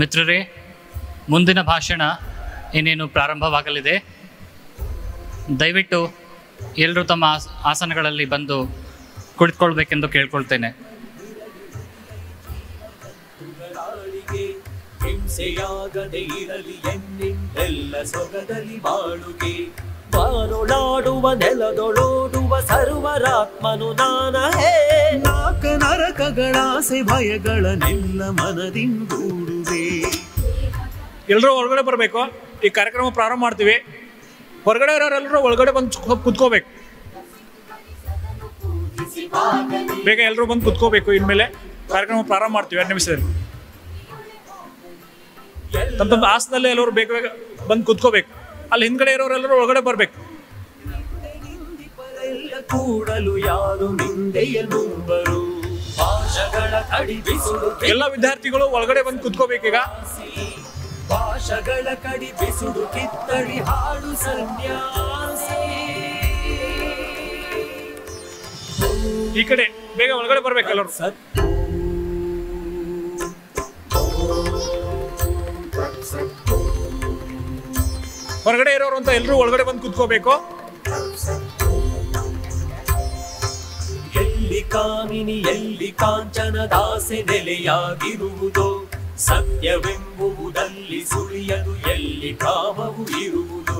ಮಿತ್ರರೇ ಮುಂದಿನ ಭಾಷಣ ಇನ್ನೇನು ಪ್ರಾರಂಭವಾಗಲಿದೆ ದಯವಿಟ್ಟು ಎಲ್ಲರೂ ತಮ್ಮ ಆಸನಗಳಲ್ಲಿ ಬಂದು ಕುಳಿತುಕೊಳ್ಬೇಕೆಂದು ಕೇಳ್ಕೊಳ್ತೇನೆ ಇರಲಿ ಸೊಗದಲ್ಲಿ ಬಾಳುಗೆ ಬಾರುಳಾಡುವ ನೆಲದೊಳೋಡುವ ಸರ್ವರಾತ್ಮನು ಹೇ ನಾಕ ನರಕಗಳಾಸೆ ಭಯಗಳ ನಿಲ್ಲ ಮನದಿಂದೂಡುವೆ ಎಲ್ಲರೂ ಹೊರಗಡೆ ಬರಬೇಕು ಈ ಕಾರ್ಯಕ್ರಮ ಪ್ರಾರಂಭ ಮಾಡ್ತೀವಿ ಹೊರಗಡೆ ಇರೋರೆಲ್ಲರೂ ಒಳಗಡೆ ಬಂದು ಕುತ್ಕೋಬೇಕು ಬೇಗ ಎಲ್ಲರೂ ಬಂದು ಕುತ್ಕೋಬೇಕು ಇನ್ಮೇಲೆ ಕಾರ್ಯಕ್ರಮ ಪ್ರಾರಂಭ ಮಾಡ್ತೀವಿ ಎರಡು ನಿಮಿಷದಲ್ಲಿ ತಮ್ಮ ತಮ್ಮ ಎಲ್ಲರೂ ಬೇಗ ಬೇಗ ಬಂದು ಕುತ್ಕೋಬೇಕು ಅಲ್ಲಿ ಹಿಂದ್ಗಡೆ ಇರೋರೆಲ್ಲರೂ ಒಳಗಡೆ ಬರಬೇಕು ಎಲ್ಲ ವಿದ್ಯಾರ್ಥಿಗಳು ಒಳಗಡೆ ಬಂದು ಕುತ್ಕೋಬೇಕೀಗ ಭಾಷಗಳ ಕಡಿ ಬಿಸುಡು ಕಿತ್ತಡಿ ಹಾಡು ಸನ್ಯಾಸಿ ಈ ಕಡೆ ಬೇಗ ಒಳಗಡೆ ಬರ್ಬೇಕಲ್ಲರು ಸರ್ ಹೊರಗಡೆ ಇರೋರು ಅಂತ ಎಲ್ಲರೂ ಒಳಗಡೆ ಬಂದು ಕುತ್ಕೋಬೇಕು ಎಲ್ಲಿ ಕಾಮಿನಿ ಎಲ್ಲಿ ಕಾಂಚನ ದಾಸೆ ನೆಲೆಯಾಗಿರುವುದೋ ಸತ್ಯವೆಂಬುವುದಲ್ಲಿ ಸುಳಿಯಲು ಎಲ್ಲಿ ಕಾಮವು ಇರುವುದು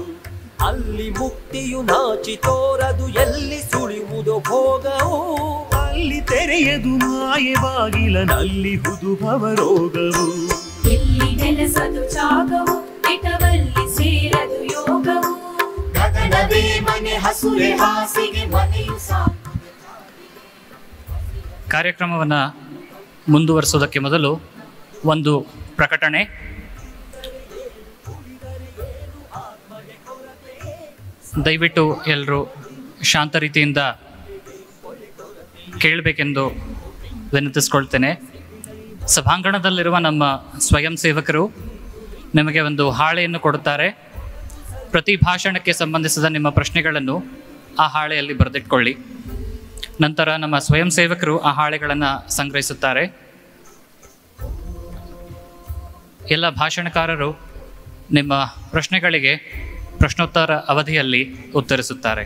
ಅಲ್ಲಿ ಮುಕ್ತಿಯು ನಾಚಿ ತೋರದು ಎಲ್ಲಿ ಸುಳಿಯುವುದು ಭೋಗವು ಅಲ್ಲಿ ತೆರೆಯದು ಮಾಯೆ ಬಾಗಿಲನಲ್ಲಿ ಹುದುಭವ ರೋಗವು ಇಲ್ಲಿ ನೆಲೆಸದು ಜಾಗವು ಕಾರ್ಯಕ್ರಮವನ್ನು ಮುಂದುವರಿಸೋದಕ್ಕೆ ಮೊದಲು ಒಂದು ಪ್ರಕಟಣೆ ದಯವಿಟ್ಟು ಎಲ್ಲರೂ ಶಾಂತ ರೀತಿಯಿಂದ ಕೇಳಬೇಕೆಂದು ವಿನಂತಿಸ್ಕೊಳ್ತೇನೆ ಸಭಾಂಗಣದಲ್ಲಿರುವ ನಮ್ಮ ಸ್ವಯಂ ಸೇವಕರು ನಿಮಗೆ ಒಂದು ಹಾಳೆಯನ್ನು ಕೊಡುತ್ತಾರೆ ಪ್ರತಿ ಭಾಷಣಕ್ಕೆ ಸಂಬಂಧಿಸಿದ ನಿಮ್ಮ ಪ್ರಶ್ನೆಗಳನ್ನು ಆ ಹಾಳೆಯಲ್ಲಿ ಬರೆದಿಟ್ಕೊಳ್ಳಿ ನಂತರ ನಮ್ಮ ಸ್ವಯಂ ಸೇವಕರು ಆ ಹಾಳೆಗಳನ್ನು ಸಂಗ್ರಹಿಸುತ್ತಾರೆ ಎಲ್ಲ ಭಾಷಣಕಾರರು ನಿಮ್ಮ ಪ್ರಶ್ನೆಗಳಿಗೆ ಪ್ರಶ್ನೋತ್ತರ ಅವಧಿಯಲ್ಲಿ ಉತ್ತರಿಸುತ್ತಾರೆ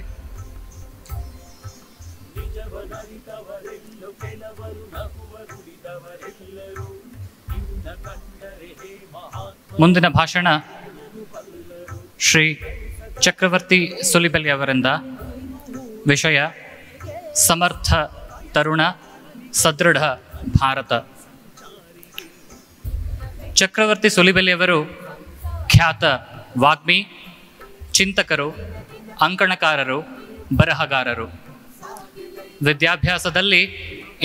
ಮುಂದಿನ ಭಾಷಣ ಶ್ರೀ ಚಕ್ರವರ್ತಿ ಸುಲಿಬಲಿ ಅವರಿಂದ ವಿಷಯ ಸಮರ್ಥ ತರುಣ ಸದೃಢ ಭಾರತ ಚಕ್ರವರ್ತಿ ಅವರು ಖ್ಯಾತ ವಾಗ್ಮಿ ಚಿಂತಕರು ಅಂಕಣಕಾರರು ಬರಹಗಾರರು ವಿದ್ಯಾಭ್ಯಾಸದಲ್ಲಿ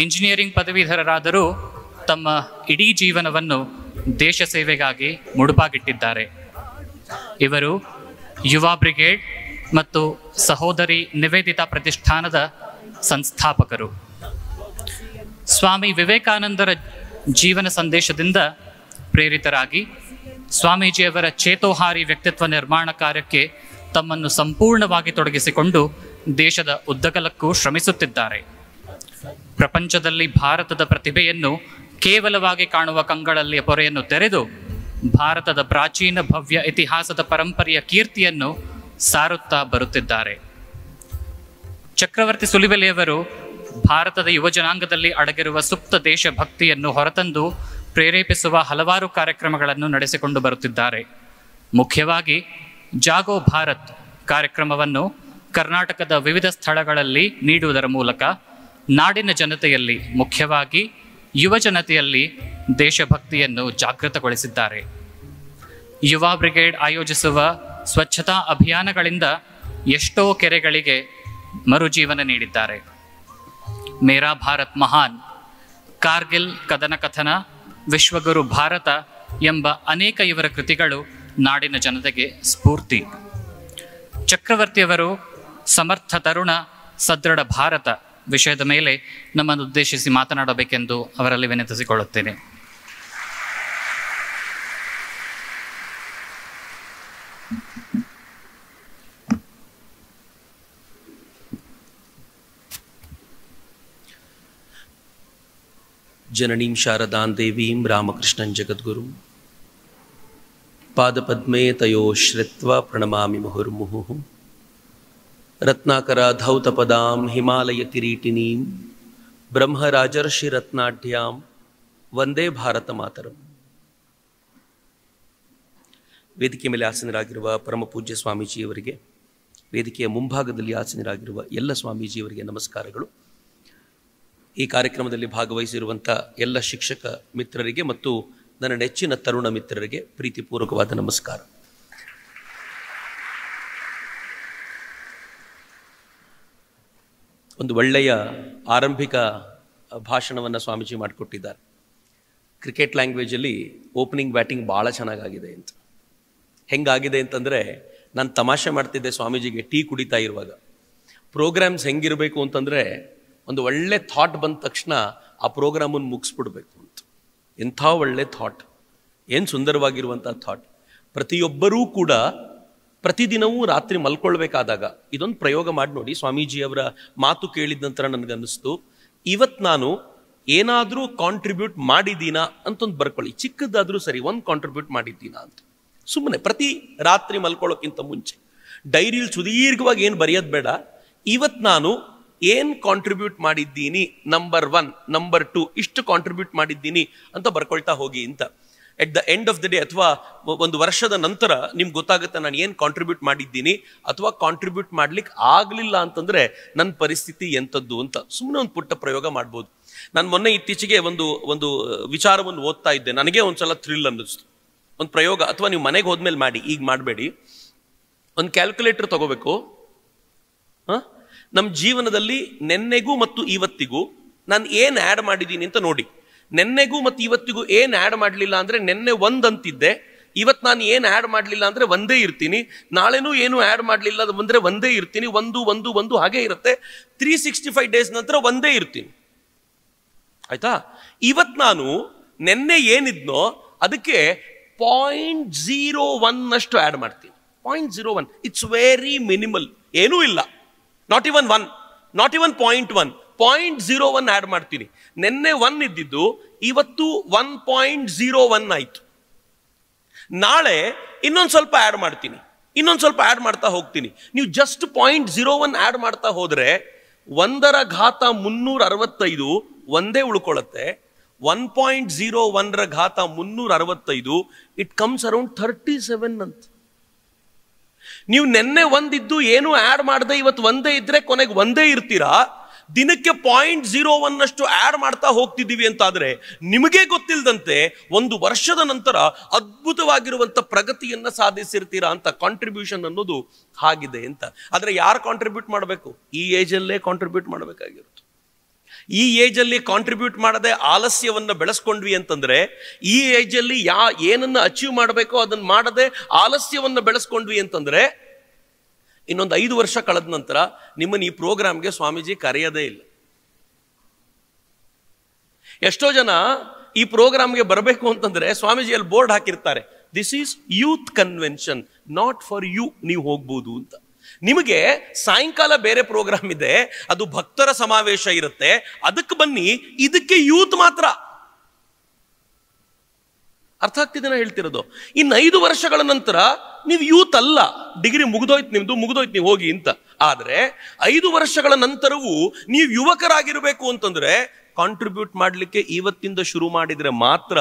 ಇಂಜಿನಿಯರಿಂಗ್ ಪದವೀಧರರಾದರೂ ತಮ್ಮ ಇಡೀ ಜೀವನವನ್ನು ದೇಶ ಸೇವೆಗಾಗಿ ಮುಡುಪಾಗಿಟ್ಟಿದ್ದಾರೆ ಇವರು ಯುವ ಬ್ರಿಗೇಡ್ ಮತ್ತು ಸಹೋದರಿ ನಿವೇದಿತ ಪ್ರತಿಷ್ಠಾನದ ಸಂಸ್ಥಾಪಕರು ಸ್ವಾಮಿ ವಿವೇಕಾನಂದರ ಜೀವನ ಸಂದೇಶದಿಂದ ಪ್ರೇರಿತರಾಗಿ ಸ್ವಾಮೀಜಿಯವರ ಚೇತೋಹಾರಿ ವ್ಯಕ್ತಿತ್ವ ನಿರ್ಮಾಣ ಕಾರ್ಯಕ್ಕೆ ತಮ್ಮನ್ನು ಸಂಪೂರ್ಣವಾಗಿ ತೊಡಗಿಸಿಕೊಂಡು ದೇಶದ ಉದ್ದಗಲಕ್ಕೂ ಶ್ರಮಿಸುತ್ತಿದ್ದಾರೆ ಪ್ರಪಂಚದಲ್ಲಿ ಭಾರತದ ಪ್ರತಿಭೆಯನ್ನು ಕೇವಲವಾಗಿ ಕಾಣುವ ಕಂಗಳಲ್ಲಿಯ ಪೊರೆಯನ್ನು ತೆರೆದು ಭಾರತದ ಪ್ರಾಚೀನ ಭವ್ಯ ಇತಿಹಾಸದ ಪರಂಪರೆಯ ಕೀರ್ತಿಯನ್ನು ಸಾರುತ್ತಾ ಬರುತ್ತಿದ್ದಾರೆ ಚಕ್ರವರ್ತಿ ಸುಲಿಬೆಲೆಯವರು ಭಾರತದ ಯುವಜನಾಂಗದಲ್ಲಿ ಅಡಗಿರುವ ಸುಪ್ತ ದೇಶಭಕ್ತಿಯನ್ನು ಹೊರತಂದು ಪ್ರೇರೇಪಿಸುವ ಹಲವಾರು ಕಾರ್ಯಕ್ರಮಗಳನ್ನು ನಡೆಸಿಕೊಂಡು ಬರುತ್ತಿದ್ದಾರೆ ಮುಖ್ಯವಾಗಿ ಜಾಗೋ ಭಾರತ್ ಕಾರ್ಯಕ್ರಮವನ್ನು ಕರ್ನಾಟಕದ ವಿವಿಧ ಸ್ಥಳಗಳಲ್ಲಿ ನೀಡುವುದರ ಮೂಲಕ ನಾಡಿನ ಜನತೆಯಲ್ಲಿ ಮುಖ್ಯವಾಗಿ ಯುವ ಜನತೆಯಲ್ಲಿ ದೇಶಭಕ್ತಿಯನ್ನು ಜಾಗೃತಗೊಳಿಸಿದ್ದಾರೆ ಯುವ ಬ್ರಿಗೇಡ್ ಆಯೋಜಿಸುವ ಸ್ವಚ್ಛತಾ ಅಭಿಯಾನಗಳಿಂದ ಎಷ್ಟೋ ಕೆರೆಗಳಿಗೆ ಮರುಜೀವನ ನೀಡಿದ್ದಾರೆ ಮೇರಾ ಭಾರತ್ ಮಹಾನ್ ಕಾರ್ಗಿಲ್ ಕದನ ಕಥನ ವಿಶ್ವಗುರು ಭಾರತ ಎಂಬ ಅನೇಕ ಇವರ ಕೃತಿಗಳು ನಾಡಿನ ಜನತೆಗೆ ಸ್ಫೂರ್ತಿ ಚಕ್ರವರ್ತಿಯವರು ಸಮರ್ಥ ತರುಣ ಸದೃಢ ಭಾರತ ವಿಷಯದ ಮೇಲೆ ನಮ್ಮನ್ನು ಉದ್ದೇಶಿಸಿ ಮಾತನಾಡಬೇಕೆಂದು ಅವರಲ್ಲಿ ವಿನಂತಿಸಿಕೊಳ್ಳುತ್ತೇನೆ ಜನನೀಂ ಶಾರದಾಂ ದೇವೀಂ ರಾಮಕೃಷ್ಣಂ ಜಗದ್ಗುರು ಪಾದಪದ್ಮೇ ತಯೋ ಶ್ರಿತ್ವ ಪ್ರಣಮಾಮಿ ಮುಹುರ್ಮುಹು ರತ್ನಾಕರ ಧೌತಪದಾಂ ಹಿಮಾಲಯ ಕಿರೀಟಿನೀಂ ಬ್ರಹ್ಮರಾಜರ್ಷಿ ರತ್ನಾಢ್ಯಾಂ ವಂದೇ ಭಾರತ ಮಾತರಂ ವೇದಿಕೆ ಮೇಲೆ ಆಸನರಾಗಿರುವ ಪರಮ ಪೂಜ್ಯ ಸ್ವಾಮೀಜಿಯವರಿಗೆ ವೇದಿಕೆಯ ಮುಂಭಾಗದಲ್ಲಿ ಆಸನರಾಗಿರುವ ಎಲ್ಲ ಸ್ವಾಮೀಜಿಯವರಿಗೆ ನಮಸ್ಕಾರಗಳು ಈ ಕಾರ್ಯಕ್ರಮದಲ್ಲಿ ಭಾಗವಹಿಸಿರುವಂಥ ಎಲ್ಲ ಶಿಕ್ಷಕ ಮಿತ್ರರಿಗೆ ಮತ್ತು ನನ್ನ ನೆಚ್ಚಿನ ತರುಣ ಮಿತ್ರರಿಗೆ ಪ್ರೀತಿಪೂರ್ವಕವಾದ ನಮಸ್ಕಾರ ಒಂದು ಒಳ್ಳೆಯ ಆರಂಭಿಕ ಭಾಷಣವನ್ನು ಸ್ವಾಮೀಜಿ ಮಾಡಿಕೊಟ್ಟಿದ್ದಾರೆ ಕ್ರಿಕೆಟ್ ಲ್ಯಾಂಗ್ವೇಜಲ್ಲಿ ಓಪನಿಂಗ್ ಬ್ಯಾಟಿಂಗ್ ಭಾಳ ಚೆನ್ನಾಗಾಗಿದೆ ಅಂತ ಹೆಂಗಾಗಿದೆ ಅಂತಂದರೆ ನಾನು ತಮಾಷೆ ಮಾಡ್ತಿದ್ದೆ ಸ್ವಾಮೀಜಿಗೆ ಟೀ ಕುಡಿತಾ ಇರುವಾಗ ಪ್ರೋಗ್ರಾಮ್ಸ್ ಹೆಂಗಿರಬೇಕು ಅಂತಂದರೆ ಒಂದು ಒಳ್ಳೆ ಥಾಟ್ ಬಂದ ತಕ್ಷಣ ಆ ಪ್ರೋಗ್ರಾಮನ್ನು ಮುಗಿಸ್ಬಿಡ್ಬೇಕು ಅಂತ ಎಂಥ ಒಳ್ಳೆ ಥಾಟ್ ಏನು ಸುಂದರವಾಗಿರುವಂಥ ಥಾಟ್ ಪ್ರತಿಯೊಬ್ಬರೂ ಕೂಡ ಪ್ರತಿದಿನವೂ ರಾತ್ರಿ ಮಲ್ಕೊಳ್ಬೇಕಾದಾಗ ಇದೊಂದು ಪ್ರಯೋಗ ಮಾಡಿ ನೋಡಿ ಸ್ವಾಮೀಜಿಯವರ ಮಾತು ಕೇಳಿದ ನಂತರ ನನಗನ್ನಿಸ್ತು ಇವತ್ತು ನಾನು ಏನಾದರೂ ಕಾಂಟ್ರಿಬ್ಯೂಟ್ ಮಾಡಿದ್ದೀನಾ ಅಂತ ಒಂದು ಬರ್ಕೊಳ್ಳಿ ಚಿಕ್ಕದಾದ್ರೂ ಸರಿ ಒಂದು ಕಾಂಟ್ರಿಬ್ಯೂಟ್ ಮಾಡಿದ್ದೀನಾ ಅಂತ ಸುಮ್ಮನೆ ಪ್ರತಿ ರಾತ್ರಿ ಮಲ್ಕೊಳ್ಳೋಕ್ಕಿಂತ ಮುಂಚೆ ಡೈರಿಲಿ ಸುದೀರ್ಘವಾಗಿ ಏನು ಬರೆಯೋದು ಬೇಡ ಇವತ್ತು ನಾನು ಏನು ಕಾಂಟ್ರಿಬ್ಯೂಟ್ ಮಾಡಿದ್ದೀನಿ ನಂಬರ್ ಒನ್ ನಂಬರ್ ಟು ಇಷ್ಟು ಕಾಂಟ್ರಿಬ್ಯೂಟ್ ಮಾಡಿದ್ದೀನಿ ಅಂತ ಬರ್ಕೊಳ್ತಾ ಹೋಗಿ ಅಂತ at the end of the day ಅಥವಾ ಒಂದು ವರ್ಷದ ನಂತರ ನಿಮ್ಗೆ ಗೊತ್ತಾಗುತ್ತೆ ನಾನು ಏನು ಕಾಂಟ್ರಿಬ್ಯೂಟ್ ಮಾಡಿದ್ದೀನಿ ಅಥವಾ ಕಾಂಟ್ರಿಬ್ಯೂಟ್ ಮಾಡ್ಲಿಕ್ಕೆ ಆಗಲಿಲ್ಲ ಅಂತಂದರೆ ನನ್ನ ಪರಿಸ್ಥಿತಿ ಎಂಥದ್ದು ಅಂತ ಸುಮ್ಮನೆ ಒಂದು ಪುಟ್ಟ ಪ್ರಯೋಗ ಮಾಡ್ಬೋದು ನಾನು ಮೊನ್ನೆ ಇತ್ತೀಚೆಗೆ ಒಂದು ಒಂದು ವಿಚಾರವನ್ನು ಓದ್ತಾ ಇದ್ದೆ ನನಗೆ ಒಂದ್ಸಲ ಥ್ರಿಲ್ ಅನ್ನಿಸ್ತು ಒಂದು ಪ್ರಯೋಗ ಅಥವಾ ನೀವು ಮನೆಗೆ ಹೋದ್ಮೇಲೆ ಮಾಡಿ ಈಗ ಮಾಡಬೇಡಿ ಒಂದು ಕ್ಯಾಲ್ಕುಲೇಟರ್ ತಗೋಬೇಕು ನಮ್ಮ ಜೀವನದಲ್ಲಿ ನೆನ್ನೆಗೂ ಮತ್ತು ಇವತ್ತಿಗೂ ನಾನು ಏನು ಆ್ಯಡ್ ಮಾಡಿದ್ದೀನಿ ಅಂತ ನೋಡಿ ನೆನ್ನೆಗೂ ಮತ್ತು ಇವತ್ತಿಗೂ ಏನು ಆ್ಯಡ್ ಮಾಡಲಿಲ್ಲ ಅಂದರೆ ನೆನ್ನೆ ಒಂದಂತಿದ್ದೆ ಇವತ್ತು ನಾನು ಏನು ಆ್ಯಡ್ ಮಾಡಲಿಲ್ಲ ಅಂದರೆ ಒಂದೇ ಇರ್ತೀನಿ ನಾಳೆನೂ ಏನು ಆ್ಯಡ್ ಮಾಡಲಿಲ್ಲ ಅಂದರೆ ಒಂದೇ ಇರ್ತೀನಿ ಒಂದು ಒಂದು ಒಂದು ಹಾಗೆ ಇರುತ್ತೆ ತ್ರೀ ಸಿಕ್ಸ್ಟಿ ಫೈವ್ ಡೇಸ್ ನಂತರ ಒಂದೇ ಇರ್ತೀನಿ ಆಯ್ತಾ ಇವತ್ತು ನಾನು ನೆನ್ನೆ ಏನಿದ್ನೋ ಅದಕ್ಕೆ ಪಾಯಿಂಟ್ ಜೀರೋ ಒನ್ನಷ್ಟು ಆ್ಯಡ್ ಮಾಡ್ತೀನಿ point zero one it's very minimal ಏನೂ ಇಲ್ಲ not even one not even point one point zero one add ಮಾಡ್ತೀನಿ ನಿನ್ನೆ ಒನ್ ಇದ್ದಿದ್ದು ಇವತ್ತು ಒನ್ ಪಾಯಿಂಟ್ ಜೀರೋ ಒನ್ ಆಯಿತು ನಾಳೆ ಇನ್ನೊಂದು ಸ್ವಲ್ಪ ಆ್ಯಡ್ ಮಾಡ್ತೀನಿ ಇನ್ನೊಂದು ಸ್ವಲ್ಪ ಆ್ಯಡ್ ಮಾಡ್ತಾ ಹೋಗ್ತೀನಿ ನೀವು just point zero one add ಮಾಡ್ತಾ ಹೋದರೆ ಒಂದರ ಘಾತ ಮುನ್ನೂರ ಅರವತ್ತೈದು ಒಂದೇ ಉಳ್ಕೊಳ್ಳುತ್ತೆ ಒನ್ ಪಾಯಿಂಟ್ ಜೀರೋ ಒನ್ರ ಘಾತ ಮುನ್ನೂರ ಅರವತ್ತೈದು it comes around thirty seven ಅಂತ ನೀವು ನಿನ್ನೆ ಒಂದಿದ್ದು ಏನು ಆ್ಯಡ್ ಮಾಡದೆ ಇವತ್ತು ಒಂದೇ ಇದ್ರೆ ಕೊನೆಗೆ ಒಂದೇ ಇರ್ತೀರಾ ದಿನಕ್ಕೆ ಪಾಯಿಂಟ್ ಜೀರೋ ಒನ್ನಷ್ಟು ಆ್ಯಡ್ ಮಾಡ್ತಾ ಹೋಗ್ತಿದ್ದೀವಿ ಅಂತಾದರೆ ನಿಮಗೆ ಗೊತ್ತಿಲ್ಲದಂತೆ ಒಂದು ವರ್ಷದ ನಂತರ ಅದ್ಭುತವಾಗಿರುವಂಥ ಪ್ರಗತಿಯನ್ನು ಸಾಧಿಸಿರ್ತೀರಾ ಅಂತ ಕಾಂಟ್ರಿಬ್ಯೂಷನ್ ಅನ್ನೋದು ಆಗಿದೆ ಅಂತ ಆದರೆ ಯಾರು ಕಾಂಟ್ರಿಬ್ಯೂಟ್ ಮಾಡಬೇಕು ಈ ಏಜಲ್ಲೇ ಕಾಂಟ್ರಿಬ್ಯೂಟ್ ಮಾಡಬೇಕಾಗಿರುತ್ತೆ ಈ ಏಜಲ್ಲಿ ಕಾಂಟ್ರಿಬ್ಯೂಟ್ ಮಾಡದೆ ಆಲಸ್ಯವನ್ನು ಬೆಳೆಸ್ಕೊಂಡ್ವಿ ಅಂತಂದರೆ ಈ ಏಜಲ್ಲಿ ಯಾ ಏನನ್ನು ಅಚೀವ್ ಮಾಡಬೇಕೋ ಅದನ್ನು ಮಾಡದೆ ಆಲಸ್ಯವನ್ನು ಬೆಳೆಸ್ಕೊಂಡ್ವಿ ಅಂತಂದರೆ ಇನ್ನೊಂದು ಐದು ವರ್ಷ ಕಳೆದ ನಂತರ ನಿಮ್ಮನ್ನು ಈ ಪ್ರೋಗ್ರಾಮ್ಗೆ ಸ್ವಾಮೀಜಿ ಕರೆಯೋದೇ ಇಲ್ಲ ಎಷ್ಟೋ ಜನ ಈ ಪ್ರೋಗ್ರಾಮ್ಗೆ ಬರಬೇಕು ಅಂತಂದ್ರೆ ಅಲ್ಲಿ ಬೋರ್ಡ್ ಹಾಕಿರ್ತಾರೆ this is youth convention not for you ನೀವು ಹೋಗ್ಬೋದು ಅಂತ ನಿಮಗೆ ಸಾಯಂಕಾಲ ಬೇರೆ ಪ್ರೋಗ್ರಾಮ್ ಇದೆ ಅದು ಭಕ್ತರ ಸಮಾವೇಶ ಇರುತ್ತೆ ಅದಕ್ಕೆ ಬನ್ನಿ ಇದಕ್ಕೆ ಯೂತ್ ಮಾತ್ರ ಅರ್ಥ ಆಗ್ತಿದೆ ಹೇಳ್ತಿರೋದು ಇನ್ನು ಐದು ವರ್ಷಗಳ ನಂತರ ನೀವು ಯೂತ್ ಅಲ್ಲ ಡಿಗ್ರಿ ಮುಗ್ದೋಯ್ತು ನಿಮ್ಮದು ಮುಗಿದೋಯ್ತು ನೀವು ಹೋಗಿ ಅಂತ ಆದರೆ ಐದು ವರ್ಷಗಳ ನಂತರವೂ ನೀವು ಯುವಕರಾಗಿರಬೇಕು ಅಂತಂದ್ರೆ ಕಾಂಟ್ರಿಬ್ಯೂಟ್ ಮಾಡಲಿಕ್ಕೆ ಇವತ್ತಿಂದ ಶುರು ಮಾಡಿದರೆ ಮಾತ್ರ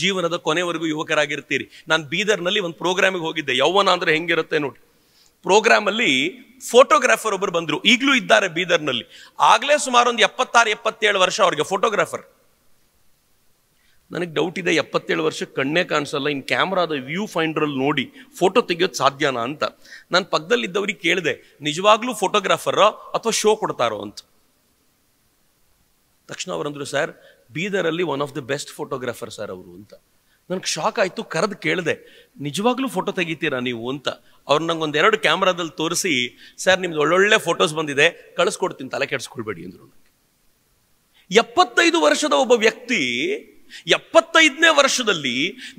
ಜೀವನದ ಕೊನೆವರೆಗೂ ಯುವಕರಾಗಿರ್ತೀರಿ ನಾನು ಬೀದರ್ನಲ್ಲಿ ಒಂದು ಪ್ರೋಗ್ರಾಮಿಗೆ ಹೋಗಿದ್ದೆ ಯೌವನ ಅಂದ್ರೆ ಹೆಂಗಿರುತ್ತೆ ನೋಡಿ ಪ್ರೋಗ್ರಾಮಲ್ಲಿ ಫೋಟೋಗ್ರಾಫರ್ ಒಬ್ಬರು ಬಂದರು ಈಗಲೂ ಇದ್ದಾರೆ ಬೀದರ್ನಲ್ಲಿ ಆಗಲೇ ಸುಮಾರು ಒಂದು ಎಪ್ಪತ್ತಾರು ಎಪ್ಪತ್ತೇಳು ವರ್ಷ ಅವ್ರಿಗೆ ಫೋಟೋಗ್ರಾಫರ್ ನನಗೆ ಡೌಟ್ ಇದೆ ಎಪ್ಪತ್ತೇಳು ವರ್ಷ ಕಣ್ಣೇ ಕಾಣಿಸಲ್ಲ ಇನ್ನು ಕ್ಯಾಮ್ರಾದ ವ್ಯೂ ಫೈಂಡ್ರಲ್ಲಿ ನೋಡಿ ಫೋಟೋ ತೆಗಿಯೋದು ಸಾಧ್ಯನಾ ಅಂತ ನಾನು ಪಕ್ಕದಲ್ಲಿದ್ದವ್ರಿಗೆ ಕೇಳಿದೆ ನಿಜವಾಗ್ಲೂ ಫೋಟೋಗ್ರಾಫರೋ ಅಥವಾ ಶೋ ಕೊಡ್ತಾರೋ ಅಂತ ತಕ್ಷಣ ಅವರಂದ್ರು ಸರ್ ಬೀದರಲ್ಲಿ one of the best photographer sir ಅವರು ಅಂತ ನನಗೆ ಶಾಕ್ ಆಯಿತು ಕರೆದು ಕೇಳಿದೆ ನಿಜವಾಗ್ಲೂ ಫೋಟೋ ತೆಗಿತೀರಾ ನೀವು ಅಂತ ಅವ್ರು ನಂಗೆ ಒಂದೆರಡು ಕ್ಯಾಮ್ರಾದಲ್ಲಿ ತೋರಿಸಿ ಸರ್ ನಿಮ್ದು ಒಳ್ಳೊಳ್ಳೆ ಫೋಟೋಸ್ ಬಂದಿದೆ ಕಳಿಸ್ಕೊಡ್ತೀನಿ ತಲೆ ಕೆಡಿಸ್ಕೊಳ್ಬೇಡಿ ಅಂದರು ಎಪ್ಪತ್ತೈದು ವರ್ಷದ ಒಬ್ಬ ವ್ಯಕ್ತಿ ಎಪ್ಪತ್ತೈದನೇ ವರ್ಷದಲ್ಲಿ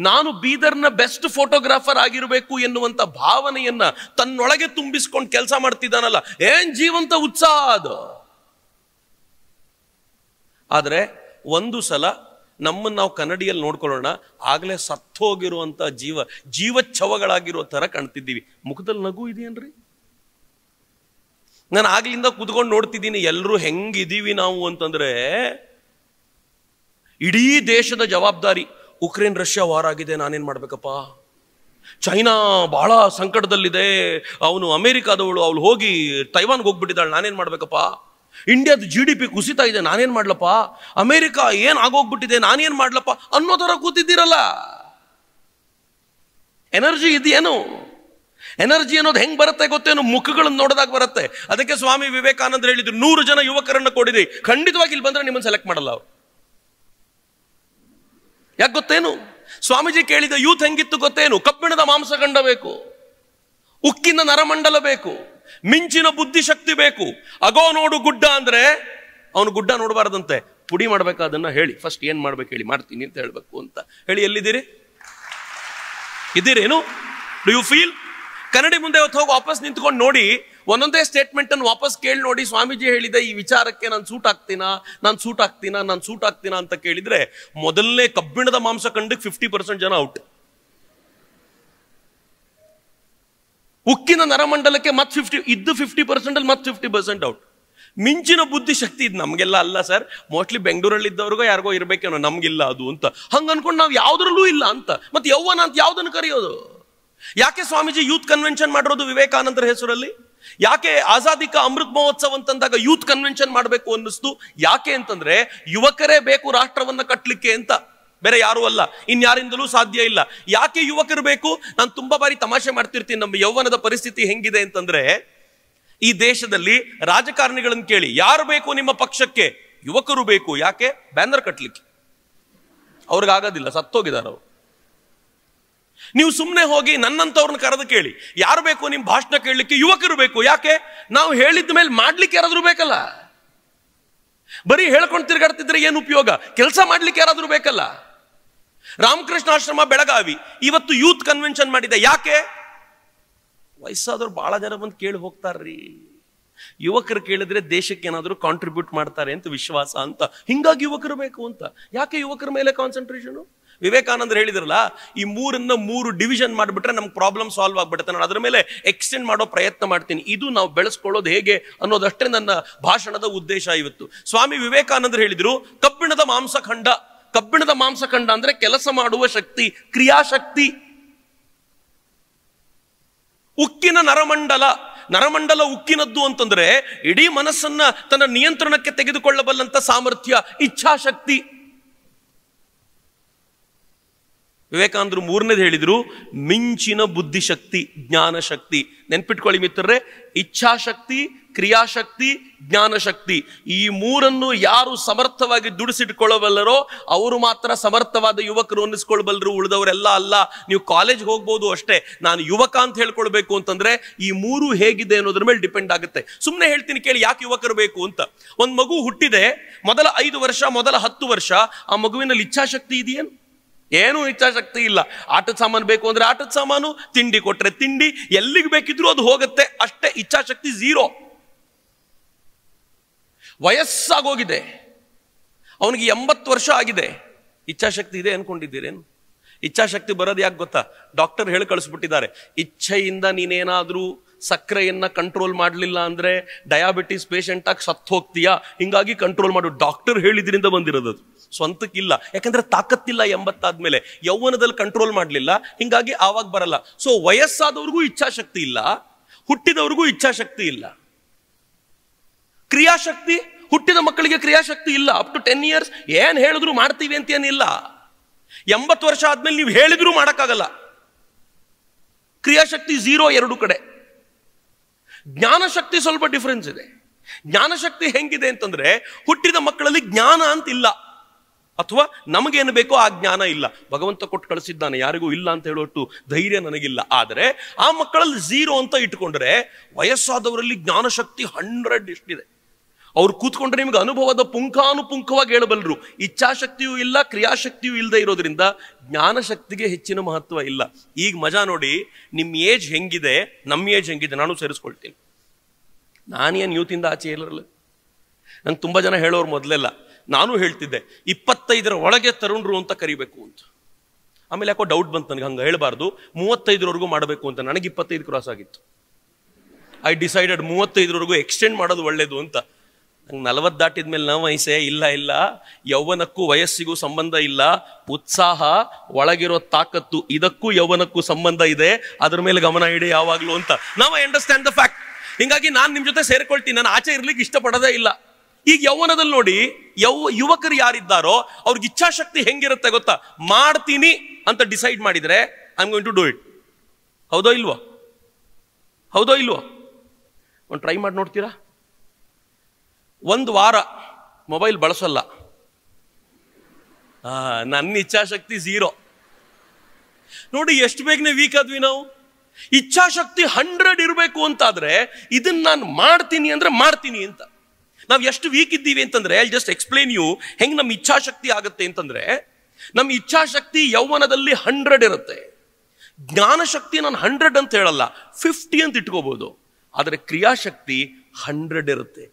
ನಾನು ಬೀದರ್ನ ಬೆಸ್ಟ್ ಫೋಟೋಗ್ರಾಫರ್ ಆಗಿರಬೇಕು ಎನ್ನುವಂಥ ಭಾವನೆಯನ್ನ ತನ್ನೊಳಗೆ ತುಂಬಿಸ್ಕೊಂಡು ಕೆಲಸ ಮಾಡ್ತಿದ್ದಾನಲ್ಲ ಏನ್ ಜೀವಂತ ಉತ್ಸಾಹ ಅದು ಆದರೆ ಒಂದು ಸಲ ನಮ್ಮನ್ನು ನಾವು ಕನ್ನಡಿಯಲ್ಲಿ ನೋಡ್ಕೊಳ್ಳೋಣ ಆಗಲೇ ಸತ್ತೋಗಿರುವಂಥ ಜೀವ ಜೀವಚ್ಛವಗಳಾಗಿರೋ ಥರ ಕಾಣ್ತಿದ್ದೀವಿ ಮುಖದಲ್ಲಿ ನಗು ಇದೆಯೇನ್ರಿ ನಾನು ಆಗ್ಲಿಂದ ಕುತ್ಕೊಂಡು ನೋಡ್ತಿದ್ದೀನಿ ಎಲ್ಲರೂ ಹೆಂಗಿದ್ದೀವಿ ನಾವು ಅಂತಂದ್ರೆ ಇಡೀ ದೇಶದ ಜವಾಬ್ದಾರಿ ಉಕ್ರೇನ್ ರಷ್ಯಾ ವಾರ್ ಆಗಿದೆ ನಾನೇನು ಮಾಡಬೇಕಪ್ಪ ಚೈನಾ ಬಹಳ ಸಂಕಟದಲ್ಲಿದೆ ಅವನು ಅಮೇರಿಕಾದವಳು ಅವಳು ಹೋಗಿ ತೈವಾನ್ಗೆ ಹೋಗ್ಬಿಟ್ಟಿದ್ದಾಳೆ ನಾನೇನು ಮಾಡಬೇಕಪ್ಪ ಇಂಡಿಯಾದ ಜಿ ಡಿ ಪಿ ಕುಸಿತಾ ಇದೆ ನಾನೇನು ಮಾಡ್ಲಪ್ಪ ಅಮೇರಿಕಾ ಏನು ಆಗೋಗ್ಬಿಟ್ಟಿದೆ ನಾನೇನು ಮಾಡ್ಲಪ್ಪ ಅನ್ನೋ ಥರ ಕೂತಿದ್ದೀರಲ್ಲ ಎನರ್ಜಿ ಇದೆಯೇನು ಎನರ್ಜಿ ಅನ್ನೋದು ಹೆಂಗೆ ಬರುತ್ತೆ ಗೊತ್ತೇನು ಮುಖಗಳನ್ನು ನೋಡಿದಾಗ ಬರುತ್ತೆ ಅದಕ್ಕೆ ಸ್ವಾಮಿ ವಿವೇಕಾನಂದ ಹೇಳಿದ್ರು ನೂರು ಜನ ಯುವಕರನ್ನು ಕೊಡಿರಿ ಖಂಡಿತವಾಗಿ ಇಲ್ಲಿ ಬಂದರೆ ನಿಮ್ಮನ್ನು ಸೆಲೆಕ್ಟ್ ಮಾಡಲ್ಲ ಅವರು ಯಾಕೆ ಗೊತ್ತೇನು ಸ್ವಾಮೀಜಿ ಕೇಳಿದ ಯೂತ್ ಹೆಂಗಿತ್ತು ಗೊತ್ತೇನು ಕಬ್ಬಿಣದ ಮಾಂಸ ಕಂಡ ಬೇಕು ಉಕ್ಕಿನ ನರಮಂಡಲ ಬೇಕು ಮಿಂಚಿನ ಬುದ್ಧಿಶಕ್ತಿ ಬೇಕು ಅಗೋ ನೋಡು ಗುಡ್ಡ ಅಂದ್ರೆ ಅವನು ಗುಡ್ಡ ನೋಡಬಾರದಂತೆ ಪುಡಿ ಅದನ್ನ ಹೇಳಿ ಫಸ್ಟ್ ಏನ್ ಮಾಡ್ಬೇಕು ಹೇಳಿ ಮಾಡ್ತೀನಿ ಅಂತ ಹೇಳ್ಬೇಕು ಅಂತ ಹೇಳಿ ಎಲ್ಲಿದ್ದೀರಿ ಇದ್ದೀರೇನು ಡು ಯು ಫೀಲ್ ಕನ್ನಡಿ ಮುಂದೆ ಹೋಗಿ ವಾಪಸ್ ನಿಂತ್ಕೊಂಡು ನೋಡಿ ಒಂದೊಂದೇ ಸ್ಟೇಟ್ಮೆಂಟ್ ಅನ್ನು ವಾಪಸ್ ಕೇಳಿ ನೋಡಿ ಸ್ವಾಮೀಜಿ ಹೇಳಿದೆ ಈ ವಿಚಾರಕ್ಕೆ ನಾನು ಸೂಟ್ ಆಗ್ತೀನಾ ನಾನು ಸೂಟ್ ಆಗ್ತೀನಾ ನಾನು ಸೂಟ್ ಆಗ್ತೀನಾ ಅಂತ ಕೇಳಿದ್ರೆ ಮೊದಲನೇ ಕಬ್ಬಿಣದ ಮಾಂಸ ಕಂಡಕ್ಕೆ ಫಿಫ್ಟಿ ಪರ್ಸೆಂಟ್ ಜನ ಔಟ್ ಉಕ್ಕಿನ ನರಮಂಡಲಕ್ಕೆ ಮತ್ತೆ ಫಿಫ್ಟಿ ಇದ್ದು ಫಿಫ್ಟಿ ಪರ್ಸೆಂಟ್ ಅಲ್ಲಿ ಮತ್ತೆ ಫಿಫ್ಟಿ ಪರ್ಸೆಂಟ್ ಔಟ್ ಮಿಂಚಿನ ಬುದ್ಧಿ ಶಕ್ತಿ ಇದು ನಮಗೆಲ್ಲ ಅಲ್ಲ ಸರ್ ಮೋಸ್ಟ್ಲಿ ಬೆಂಗಳೂರಲ್ಲಿ ಇದ್ದವ್ರಿಗೋ ಯಾರಿಗೋ ಇರಬೇಕೇನೋ ನಮಗಿಲ್ಲ ಅದು ಅಂತ ಹಂಗೆ ಅನ್ಕೊಂಡು ನಾವು ಯಾವ್ದ್ರಲ್ಲೂ ಇಲ್ಲ ಅಂತ ಮತ್ತೆ ಯೌವನ ಅಂತ ಯಾವ್ದನ್ನು ಕರೆಯೋದು ಯಾಕೆ ಸ್ವಾಮೀಜಿ ಯೂತ್ ಕನ್ವೆನ್ಷನ್ ಮಾಡಿರೋದು ವಿವೇಕಾನಂದರ ಹೆಸರಲ್ಲಿ ಯಾಕೆ ಆಜಾದಿ ಕಾ ಅಮೃತ್ ಮಹೋತ್ಸವ ಅಂತಂದಾಗ ಯೂತ್ ಕನ್ವೆನ್ಷನ್ ಮಾಡಬೇಕು ಅನ್ನಿಸ್ತು ಯಾಕೆ ಅಂತಂದ್ರೆ ಯುವಕರೇ ಬೇಕು ರಾಷ್ಟ್ರವನ್ನ ಕಟ್ಟಲಿಕ್ಕೆ ಅಂತ ಬೇರೆ ಯಾರೂ ಅಲ್ಲ ಇನ್ಯಾರಿಂದಲೂ ಸಾಧ್ಯ ಇಲ್ಲ ಯಾಕೆ ಯುವಕರು ಬೇಕು ನಾನು ತುಂಬಾ ಬಾರಿ ತಮಾಷೆ ಮಾಡ್ತಿರ್ತೀನಿ ನಮ್ಮ ಯೌವನದ ಪರಿಸ್ಥಿತಿ ಹೆಂಗಿದೆ ಅಂತಂದ್ರೆ ಈ ದೇಶದಲ್ಲಿ ರಾಜಕಾರಣಿಗಳನ್ನು ಕೇಳಿ ಯಾರು ಬೇಕು ನಿಮ್ಮ ಪಕ್ಷಕ್ಕೆ ಯುವಕರು ಬೇಕು ಯಾಕೆ ಬ್ಯಾನರ್ ಕಟ್ಟಲಿಕ್ಕೆ ಅವ್ರಿಗಾಗೋದಿಲ್ಲ ಸತ್ತೋಗಿದ್ದಾರೆ ಅವರು ನೀವು ಸುಮ್ಮನೆ ಹೋಗಿ ನನ್ನಂಥವ್ರನ್ನ ಕರೆದು ಕೇಳಿ ಯಾರು ಬೇಕು ನಿಮ್ಮ ಭಾಷಣ ಕೇಳಲಿಕ್ಕೆ ಯುವಕರು ಬೇಕು ಯಾಕೆ ನಾವು ಹೇಳಿದ ಮೇಲೆ ಮಾಡ್ಲಿಕ್ಕೆ ಯಾರಾದರೂ ಬೇಕಲ್ಲ ಬರೀ ಹೇಳ್ಕೊಂಡು ತಿರುಗಾಡ್ತಿದ್ರೆ ಏನು ಉಪಯೋಗ ಕೆಲಸ ಮಾಡ್ಲಿಕ್ಕೆ ಯಾರಾದರೂ ಬೇಕಲ್ಲ ರಾಮಕೃಷ್ಣ ಆಶ್ರಮ ಬೆಳಗಾವಿ ಇವತ್ತು ಯೂತ್ ಕನ್ವೆನ್ಷನ್ ಮಾಡಿದೆ ಯಾಕೆ ವಯಸ್ಸಾದವ್ರು ಬಹಳ ಜನ ಬಂದು ಕೇಳಿ ಹೋಗ್ತಾರ್ರಿ ಯುವಕರು ಕೇಳಿದ್ರೆ ದೇಶಕ್ಕೆ ಏನಾದರೂ ಕಾಂಟ್ರಿಬ್ಯೂಟ್ ಮಾಡ್ತಾರೆ ಅಂತ ವಿಶ್ವಾಸ ಅಂತ ಹಿಂಗಾಗಿ ಯುವಕರು ಬೇಕು ಅಂತ ಯಾಕೆ ಯುವಕರ ಮೇಲೆ ಕಾನ್ಸಂಟ್ರೇಷನು ವಿವೇಕಾನಂದರು ಹೇಳಿದ್ರಲ್ಲ ಈ ಮೂರನ್ನ ಮೂರು ಡಿವಿಷನ್ ಮಾಡಿಬಿಟ್ರೆ ನಮ್ಗೆ ಪ್ರಾಬ್ಲಮ್ ಸಾಲ್ವ್ ಆಗ್ಬಿಡುತ್ತೆ ನಾನು ಅದರ ಮೇಲೆ ಎಕ್ಸ್ಟೆಂಡ್ ಮಾಡೋ ಪ್ರಯತ್ನ ಮಾಡ್ತೀನಿ ಇದು ನಾವು ಬೆಳೆಸ್ಕೊಳ್ಳೋದು ಹೇಗೆ ಅನ್ನೋದಷ್ಟೇ ನನ್ನ ಭಾಷಣದ ಉದ್ದೇಶ ಇವತ್ತು ಸ್ವಾಮಿ ವಿವೇಕಾನಂದರು ಹೇಳಿದ್ರು ಕಬ್ಬಿಣದ ಮಾಂಸಖಂಡ ಕಬ್ಬಿಣದ ಮಾಂಸಖಂಡ ಅಂದ್ರೆ ಕೆಲಸ ಮಾಡುವ ಶಕ್ತಿ ಕ್ರಿಯಾಶಕ್ತಿ ಉಕ್ಕಿನ ನರಮಂಡಲ ನರಮಂಡಲ ಉಕ್ಕಿನದ್ದು ಅಂತಂದ್ರೆ ಇಡೀ ಮನಸ್ಸನ್ನ ತನ್ನ ನಿಯಂತ್ರಣಕ್ಕೆ ತೆಗೆದುಕೊಳ್ಳಬಲ್ಲಂತ ಸಾಮರ್ಥ್ಯ ಇಚ್ಛಾಶಕ್ತಿ ವಿವೇಕಾನಂದರು ಮೂರನೇದು ಹೇಳಿದ್ರು ಮಿಂಚಿನ ಬುದ್ಧಿಶಕ್ತಿ ಜ್ಞಾನ ಶಕ್ತಿ ನೆನ್ಪಿಟ್ಕೊಳ್ಳಿ ಮಿತ್ರರೇ ಇಚ್ಛಾಶಕ್ತಿ ಕ್ರಿಯಾಶಕ್ತಿ ಜ್ಞಾನಶಕ್ತಿ ಈ ಮೂರನ್ನು ಯಾರು ಸಮರ್ಥವಾಗಿ ದುಡಿಸಿಟ್ಕೊಳ್ಳಬಲ್ಲರೋ ಅವರು ಮಾತ್ರ ಸಮರ್ಥವಾದ ಯುವಕರು ಅನ್ನಿಸ್ಕೊಳ್ಬಲ್ಲರು ಉಳಿದವರೆಲ್ಲ ಅಲ್ಲ ನೀವು ಕಾಲೇಜ್ಗೆ ಹೋಗ್ಬೋದು ಅಷ್ಟೇ ನಾನು ಯುವಕ ಅಂತ ಹೇಳ್ಕೊಳ್ಬೇಕು ಅಂತಂದ್ರೆ ಈ ಮೂರು ಹೇಗಿದೆ ಅನ್ನೋದ್ರ ಮೇಲೆ ಡಿಪೆಂಡ್ ಆಗುತ್ತೆ ಸುಮ್ಮನೆ ಹೇಳ್ತೀನಿ ಕೇಳಿ ಯಾಕೆ ಯುವಕರು ಬೇಕು ಅಂತ ಒಂದು ಮಗು ಹುಟ್ಟಿದೆ ಮೊದಲ ಐದು ವರ್ಷ ಮೊದಲ ಹತ್ತು ವರ್ಷ ಆ ಮಗುವಿನಲ್ಲಿ ಇಚ್ಛಾಶಕ್ತಿ ಇದೆಯೇನು ಏನೂ ಇಚ್ಛಾಶಕ್ತಿ ಇಲ್ಲ ಆಟದ ಸಾಮಾನು ಬೇಕು ಅಂದ್ರೆ ಆಟದ ಸಾಮಾನು ತಿಂಡಿ ಕೊಟ್ರೆ ತಿಂಡಿ ಎಲ್ಲಿಗೆ ಬೇಕಿದ್ರೂ ಅದು ಹೋಗುತ್ತೆ ಅಷ್ಟೇ ಇಚ್ಛಾಶಕ್ತಿ ಝೀರೋ ವಯಸ್ಸಾಗೋಗಿದೆ ಅವನಿಗೆ ಎಂಬತ್ತು ವರ್ಷ ಆಗಿದೆ ಇಚ್ಛಾಶಕ್ತಿ ಇದೆ ಅನ್ಕೊಂಡಿದ್ದೀರೇನು ಇಚ್ಛಾಶಕ್ತಿ ಬರೋದು ಯಾಕೆ ಗೊತ್ತಾ ಡಾಕ್ಟರ್ ಹೇಳಿ ಕಳಿಸ್ಬಿಟ್ಟಿದ್ದಾರೆ ಇಚ್ಛೆಯಿಂದ ನೀನೇನಾದರೂ ಸಕ್ಕರೆಯನ್ನ ಕಂಟ್ರೋಲ್ ಮಾಡಲಿಲ್ಲ ಅಂದ್ರೆ ಡಯಾಬಿಟಿಸ್ ಪೇಷಂಟ್ ಆಗಿ ಸತ್ತು ಹೋಗ್ತೀಯಾ ಹಿಂಗಾಗಿ ಕಂಟ್ರೋಲ್ ಮಾಡು ಡಾಕ್ಟರ್ ಹೇಳಿದ್ರಿಂದ ಬಂದಿರೋದು ಸ್ವಂತಕ್ಕಿಲ್ಲ ಯಾಕಂದ್ರೆ ತಾಕತ್ತಿಲ್ಲ ಎಂಬತ್ತಾದ್ಮೇಲೆ ಯೌವನದಲ್ಲಿ ಕಂಟ್ರೋಲ್ ಮಾಡಲಿಲ್ಲ ಹಿಂಗಾಗಿ ಆವಾಗ ಬರಲ್ಲ ಸೊ ವಯಸ್ಸಾದವ್ರಿಗೂ ಇಚ್ಛಾಶಕ್ತಿ ಇಲ್ಲ ಹುಟ್ಟಿದವ್ರಿಗೂ ಇಚ್ಛಾಶಕ್ತಿ ಇಲ್ಲ ಕ್ರಿಯಾಶಕ್ತಿ ಹುಟ್ಟಿದ ಮಕ್ಕಳಿಗೆ ಕ್ರಿಯಾಶಕ್ತಿ ಇಲ್ಲ ಅಪ್ ಟು ಟೆನ್ ಇಯರ್ಸ್ ಏನು ಹೇಳಿದ್ರು ಮಾಡ್ತೀವಿ ಅಂತ ಏನಿಲ್ಲ ಎಂಬತ್ತು ವರ್ಷ ಆದ್ಮೇಲೆ ನೀವು ಹೇಳಿದ್ರೂ ಮಾಡೋಕ್ಕಾಗಲ್ಲ ಕ್ರಿಯಾಶಕ್ತಿ ಝೀರೋ ಎರಡು ಕಡೆ ಜ್ಞಾನಶಕ್ತಿ ಸ್ವಲ್ಪ ಡಿಫ್ರೆನ್ಸ್ ಇದೆ ಜ್ಞಾನಶಕ್ತಿ ಹೆಂಗಿದೆ ಅಂತಂದ್ರೆ ಹುಟ್ಟಿದ ಮಕ್ಕಳಲ್ಲಿ ಜ್ಞಾನ ಅಂತ ಇಲ್ಲ ಅಥವಾ ನಮಗೇನು ಬೇಕೋ ಆ ಜ್ಞಾನ ಇಲ್ಲ ಭಗವಂತ ಕೊಟ್ಟು ಕಳಿಸಿದ್ದಾನೆ ಯಾರಿಗೂ ಇಲ್ಲ ಅಂತ ಹೇಳೋಟ್ಟು ಧೈರ್ಯ ನನಗಿಲ್ಲ ಆದರೆ ಆ ಮಕ್ಕಳಲ್ಲಿ ಝೀರೋ ಅಂತ ಇಟ್ಕೊಂಡ್ರೆ ವಯಸ್ಸಾದವರಲ್ಲಿ ಜ್ಞಾನಶಕ್ತಿ ಹಂಡ್ರೆಡ್ ಇಷ್ಟಿದೆ ಅವ್ರು ಕೂತ್ಕೊಂಡ್ರೆ ನಿಮ್ಗೆ ಅನುಭವದ ಪುಂಖಾನುಪುಂಖವಾಗಿ ಹೇಳಬಲ್ಲರು ಇಚ್ಛಾಶಕ್ತಿಯೂ ಇಲ್ಲ ಕ್ರಿಯಾಶಕ್ತಿಯೂ ಇಲ್ಲದೆ ಇರೋದ್ರಿಂದ ಜ್ಞಾನ ಶಕ್ತಿಗೆ ಹೆಚ್ಚಿನ ಮಹತ್ವ ಇಲ್ಲ ಈಗ ಮಜಾ ನೋಡಿ ನಿಮ್ಮ ಏಜ್ ಹೆಂಗಿದೆ ನಮ್ಮ ಏಜ್ ಹೆಂಗಿದೆ ನಾನು ಸೇರಿಸ್ಕೊಳ್ತೀನಿ ನಾನೇನು ಯೂತಿಂದ ಆಚೆ ಇಲ್ಲರಲ್ಲ ನಂಗೆ ತುಂಬ ಜನ ಹೇಳೋರು ಮೊದಲೆಲ್ಲ ನಾನು ಹೇಳ್ತಿದ್ದೆ ಇಪ್ಪತ್ತೈದರ ಒಳಗೆ ತರುಣರು ಅಂತ ಕರಿಬೇಕು ಅಂತ ಆಮೇಲೆ ಯಾಕೋ ಡೌಟ್ ಬಂತು ನನಗೆ ಹಂಗೆ ಹೇಳಬಾರ್ದು ಮೂವತ್ತೈದರವರೆಗೂ ಮಾಡಬೇಕು ಅಂತ ನನಗೆ ಇಪ್ಪತ್ತೈದು ಕ್ರಾಸ್ ಆಗಿತ್ತು ಐ ಡಿಸೈಡೆಡ್ ಮೂವತ್ತೈದರವರೆಗೂ ಎಕ್ಸ್ಟೆಂಡ್ ಮಾಡೋದು ಒಳ್ಳೇದು ಅಂತ ನಂಗೆ ನಲವತ್ತು ದಾಟಿದ ಮೇಲೆ ನಾವು ವಯಸ್ಸೆ ಇಲ್ಲ ಇಲ್ಲ ಯೌವನಕ್ಕೂ ವಯಸ್ಸಿಗೂ ಸಂಬಂಧ ಇಲ್ಲ ಉತ್ಸಾಹ ಒಳಗಿರೋ ತಾಕತ್ತು ಇದಕ್ಕೂ ಯೌವನಕ್ಕೂ ಸಂಬಂಧ ಇದೆ ಅದ್ರ ಮೇಲೆ ಗಮನ ಇಡಿ ಯಾವಾಗಲೂ ಅಂತ ನಾವು ಐ ಅಂಡರ್ಸ್ಟ್ಯಾಂಡ್ ದ ಫ್ಯಾಕ್ಟ್ ಹಿಂಗಾಗಿ ನಾನು ನಿಮ್ಮ ಜೊತೆ ಸೇರಿಕೊಳ್ತೀನಿ ನಾನು ಆಚೆ ಇರ್ಲಿಕ್ಕೆ ಇಷ್ಟಪಡೋದೇ ಇಲ್ಲ ಈಗ ಯೌವನದಲ್ಲಿ ನೋಡಿ ಯೌ ಯುವಕರು ಯಾರಿದ್ದಾರೋ ಅವ್ರಿಗೆ ಇಚ್ಛಾಶಕ್ತಿ ಹೆಂಗಿರುತ್ತೆ ಗೊತ್ತಾ ಮಾಡ್ತೀನಿ ಅಂತ ಡಿಸೈಡ್ ಮಾಡಿದರೆ I am going to do it ಹೌದೋ ಇಲ್ವೋ ಹೌದೋ ಇಲ್ವೋ ಒಂದು ಟ್ರೈ ಮಾಡಿ ನೋಡ್ತೀರಾ ಒಂದು ವಾರ ಮೊಬೈಲ್ ಬಳಸಲ್ಲ ನನ್ನ ಇಚ್ಛಾಶಕ್ತಿ ಝೀರೋ ನೋಡಿ ಎಷ್ಟು ಬೇಗನೆ ವೀಕ್ ಆದ್ವಿ ನಾವು ಇಚ್ಛಾಶಕ್ತಿ ಹಂಡ್ರೆಡ್ ಇರಬೇಕು ಅಂತಾದರೆ ಇದನ್ನ ನಾನು ಮಾಡ್ತೀನಿ ಅಂದರೆ ಮಾಡ್ತೀನಿ ಅಂತ ನಾವು ಎಷ್ಟು ವೀಕ್ ಇದ್ದೀವಿ ಅಂತಂದರೆ ಐ ಜಸ್ಟ್ ಎಕ್ಸ್ಪ್ಲೇನ್ ಯು ಹೆಂಗೆ ನಮ್ಮ ಇಚ್ಛಾಶಕ್ತಿ ಆಗುತ್ತೆ ಅಂತಂದರೆ ನಮ್ಮ ಇಚ್ಛಾಶಕ್ತಿ ಯೌವನದಲ್ಲಿ ಹಂಡ್ರೆಡ್ ಇರುತ್ತೆ ಜ್ಞಾನಶಕ್ತಿ ನಾನು ಹಂಡ್ರೆಡ್ ಅಂತ ಹೇಳಲ್ಲ ಫಿಫ್ಟಿ ಅಂತ ಇಟ್ಕೋಬೋದು ಆದರೆ ಕ್ರಿಯಾಶಕ್ತಿ ಹಂಡ್ರೆಡ್ ಇರುತ್ತೆ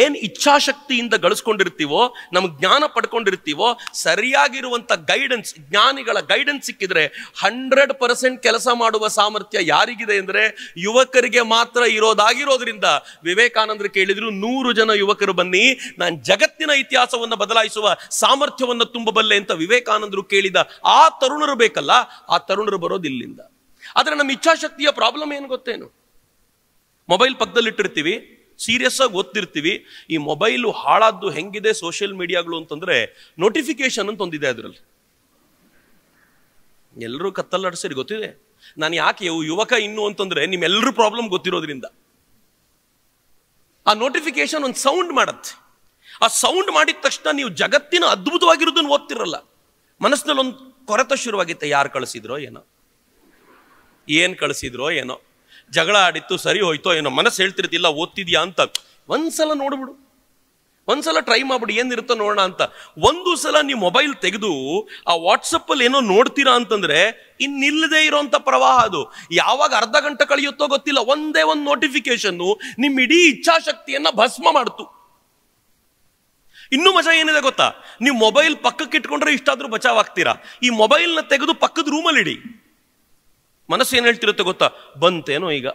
ಏನು ಇಚ್ಛಾಶಕ್ತಿಯಿಂದ ಗಳಿಸ್ಕೊಂಡಿರ್ತೀವೋ ನಮ್ಗೆ ಜ್ಞಾನ ಪಡ್ಕೊಂಡಿರ್ತೀವೋ ಸರಿಯಾಗಿರುವಂಥ ಗೈಡೆನ್ಸ್ ಜ್ಞಾನಿಗಳ ಗೈಡೆನ್ಸ್ ಸಿಕ್ಕಿದ್ರೆ ಹಂಡ್ರೆಡ್ ಪರ್ಸೆಂಟ್ ಕೆಲಸ ಮಾಡುವ ಸಾಮರ್ಥ್ಯ ಯಾರಿಗಿದೆ ಅಂದರೆ ಯುವಕರಿಗೆ ಮಾತ್ರ ಇರೋದಾಗಿರೋದ್ರಿಂದ ವಿವೇಕಾನಂದರು ಕೇಳಿದ್ರು ನೂರು ಜನ ಯುವಕರು ಬನ್ನಿ ನಾನು ಜಗತ್ತಿನ ಇತಿಹಾಸವನ್ನು ಬದಲಾಯಿಸುವ ಸಾಮರ್ಥ್ಯವನ್ನು ತುಂಬಬಲ್ಲೆ ಅಂತ ವಿವೇಕಾನಂದರು ಕೇಳಿದ ಆ ತರುಣರು ಬೇಕಲ್ಲ ಆ ತರುಣರು ಬರೋದು ಇಲ್ಲಿಂದ ಆದರೆ ನಮ್ಮ ಇಚ್ಛಾಶಕ್ತಿಯ ಪ್ರಾಬ್ಲಮ್ ಏನು ಗೊತ್ತೇನು ಮೊಬೈಲ್ ಪಕ್ಕದಲ್ಲಿಟ್ಟಿರ್ತೀವಿ ಸೀರಿಯಸ್ ಆಗಿ ಓದ್ತಿರ್ತೀವಿ ಈ ಮೊಬೈಲು ಹಾಳಾದ್ದು ಹೆಂಗಿದೆ ಸೋಷಿಯಲ್ ಮೀಡಿಯಾಗಳು ಅಂತಂದ್ರೆ ನೋಟಿಫಿಕೇಶನ್ ಅಂತ ಒಂದಿದೆ ಅದರಲ್ಲಿ ಎಲ್ಲರೂ ಕತ್ತಲ್ಲಾಡಿಸಿರಿ ಗೊತ್ತಿದೆ ನಾನು ಯಾಕೆ ಯುವಕ ಇನ್ನು ಅಂತಂದ್ರೆ ನಿಮ್ಮೆಲ್ಲರೂ ಪ್ರಾಬ್ಲಮ್ ಗೊತ್ತಿರೋದ್ರಿಂದ ಆ ನೋಟಿಫಿಕೇಶನ್ ಒಂದು ಸೌಂಡ್ ಮಾಡತ್ತೆ ಆ ಸೌಂಡ್ ಮಾಡಿದ ತಕ್ಷಣ ನೀವು ಜಗತ್ತಿನ ಅದ್ಭುತವಾಗಿರೋದನ್ನು ಓದ್ತಿರಲ್ಲ ಮನಸ್ಸಿನಲ್ಲಿ ಒಂದು ಕೊರತೆ ಶುರುವಾಗಿತ್ತೆ ಯಾರು ಕಳಿಸಿದ್ರೋ ಏನೋ ಏನು ಕಳಿಸಿದ್ರೋ ಏನೋ ಜಗಳ ಆಡಿತ್ತು ಸರಿ ಹೋಯ್ತೋ ಏನೋ ಮನಸ್ಸು ಹೇಳ್ತಿರ್ತಿಲ್ಲ ಓದ್ತಿದ್ಯಾ ಅಂತ ಒಂದ್ಸಲ ನೋಡ್ಬಿಡು ಒಂದ್ಸಲ ಟ್ರೈ ಮಾಡ್ಬಿಡಿ ಏನಿರುತ್ತೋ ನೋಡೋಣ ಅಂತ ಒಂದು ಸಲ ನೀವು ಮೊಬೈಲ್ ತೆಗೆದು ಆ ವಾಟ್ಸಪ್ಪಲ್ಲಿ ಏನೋ ನೋಡ್ತೀರಾ ಅಂತಂದ್ರೆ ಇನ್ನಿಲ್ಲದೆ ಇರೋಂಥ ಪ್ರವಾಹ ಅದು ಯಾವಾಗ ಅರ್ಧ ಗಂಟೆ ಕಳೆಯುತ್ತೋ ಗೊತ್ತಿಲ್ಲ ಒಂದೇ ಒಂದು ನೋಟಿಫಿಕೇಶನ್ನು ನಿಮ್ಮ ಇಡೀ ಇಚ್ಛಾಶಕ್ತಿಯನ್ನು ಭಸ್ಮ ಮಾಡ್ತು ಇನ್ನೂ ಮಜಾ ಏನಿದೆ ಗೊತ್ತಾ ನೀವು ಮೊಬೈಲ್ ಪಕ್ಕಕ್ಕೆ ಇಟ್ಕೊಂಡ್ರೆ ಇಷ್ಟಾದ್ರೂ ಬಚಾವಾಗ್ತೀರಾ ಈ ಮೊಬೈಲ್ನ ತೆಗೆದು ಪಕ್ಕದ ರೂಮಲ್ಲಿ ಇಡಿ ಮನಸ್ಸು ಏನು ಹೇಳ್ತಿರುತ್ತೆ ಗೊತ್ತಾ ಬಂತೇನೋ ಈಗ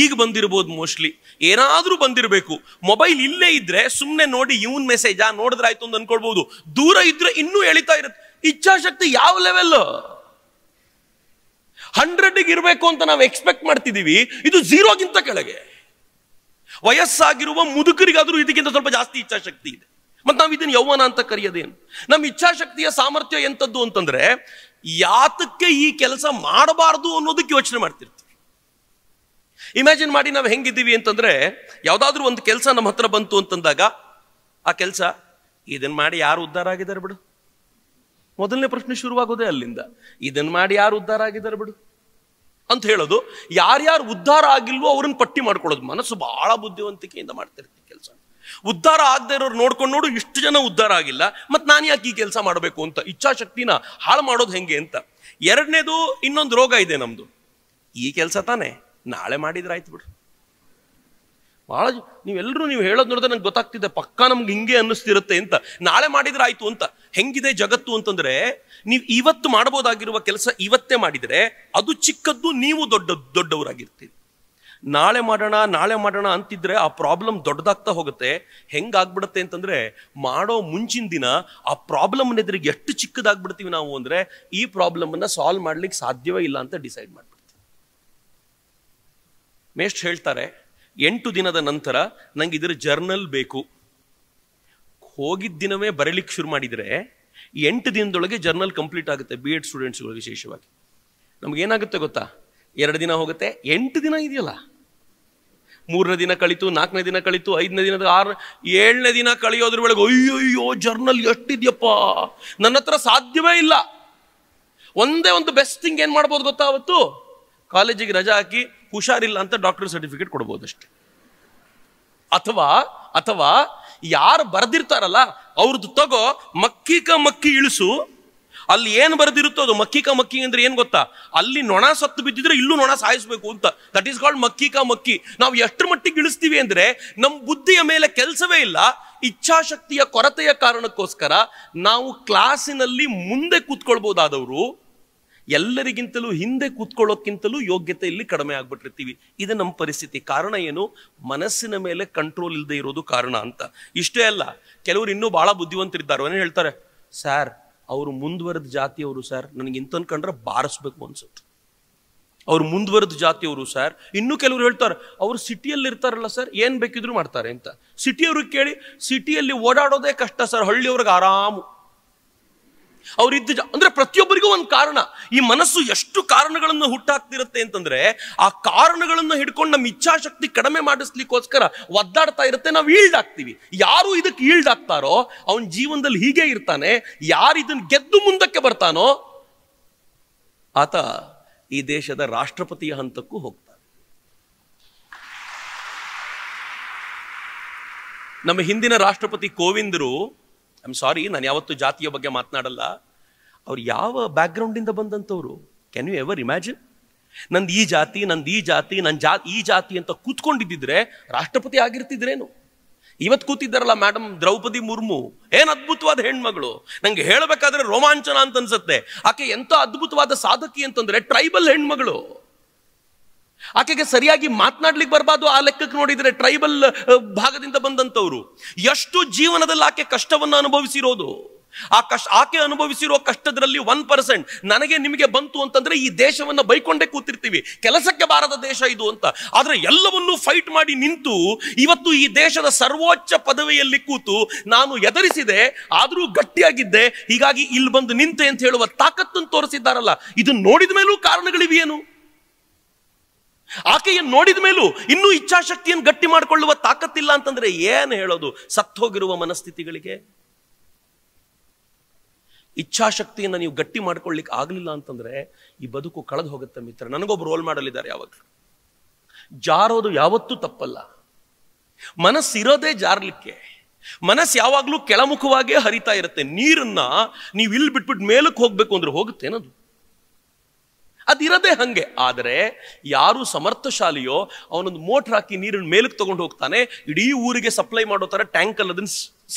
ಈಗ ಬಂದಿರ್ಬೋದು ಮೋಸ್ಟ್ಲಿ ಏನಾದ್ರೂ ಬಂದಿರಬೇಕು ಮೊಬೈಲ್ ಇಲ್ಲೇ ಇದ್ರೆ ಸುಮ್ಮನೆ ನೋಡಿ ಇವನ್ ಮೆಸೇಜ್ ಆ ನೋಡಿದ್ರೆ ಆಯ್ತು ಅಂತ ಅನ್ಕೊಳ್ಬಹುದು ದೂರ ಇದ್ರೆ ಇನ್ನೂ ಎಳಿತಾ ಇರುತ್ತೆ ಇಚ್ಛಾಶಕ್ತಿ ಯಾವ ಲೆವೆಲ್ ಹಂಡ್ರೆಡ್ ಇರಬೇಕು ಅಂತ ನಾವು ಎಕ್ಸ್ಪೆಕ್ಟ್ ಮಾಡ್ತಿದ್ದೀವಿ ಇದು ಗಿಂತ ಕೆಳಗೆ ವಯಸ್ಸಾಗಿರುವ ಮುದುಕರಿಗಾದ್ರೂ ಇದಕ್ಕಿಂತ ಸ್ವಲ್ಪ ಜಾಸ್ತಿ ಇಚ್ಛಾಶಕ್ತಿ ಇದೆ ಮತ್ತೆ ನಾವು ಇದನ್ನು ಯೌವನ ಅಂತ ಕರೆಯೋದೇನು ನಮ್ಮ ಇಚ್ಛಾಶಕ್ತಿಯ ಸಾಮರ್ಥ್ಯ ಎಂಥದ್ದು ಅಂತಂದ್ರೆ ಯಾತಕ್ಕೆ ಈ ಕೆಲಸ ಮಾಡಬಾರ್ದು ಅನ್ನೋದಕ್ಕೆ ಯೋಚನೆ ಮಾಡ್ತಿರ್ತೀವಿ ಇಮ್ಯಾಜಿನ್ ಮಾಡಿ ನಾವು ಹೆಂಗಿದ್ದೀವಿ ಅಂತಂದ್ರೆ ಯಾವುದಾದ್ರೂ ಒಂದು ಕೆಲಸ ನಮ್ಮ ಹತ್ರ ಬಂತು ಅಂತಂದಾಗ ಆ ಕೆಲಸ ಇದನ್ನ ಮಾಡಿ ಯಾರು ಉದ್ಧಾರ ಆಗಿದ್ದಾರೆ ಬಿಡು ಮೊದಲನೇ ಪ್ರಶ್ನೆ ಶುರುವಾಗೋದೇ ಅಲ್ಲಿಂದ ಇದನ್ನ ಮಾಡಿ ಯಾರು ಉದ್ಧಾರ ಆಗಿದ್ದಾರೆ ಬಿಡು ಅಂತ ಹೇಳೋದು ಯಾರ್ಯಾರು ಉದ್ಧಾರ ಆಗಿಲ್ವೋ ಅವ್ರನ್ನ ಪಟ್ಟಿ ಮಾಡ್ಕೊಳ್ಳೋದು ಮನಸ್ಸು ಬಹಳ ಬುದ್ಧಿವಂತಿಕೆಯಿಂದ ಮಾಡ್ತಿರ್ತೀವಿ ಕೆಲಸ ಉದ್ಧಾರ ಆಗದೆ ಇರೋರು ನೋಡ್ಕೊಂಡು ನೋಡು ಇಷ್ಟು ಜನ ಉದ್ಧಾರ ಆಗಿಲ್ಲ ಮತ್ತು ನಾನು ಯಾಕೆ ಈ ಕೆಲಸ ಮಾಡಬೇಕು ಅಂತ ಇಚ್ಛಾಶಕ್ತಿನ ಹಾಳು ಮಾಡೋದು ಹೆಂಗೆ ಅಂತ ಎರಡನೇದು ಇನ್ನೊಂದು ರೋಗ ಇದೆ ನಮ್ಮದು ಈ ಕೆಲಸ ತಾನೇ ನಾಳೆ ಮಾಡಿದ್ರೆ ಆಯ್ತು ಬಿಡ್ರಿ ಭಾಳ ನೀವೆಲ್ಲರೂ ನೀವು ಹೇಳೋದು ನೋಡಿದ್ರೆ ನಂಗೆ ಗೊತ್ತಾಗ್ತಿದೆ ಪಕ್ಕ ನಮ್ಗೆ ಹಿಂಗೆ ಅನ್ನಿಸ್ತಿರುತ್ತೆ ಅಂತ ನಾಳೆ ಮಾಡಿದ್ರೆ ಆಯ್ತು ಅಂತ ಹೆಂಗಿದೆ ಜಗತ್ತು ಅಂತಂದ್ರೆ ನೀವು ಇವತ್ತು ಮಾಡ್ಬೋದಾಗಿರುವ ಕೆಲಸ ಇವತ್ತೇ ಮಾಡಿದರೆ ಅದು ಚಿಕ್ಕದ್ದು ನೀವು ದೊಡ್ಡ ದೊಡ್ಡವರಾಗಿರ್ತೀರಿ ನಾಳೆ ಮಾಡೋಣ ನಾಳೆ ಮಾಡೋಣ ಅಂತಿದ್ರೆ ಆ ಪ್ರಾಬ್ಲಮ್ ದೊಡ್ಡದಾಗ್ತಾ ಹೋಗುತ್ತೆ ಹೆಂಗಾಗ್ಬಿಡುತ್ತೆ ಅಂತಂದ್ರೆ ಮಾಡೋ ಮುಂಚಿನ ದಿನ ಆ ಪ್ರಾಬ್ಲಮ್ನ ಎದುರಿಗೆ ಎಷ್ಟು ಚಿಕ್ಕದಾಗ್ಬಿಡ್ತೀವಿ ನಾವು ಅಂದ್ರೆ ಈ ಪ್ರಾಬ್ಲಮನ್ನು ಸಾಲ್ವ್ ಮಾಡ್ಲಿಕ್ಕೆ ಸಾಧ್ಯವೇ ಇಲ್ಲ ಅಂತ ಡಿಸೈಡ್ ಮಾಡ್ಬಿಡ್ತೀವಿ ಮೇಸ್ಟ್ ಹೇಳ್ತಾರೆ ಎಂಟು ದಿನದ ನಂತರ ನಂಗೆ ಇದರ ಜರ್ನಲ್ ಬೇಕು ಹೋಗಿದ್ದ ದಿನವೇ ಬರೀಲಿಕ್ಕೆ ಶುರು ಮಾಡಿದರೆ ಎಂಟು ದಿನದೊಳಗೆ ಜರ್ನಲ್ ಕಂಪ್ಲೀಟ್ ಆಗುತ್ತೆ ಬಿ ಎಡ್ ಸ್ಟೂಡೆಂಟ್ಸ್ಗಳು ವಿಶೇಷವಾಗಿ ಏನಾಗುತ್ತೆ ಗೊತ್ತಾ ಎರಡು ದಿನ ಹೋಗುತ್ತೆ ಎಂಟು ದಿನ ಇದೆಯಲ್ಲ ಮೂರನೇ ದಿನ ಕಳಿತು ನಾಲ್ಕನೇ ದಿನ ಕಳಿತು ಐದನೇ ದಿನದ ಆರು ಏಳನೇ ದಿನ ಕಳೆಯೋದ್ರ ಒಳಗೆ ಅಯ್ಯಯ್ಯೋ ಜರ್ನಲ್ ಎಷ್ಟಿದ್ಯಪ್ಪ ನನ್ನ ಹತ್ರ ಸಾಧ್ಯವೇ ಇಲ್ಲ ಒಂದೇ ಒಂದು ಬೆಸ್ಟ್ ಥಿಂಗ್ ಏನು ಮಾಡ್ಬೋದು ಗೊತ್ತಾ ಅವತ್ತು ಕಾಲೇಜಿಗೆ ರಜಾ ಹಾಕಿ ಹುಷಾರಿಲ್ಲ ಅಂತ ಡಾಕ್ಟರ್ ಸರ್ಟಿಫಿಕೇಟ್ ಕೊಡ್ಬೋದಷ್ಟೆ ಅಥವಾ ಅಥವಾ ಯಾರು ಬರೆದಿರ್ತಾರಲ್ಲ ಅವ್ರದ್ದು ತಗೋ ಮಕ್ಕಿಕ ಮಕ್ಕಿ ಇಳಿಸು ಅಲ್ಲಿ ಏನು ಬರೆದಿರುತ್ತೋ ಅದು ಮಕ್ಕಿಕ ಮಕ್ಕಿ ಅಂದ್ರೆ ಏನು ಗೊತ್ತಾ ಅಲ್ಲಿ ನೊಣ ಸತ್ತು ಬಿದ್ದಿದ್ರೆ ಇಲ್ಲೂ ನೊಣ ಸಾಯಿಸಬೇಕು ಅಂತ ದಟ್ ಈಸ್ ಕಾಲ್ಡ್ ಮಕ್ಕಿಕ ಮಕ್ಕಿ ನಾವು ಎಷ್ಟು ಮಟ್ಟಿಗೆ ಇಳಿಸ್ತೀವಿ ಅಂದ್ರೆ ನಮ್ಮ ಬುದ್ಧಿಯ ಮೇಲೆ ಕೆಲಸವೇ ಇಲ್ಲ ಇಚ್ಛಾಶಕ್ತಿಯ ಕೊರತೆಯ ಕಾರಣಕ್ಕೋಸ್ಕರ ನಾವು ಕ್ಲಾಸಿನಲ್ಲಿ ಮುಂದೆ ಕೂತ್ಕೊಳ್ಬಹುದಾದವರು ಎಲ್ಲರಿಗಿಂತಲೂ ಹಿಂದೆ ಕೂತ್ಕೊಳ್ಳೋಕ್ಕಿಂತಲೂ ಯೋಗ್ಯತೆ ಇಲ್ಲಿ ಕಡಿಮೆ ಆಗ್ಬಿಟ್ಟಿರ್ತೀವಿ ಇದು ನಮ್ಮ ಪರಿಸ್ಥಿತಿ ಕಾರಣ ಏನು ಮನಸ್ಸಿನ ಮೇಲೆ ಕಂಟ್ರೋಲ್ ಇಲ್ಲದೆ ಇರೋದು ಕಾರಣ ಅಂತ ಇಷ್ಟೇ ಅಲ್ಲ ಕೆಲವರು ಇನ್ನೂ ಬಹಳ ಬುದ್ಧಿವಂತರಿದ್ದಾರೆ ಏನೇನು ಹೇಳ್ತಾರೆ ಸರ್ ಅವರು ಮುಂದುವರೆದ ಜಾತಿಯವರು ಸರ್ ನನಗೆ ಇಂತನ್ಕಂಡ್ರೆ ಬಾರಿಸ್ಬೇಕು ಅನ್ಸುತ್ತೆ ಅವ್ರು ಮುಂದುವರೆದ ಜಾತಿಯವರು ಸರ್ ಇನ್ನು ಕೆಲವರು ಹೇಳ್ತಾರೆ ಅವ್ರು ಸಿಟಿಯಲ್ಲಿ ಇರ್ತಾರಲ್ಲ ಸರ್ ಏನು ಬೇಕಿದ್ರು ಮಾಡ್ತಾರೆ ಅಂತ ಸಿಟಿಯವ್ರಿಗೆ ಕೇಳಿ ಸಿಟಿಯಲ್ಲಿ ಓಡಾಡೋದೇ ಕಷ್ಟ ಸರ್ ಹಳ್ಳಿಯವ್ರಿಗೆ ಆರಾಮು ಅವರಿದ್ದ ಅಂದ್ರೆ ಪ್ರತಿಯೊಬ್ಬರಿಗೂ ಒಂದು ಕಾರಣ ಈ ಮನಸ್ಸು ಎಷ್ಟು ಕಾರಣಗಳನ್ನು ಹುಟ್ಟಾಕ್ತಿರುತ್ತೆ ಅಂತಂದ್ರೆ ಆ ಕಾರಣಗಳನ್ನು ಹಿಡ್ಕೊಂಡು ನಮ್ಮ ಇಚ್ಛಾಶಕ್ತಿ ಕಡಿಮೆ ಮಾಡಿಸ್ಲಿಕ್ಕೋಸ್ಕರ ಒದ್ದಾಡ್ತಾ ಇರುತ್ತೆ ನಾವು ಈಲ್ಡ್ ಆಗ್ತೀವಿ ಯಾರು ಇದಕ್ಕೆ ಈಲ್ಡ್ ಆಗ್ತಾರೋ ಅವನ ಜೀವನದಲ್ಲಿ ಹೀಗೆ ಇರ್ತಾನೆ ಯಾರು ಇದನ್ನ ಗೆದ್ದು ಮುಂದಕ್ಕೆ ಬರ್ತಾನೋ ಆತ ಈ ದೇಶದ ರಾಷ್ಟ್ರಪತಿಯ ಹಂತಕ್ಕೂ ಹೋಗ್ತಾನೆ ನಮ್ಮ ಹಿಂದಿನ ರಾಷ್ಟ್ರಪತಿ ಕೋವಿಂದರು ಐ ಸಾರಿ ನಾನು ಯಾವತ್ತು ಜಾತಿಯ ಬಗ್ಗೆ ಮಾತನಾಡಲ್ಲ ಅವ್ರು ಯಾವ ಬ್ಯಾಕ್ಗ್ರೌಂಡಿಂದ ಬಂದಂಥವ್ರು ಕ್ಯಾನ್ ಯು ಎವರ್ ಇಮ್ಯಾಜಿನ್ ನಂದು ಈ ಜಾತಿ ನಂದು ಈ ಜಾತಿ ನನ್ನ ಜಾ ಈ ಜಾತಿ ಅಂತ ಕೂತ್ಕೊಂಡಿದ್ದಿದ್ರೆ ರಾಷ್ಟ್ರಪತಿ ಆಗಿರ್ತಿದ್ರೇನು ಇವತ್ತು ಕೂತಿದ್ದಾರಲ್ಲ ಮೇಡಮ್ ದ್ರೌಪದಿ ಮುರ್ಮು ಏನು ಅದ್ಭುತವಾದ ಹೆಣ್ಮಗಳು ನಂಗೆ ಹೇಳಬೇಕಾದ್ರೆ ರೋಮಾಂಚನ ಅಂತ ಅನ್ಸುತ್ತೆ ಆಕೆ ಎಂಥ ಅದ್ಭುತವಾದ ಸಾಧಕಿ ಅಂತಂದರೆ ಟ್ರೈಬಲ್ ಹೆಣ್ಮಗಳು ಆಕೆಗೆ ಸರಿಯಾಗಿ ಮಾತನಾಡ್ಲಿಕ್ಕೆ ಬರಬಾರ್ದು ಆ ಲೆಕ್ಕಕ್ಕೆ ನೋಡಿದರೆ ಟ್ರೈಬಲ್ ಭಾಗದಿಂದ ಬಂದಂತವ್ರು ಎಷ್ಟು ಜೀವನದಲ್ಲಿ ಆಕೆ ಕಷ್ಟವನ್ನು ಅನುಭವಿಸಿರೋದು ಆ ಕಷ್ಟ ಆಕೆ ಅನುಭವಿಸಿರೋ ಕಷ್ಟದಲ್ಲಿ ಒನ್ ಪರ್ಸೆಂಟ್ ನನಗೆ ನಿಮಗೆ ಬಂತು ಅಂತಂದ್ರೆ ಈ ದೇಶವನ್ನು ಬೈಕೊಂಡೇ ಕೂತಿರ್ತೀವಿ ಕೆಲಸಕ್ಕೆ ಬಾರದ ದೇಶ ಇದು ಅಂತ ಆದರೆ ಎಲ್ಲವನ್ನೂ ಫೈಟ್ ಮಾಡಿ ನಿಂತು ಇವತ್ತು ಈ ದೇಶದ ಸರ್ವೋಚ್ಚ ಪದವಿಯಲ್ಲಿ ಕೂತು ನಾನು ಎದರಿಸಿದೆ ಆದರೂ ಗಟ್ಟಿಯಾಗಿದ್ದೆ ಹೀಗಾಗಿ ಇಲ್ಲಿ ಬಂದು ನಿಂತೆ ಅಂತ ಹೇಳುವ ತಾಕತ್ತನ್ನು ತೋರಿಸಿದ್ದಾರಲ್ಲ ಇದನ್ನು ನೋಡಿದ ಮೇಲೂ ಕಾರಣಗಳಿವೆಯೇನು ಆಕೆಯನ್ನು ನೋಡಿದ ಮೇಲೂ ಇನ್ನೂ ಇಚ್ಛಾಶಕ್ತಿಯನ್ನು ಗಟ್ಟಿ ಮಾಡಿಕೊಳ್ಳುವ ತಾಕತ್ತಿಲ್ಲ ಅಂತಂದ್ರೆ ಏನು ಹೇಳೋದು ಸತ್ತೋಗಿರುವ ಮನಸ್ಥಿತಿಗಳಿಗೆ ಇಚ್ಛಾಶಕ್ತಿಯನ್ನು ನೀವು ಗಟ್ಟಿ ಮಾಡ್ಕೊಳ್ಳಿಕ್ ಆಗಲಿಲ್ಲ ಅಂತಂದ್ರೆ ಈ ಬದುಕು ಕಳೆದು ಹೋಗುತ್ತೆ ಮಿತ್ರ ನನಗೊಬ್ಬ ರೋಲ್ ಮಾಡಲ್ ಇದ್ದಾರೆ ಯಾವಾಗಲೂ ಜಾರೋದು ಯಾವತ್ತೂ ತಪ್ಪಲ್ಲ ಮನಸ್ಸಿರೋದೇ ಜಾರ್ಲಿಕ್ಕೆ ಮನಸ್ಸು ಯಾವಾಗಲೂ ಕೆಳಮುಖವಾಗೇ ಹರಿತಾ ಇರುತ್ತೆ ನೀರನ್ನ ನೀವು ಇಲ್ಲಿ ಬಿಟ್ಬಿಟ್ಟು ಮೇಲಕ್ಕೆ ಹೋಗ್ಬೇಕು ಅಂದ್ರೆ ಹೋಗುತ್ತೇನದು ಅದಿರದೆ ಹಂಗೆ ಆದರೆ ಯಾರು ಸಮರ್ಥಶಾಲಿಯೋ ಅವನೊಂದು ಮೋಟ್ರ್ ಹಾಕಿ ನೀರನ್ನು ಮೇಲಕ್ಕೆ ತಗೊಂಡು ಹೋಗ್ತಾನೆ ಇಡೀ ಊರಿಗೆ ಸಪ್ಲೈ ಮಾಡೋ ಥರ ಟ್ಯಾಂಕಲ್ಲಿ ಅದನ್ನು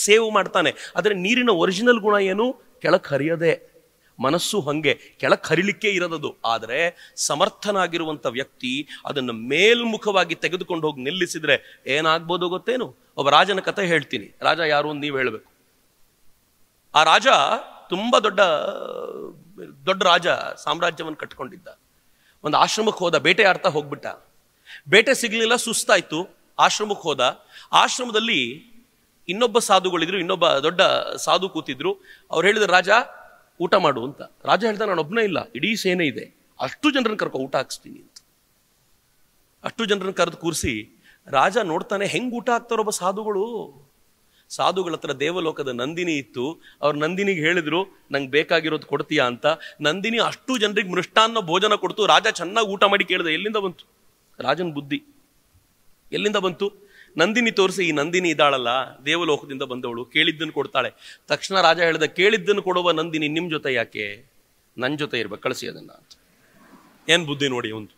ಸೇವ್ ಮಾಡ್ತಾನೆ ಆದರೆ ನೀರಿನ ಒರಿಜಿನಲ್ ಗುಣ ಏನು ಕೆಳಕ್ಕೆ ಹರಿಯದೆ ಮನಸ್ಸು ಹಂಗೆ ಕೆಳಕ್ಕೆ ಹರಿಲಿಕ್ಕೆ ಇರದದು ಆದರೆ ಸಮರ್ಥನಾಗಿರುವಂಥ ವ್ಯಕ್ತಿ ಅದನ್ನು ಮೇಲ್ಮುಖವಾಗಿ ತೆಗೆದುಕೊಂಡು ಹೋಗಿ ನಿಲ್ಲಿಸಿದ್ರೆ ಏನಾಗ್ಬೋದು ಗೊತ್ತೇನು ಒಬ್ಬ ರಾಜನ ಕಥೆ ಹೇಳ್ತೀನಿ ರಾಜ ಯಾರು ಅಂತ ನೀವು ಹೇಳಬೇಕು ಆ ರಾಜ ತುಂಬ ದೊಡ್ಡ ದೊಡ್ಡ ರಾಜ ಸಾಮ್ರಾಜ್ಯವನ್ನು ಕಟ್ಕೊಂಡಿದ್ದ ಒಂದು ಆಶ್ರಮಕ್ಕೆ ಹೋದ ಬೇಟೆ ಆಡ್ತಾ ಹೋಗ್ಬಿಟ್ಟ ಬೇಟೆ ಸಿಗ್ಲಿಲ್ಲ ಸುಸ್ತಾಯಿತು ಆಶ್ರಮಕ್ಕೆ ಹೋದ ಆಶ್ರಮದಲ್ಲಿ ಇನ್ನೊಬ್ಬ ಸಾಧುಗಳಿದ್ರು ಇನ್ನೊಬ್ಬ ದೊಡ್ಡ ಸಾಧು ಕೂತಿದ್ರು ಅವ್ರು ಹೇಳಿದ ರಾಜ ಊಟ ಮಾಡು ಅಂತ ರಾಜ ಹೇಳ್ದ ನಾನು ಒಬ್ಬನೇ ಇಲ್ಲ ಇಡೀ ಸೇನೆ ಇದೆ ಅಷ್ಟು ಜನರನ್ನು ಕರ್ಕೊ ಊಟ ಹಾಕ್ಸ್ತೀನಿ ಅಂತ ಅಷ್ಟು ಜನರನ್ನು ಕರೆದು ಕೂರಿಸಿ ರಾಜ ನೋಡ್ತಾನೆ ಹೆಂಗೆ ಊಟ ಹಾಕ್ತಾರೋ ಸಾಧುಗಳು ಸಾಧುಗಳ ಹತ್ರ ದೇವಲೋಕದ ನಂದಿನಿ ಇತ್ತು ಅವ್ರು ನಂದಿನಿಗೆ ಹೇಳಿದ್ರು ನಂಗೆ ಬೇಕಾಗಿರೋದು ಕೊಡ್ತೀಯಾ ಅಂತ ನಂದಿನಿ ಅಷ್ಟು ಜನರಿಗೆ ಮೃಷ್ಟಾನ್ನ ಭೋಜನ ಕೊಡ್ತು ರಾಜ ಚೆನ್ನಾಗಿ ಊಟ ಮಾಡಿ ಕೇಳಿದೆ ಎಲ್ಲಿಂದ ಬಂತು ರಾಜನ ಬುದ್ಧಿ ಎಲ್ಲಿಂದ ಬಂತು ನಂದಿನಿ ತೋರಿಸಿ ಈ ನಂದಿನಿ ಇದ್ದಾಳಲ್ಲ ದೇವಲೋಕದಿಂದ ಬಂದವಳು ಕೇಳಿದ್ದನ್ನು ಕೊಡ್ತಾಳೆ ತಕ್ಷಣ ರಾಜ ಹೇಳಿದ ಕೇಳಿದ್ದನ್ನು ಕೊಡುವ ನಂದಿನಿ ನಿಮ್ಮ ಜೊತೆ ಯಾಕೆ ನನ್ನ ಜೊತೆ ಇರ್ಬೇಕು ಕಳಿಸಿ ಅದನ್ನ ಅಂತ ಏನು ಬುದ್ಧಿ ನೋಡಿ ಒಂದು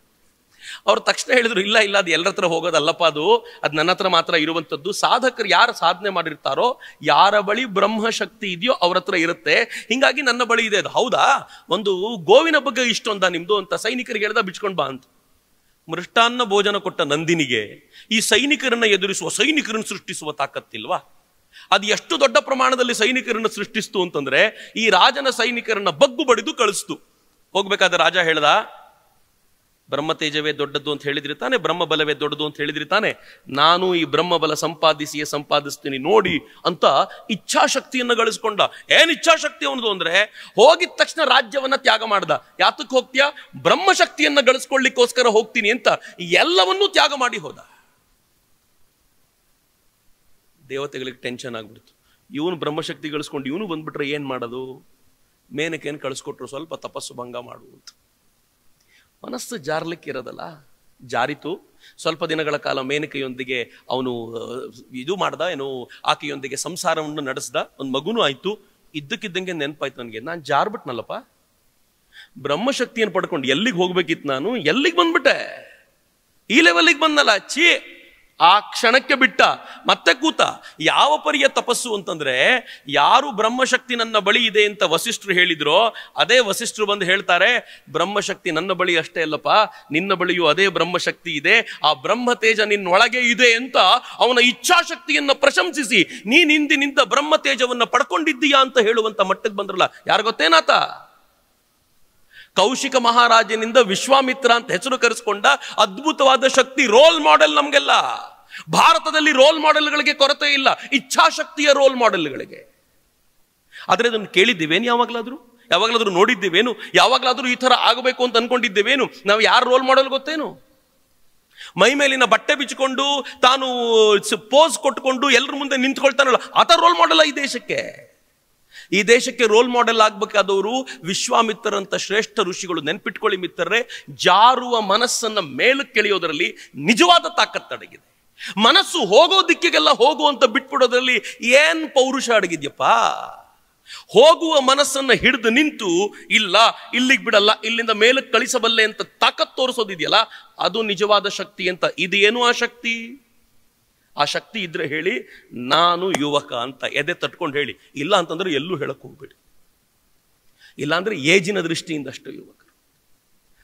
ಅವ್ರು ತಕ್ಷಣ ಹೇಳಿದ್ರು ಇಲ್ಲ ಇಲ್ಲ ಅದು ಎಲ್ಲರ ಹತ್ರ ಹೋಗೋದಲ್ಲಪ್ಪ ಅದು ಅದು ನನ್ನ ಹತ್ರ ಮಾತ್ರ ಇರುವಂಥದ್ದು ಸಾಧಕರು ಯಾರು ಸಾಧನೆ ಮಾಡಿರ್ತಾರೋ ಯಾರ ಬಳಿ ಬ್ರಹ್ಮಶಕ್ತಿ ಇದೆಯೋ ಅವ್ರ ಹತ್ರ ಇರುತ್ತೆ ಹಿಂಗಾಗಿ ನನ್ನ ಬಳಿ ಇದೆ ಅದು ಹೌದಾ ಒಂದು ಗೋವಿನ ಬಗ್ಗೆ ಇಷ್ಟೊಂದ ನಿಮ್ದು ಅಂತ ಸೈನಿಕರಿಗೆ ಹೇಳ್ದ ಬಿಚ್ಕೊಂಡ್ ಬಾ ಅಂತ ಮೃಷ್ಟಾನ್ನ ಭೋಜನ ಕೊಟ್ಟ ನಂದಿನಿಗೆ ಈ ಸೈನಿಕರನ್ನ ಎದುರಿಸುವ ಸೈನಿಕರನ್ನು ಸೃಷ್ಟಿಸುವ ತಾಕತ್ತಿಲ್ವಾ ಅದು ಎಷ್ಟು ದೊಡ್ಡ ಪ್ರಮಾಣದಲ್ಲಿ ಸೈನಿಕರನ್ನು ಸೃಷ್ಟಿಸ್ತು ಅಂತಂದ್ರೆ ಈ ರಾಜನ ಸೈನಿಕರನ್ನ ಬಗ್ಗು ಬಡಿದು ಕಳಿಸ್ತು ಹೋಗ್ಬೇಕಾದ ರಾಜ ಹೇಳ್ದ ಬ್ರಹ್ಮತೇಜವೇ ದೊಡ್ಡದು ಅಂತ ಹೇಳಿದ್ರಿ ತಾನೆ ಬ್ರಹ್ಮಬಲವೇ ದೊಡ್ಡದು ಅಂತ ಹೇಳಿದ್ರಿ ತಾನೆ ನಾನು ಈ ಬ್ರಹ್ಮಬಲ ಸಂಪಾದಿಸಿಯೇ ಸಂಪಾದಿಸ್ತೀನಿ ನೋಡಿ ಅಂತ ಇಚ್ಛಾಶಕ್ತಿಯನ್ನು ಗಳಿಸ್ಕೊಂಡ ಏನ್ ಇಚ್ಛಾಶಕ್ತಿ ಅವನದು ಅಂದ್ರೆ ಹೋಗಿದ ತಕ್ಷಣ ರಾಜ್ಯವನ್ನ ತ್ಯಾಗ ಮಾಡ್ದ ಯಾತಕ್ಕೆ ಹೋಗ್ತೀಯಾ ಬ್ರಹ್ಮಶಕ್ತಿಯನ್ನ ಗಳಿಸ್ಕೊಳ್ಳಿಕ್ಕೋಸ್ಕರ ಹೋಗ್ತೀನಿ ಅಂತ ಎಲ್ಲವನ್ನೂ ತ್ಯಾಗ ಮಾಡಿ ಹೋದ ದೇವತೆಗಳಿಗೆ ಟೆನ್ಷನ್ ಆಗ್ಬಿಡ್ತು ಇವನು ಬ್ರಹ್ಮಶಕ್ತಿ ಗಳಿಸ್ಕೊಂಡು ಇವನು ಬಂದ್ಬಿಟ್ರೆ ಏನ್ ಮಾಡೋದು ಮೇನಕೇನು ಕಳಿಸ್ಕೊಟ್ರು ಸ್ವಲ್ಪ ತಪಸ್ಸು ಭಂಗ ಮಾಡುವಂತ ಮನಸ್ಸು ಜಾರ್ಲಿಕ್ಕೆ ಇರೋದಲ್ಲ ಜಾರಿತು ಸ್ವಲ್ಪ ದಿನಗಳ ಕಾಲ ಮೇನಕೆಯೊಂದಿಗೆ ಅವನು ಇದು ಮಾಡ್ದ ಏನು ಆಕೆಯೊಂದಿಗೆ ಸಂಸಾರವನ್ನು ನಡೆಸ್ದ ಒಂದು ಮಗುನೂ ಆಯ್ತು ಇದ್ದಕ್ಕಿದ್ದಂಗೆ ನೆನಪಾಯ್ತು ನನಗೆ ನಾನು ಜಾರ್ಬಿಟ್ನಲ್ಲಪ್ಪ ಬ್ರಹ್ಮಶಕ್ತಿಯನ್ನು ಪಡ್ಕೊಂಡು ಎಲ್ಲಿಗೆ ಹೋಗ್ಬೇಕಿತ್ತು ನಾನು ಎಲ್ಲಿಗೆ ಬಂದ್ಬಿಟ್ಟೆ ಈ ಲೆವೆಲ್ಗೆ ಬಂದಲ್ಲ ಚೀ ಆ ಕ್ಷಣಕ್ಕೆ ಬಿಟ್ಟ ಮತ್ತೆ ಕೂತ ಯಾವ ಪರಿಯ ತಪಸ್ಸು ಅಂತಂದ್ರೆ ಯಾರು ಬ್ರಹ್ಮಶಕ್ತಿ ನನ್ನ ಬಳಿ ಇದೆ ಅಂತ ವಸಿಷ್ಠರು ಹೇಳಿದ್ರೋ ಅದೇ ವಸಿಷ್ಠರು ಬಂದು ಹೇಳ್ತಾರೆ ಬ್ರಹ್ಮಶಕ್ತಿ ನನ್ನ ಬಳಿ ಅಷ್ಟೇ ಅಲ್ಲಪ್ಪ ನಿನ್ನ ಬಳಿಯೂ ಅದೇ ಬ್ರಹ್ಮಶಕ್ತಿ ಇದೆ ಆ ಬ್ರಹ್ಮ ತೇಜ ನಿನ್ನೊಳಗೆ ಇದೆ ಅಂತ ಅವನ ಇಚ್ಛಾಶಕ್ತಿಯನ್ನು ಪ್ರಶಂಸಿಸಿ ನೀ ನಿಂದಿನಿಂದ ಬ್ರಹ್ಮ ತೇಜವನ್ನ ಪಡ್ಕೊಂಡಿದ್ದೀಯಾ ಅಂತ ಹೇಳುವಂತ ಮಟ್ಟಕ್ಕೆ ಬಂದ್ರಲ್ಲ ಯಾರು ಗೊತ್ತೇನಾತ ಕೌಶಿಕ ಮಹಾರಾಜನಿಂದ ವಿಶ್ವಾಮಿತ್ರ ಅಂತ ಹೆಸರು ಕರೆಸಿಕೊಂಡ ಅದ್ಭುತವಾದ ಶಕ್ತಿ ರೋಲ್ ಮಾಡೆಲ್ ನಮಗೆಲ್ಲ ಭಾರತದಲ್ಲಿ ರೋಲ್ ಮಾಡೆಲ್ಗಳಿಗೆ ಕೊರತೆ ಇಲ್ಲ ಇಚ್ಛಾಶಕ್ತಿಯ ರೋಲ್ ಮಾಡೆಲ್ಗಳಿಗೆ ಆದರೆ ಅದನ್ನು ಕೇಳಿದ್ದೇವೇನು ಯಾವಾಗಲಾದರೂ ಯಾವಾಗಲಾದರೂ ನೋಡಿದ್ದೇವೇನು ಯಾವಾಗಲಾದರೂ ಈ ಥರ ಆಗಬೇಕು ಅಂತ ಅನ್ಕೊಂಡಿದ್ದೇವೇನು ನಾವು ಯಾರು ರೋಲ್ ಮಾಡೆಲ್ ಗೊತ್ತೇನು ಮೈ ಮೇಲಿನ ಬಟ್ಟೆ ಬಿಚ್ಚಿಕೊಂಡು ತಾನು ಪೋಸ್ ಕೊಟ್ಟುಕೊಂಡು ಎಲ್ಲರ ಮುಂದೆ ನಿಂತ್ಕೊಳ್ತಾನಲ್ಲ ಆತ ರೋಲ್ ಮಾಡೆಲ್ ಈ ದೇಶಕ್ಕೆ ಈ ದೇಶಕ್ಕೆ ರೋಲ್ ಮಾಡೆಲ್ ಆಗಬೇಕಾದವರು ವಿಶ್ವಾಮಿತ್ರರಂಥ ಶ್ರೇಷ್ಠ ಋಷಿಗಳು ನೆನ್ಪಿಟ್ಕೊಳ್ಳಿ ಮಿತ್ರರೇ ಜಾರುವ ಮನಸ್ಸನ್ನು ಮೇಲಕ್ಕೆಳೆಯೋದರಲ್ಲಿ ನಿಜವಾದ ತಾಕತ್ತಡಗಿದೆ ಮನಸ್ಸು ಹೋಗೋ ದಿಕ್ಕಿಗೆಲ್ಲ ಹೋಗುವಂತ ಬಿಟ್ಬಿಡೋದ್ರಲ್ಲಿ ಏನ್ ಪೌರುಷ ಅಡಗಿದ್ಯಪ್ಪ ಹೋಗುವ ಮನಸ್ಸನ್ನು ಹಿಡಿದು ನಿಂತು ಇಲ್ಲ ಇಲ್ಲಿಗೆ ಬಿಡಲ್ಲ ಇಲ್ಲಿಂದ ಮೇಲಕ್ಕೆ ಕಳಿಸಬಲ್ಲೆ ಅಂತ ತಾಕತ್ ತೋರಿಸೋದಿದೆಯಲ್ಲ ಅದು ನಿಜವಾದ ಶಕ್ತಿ ಅಂತ ಇದೇನು ಆ ಶಕ್ತಿ ಆ ಶಕ್ತಿ ಇದ್ರೆ ಹೇಳಿ ನಾನು ಯುವಕ ಅಂತ ಎದೆ ತಟ್ಕೊಂಡು ಹೇಳಿ ಇಲ್ಲ ಅಂತಂದ್ರೆ ಎಲ್ಲೂ ಹೇಳಕ್ ಹೋಗ್ಬೇಡಿ ಇಲ್ಲಾಂದ್ರೆ ಏಜಿನ ದೃಷ್ಟಿಯಿಂದ ಅಷ್ಟು ಯುವಕರು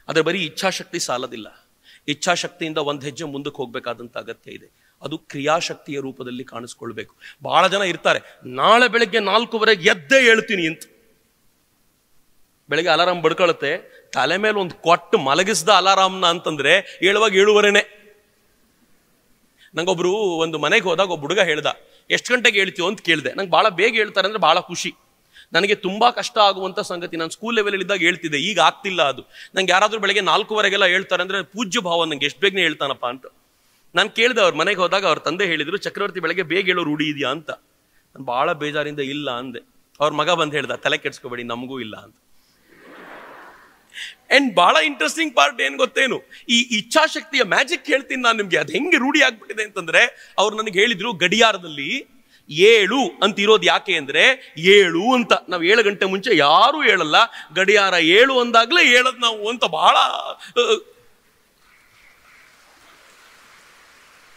ಅದ್ರ ಬರೀ ಇಚ್ಛಾಶಕ್ತಿ ಸಾಲದಿಲ್ಲ ಇಚ್ಛಾಶಕ್ತಿಯಿಂದ ಒಂದು ಹೆಜ್ಜೆ ಮುಂದಕ್ಕೆ ಹೋಗಬೇಕಾದಂಥ ಅಗತ್ಯ ಇದೆ ಅದು ಕ್ರಿಯಾಶಕ್ತಿಯ ರೂಪದಲ್ಲಿ ಕಾಣಿಸ್ಕೊಳ್ಬೇಕು ಬಹಳ ಜನ ಇರ್ತಾರೆ ನಾಳೆ ಬೆಳಗ್ಗೆ ನಾಲ್ಕೂವರೆಗೆ ಎದ್ದೇ ಹೇಳ್ತೀನಿ ಅಂತ ಬೆಳಗ್ಗೆ ಅಲಾರಾಮ್ ಬಡ್ಕೊಳತ್ತೆ ತಲೆ ಮೇಲೆ ಒಂದು ಕೊಟ್ಟು ಮಲಗಿಸ್ದ ಅಲಾರಾಮ್ನ ಅಂತಂದ್ರೆ ಏಳುವಾಗ ಏಳುವರೆನೆ ನಂಗೊಬ್ರು ಒಂದು ಮನೆಗೆ ಹೋದಾಗ ಒಬ್ಬ ಹುಡುಗ ಹೇಳ್ದ ಎಷ್ಟು ಗಂಟೆಗೆ ಹೇಳ್ತೀವೋ ಅಂತ ಕೇಳಿದೆ ನಂಗೆ ಭಾಳ ಬೇಗ ಹೇಳ್ತಾರೆ ಅಂದ್ರೆ ಭಾಳ ಖುಷಿ ನನಗೆ ತುಂಬಾ ಕಷ್ಟ ಆಗುವಂತ ಸಂಗತಿ ನಾನು ಸ್ಕೂಲ್ ಲೆವೆಲ್ ಇದ್ದಾಗ ಹೇಳ್ತಿದ್ದೆ ಈಗ ಆಗ್ತಿಲ್ಲ ಅದು ನಂಗೆ ಯಾರಾದರೂ ಬೆಳಗ್ಗೆ ನಾಲ್ಕೂವರೆಗೆಲ್ಲ ಹೇಳ್ತಾರೆ ಅಂದ್ರೆ ಪೂಜ್ಯ ಭಾವ ನಂಗೆ ಎಷ್ಟು ಬೇಗನೆ ಹೇಳ್ತಾನಪ್ಪ ಅಂತ ನಾನು ಕೇಳಿದೆ ಅವ್ರ ಮನೆಗೆ ಹೋದಾಗ ಅವ್ರ ತಂದೆ ಹೇಳಿದ್ರು ಚಕ್ರವರ್ತಿ ಬೆಳಗ್ಗೆ ಬೇಗ ಹೇಳೋ ರೂಢಿ ಇದೆಯಾ ಅಂತ ನಾನು ಬಹಳ ಬೇಜಾರಿಂದ ಇಲ್ಲ ಅಂದೆ ಅವ್ರ ಮಗ ಬಂದು ಹೇಳ್ದ ತಲೆ ಕೆಡ್ಸ್ಕೋಬೇಡಿ ನಮಗೂ ಇಲ್ಲ ಅಂತ ಅಂಡ್ ಬಹಳ ಇಂಟ್ರೆಸ್ಟಿಂಗ್ ಪಾರ್ಟ್ ಏನ್ ಗೊತ್ತೇನು ಈ ಇಚ್ಛಾಶಕ್ತಿಯ ಮ್ಯಾಜಿಕ್ ಹೇಳ್ತೀನಿ ನಾನು ನಿಮ್ಗೆ ಅದು ಹೆಂಗೆ ರೂಢಿ ಆಗ್ಬಿಟ್ಟಿದೆ ಅಂತಂದ್ರೆ ಅವ್ರು ನನಗೆ ಹೇಳಿದ್ರು ಗಡಿಯಾರದಲ್ಲಿ ಏಳು ಅಂತ ಇರೋದು ಯಾಕೆ ಅಂದ್ರೆ ಏಳು ಅಂತ ನಾವು ಏಳು ಗಂಟೆ ಮುಂಚೆ ಯಾರು ಹೇಳಲ್ಲ ಗಡಿಯಾರ ಏಳು ಅಂದಾಗಲೇ ಹೇಳೋದು ನಾವು ಅಂತ ಬಹಳ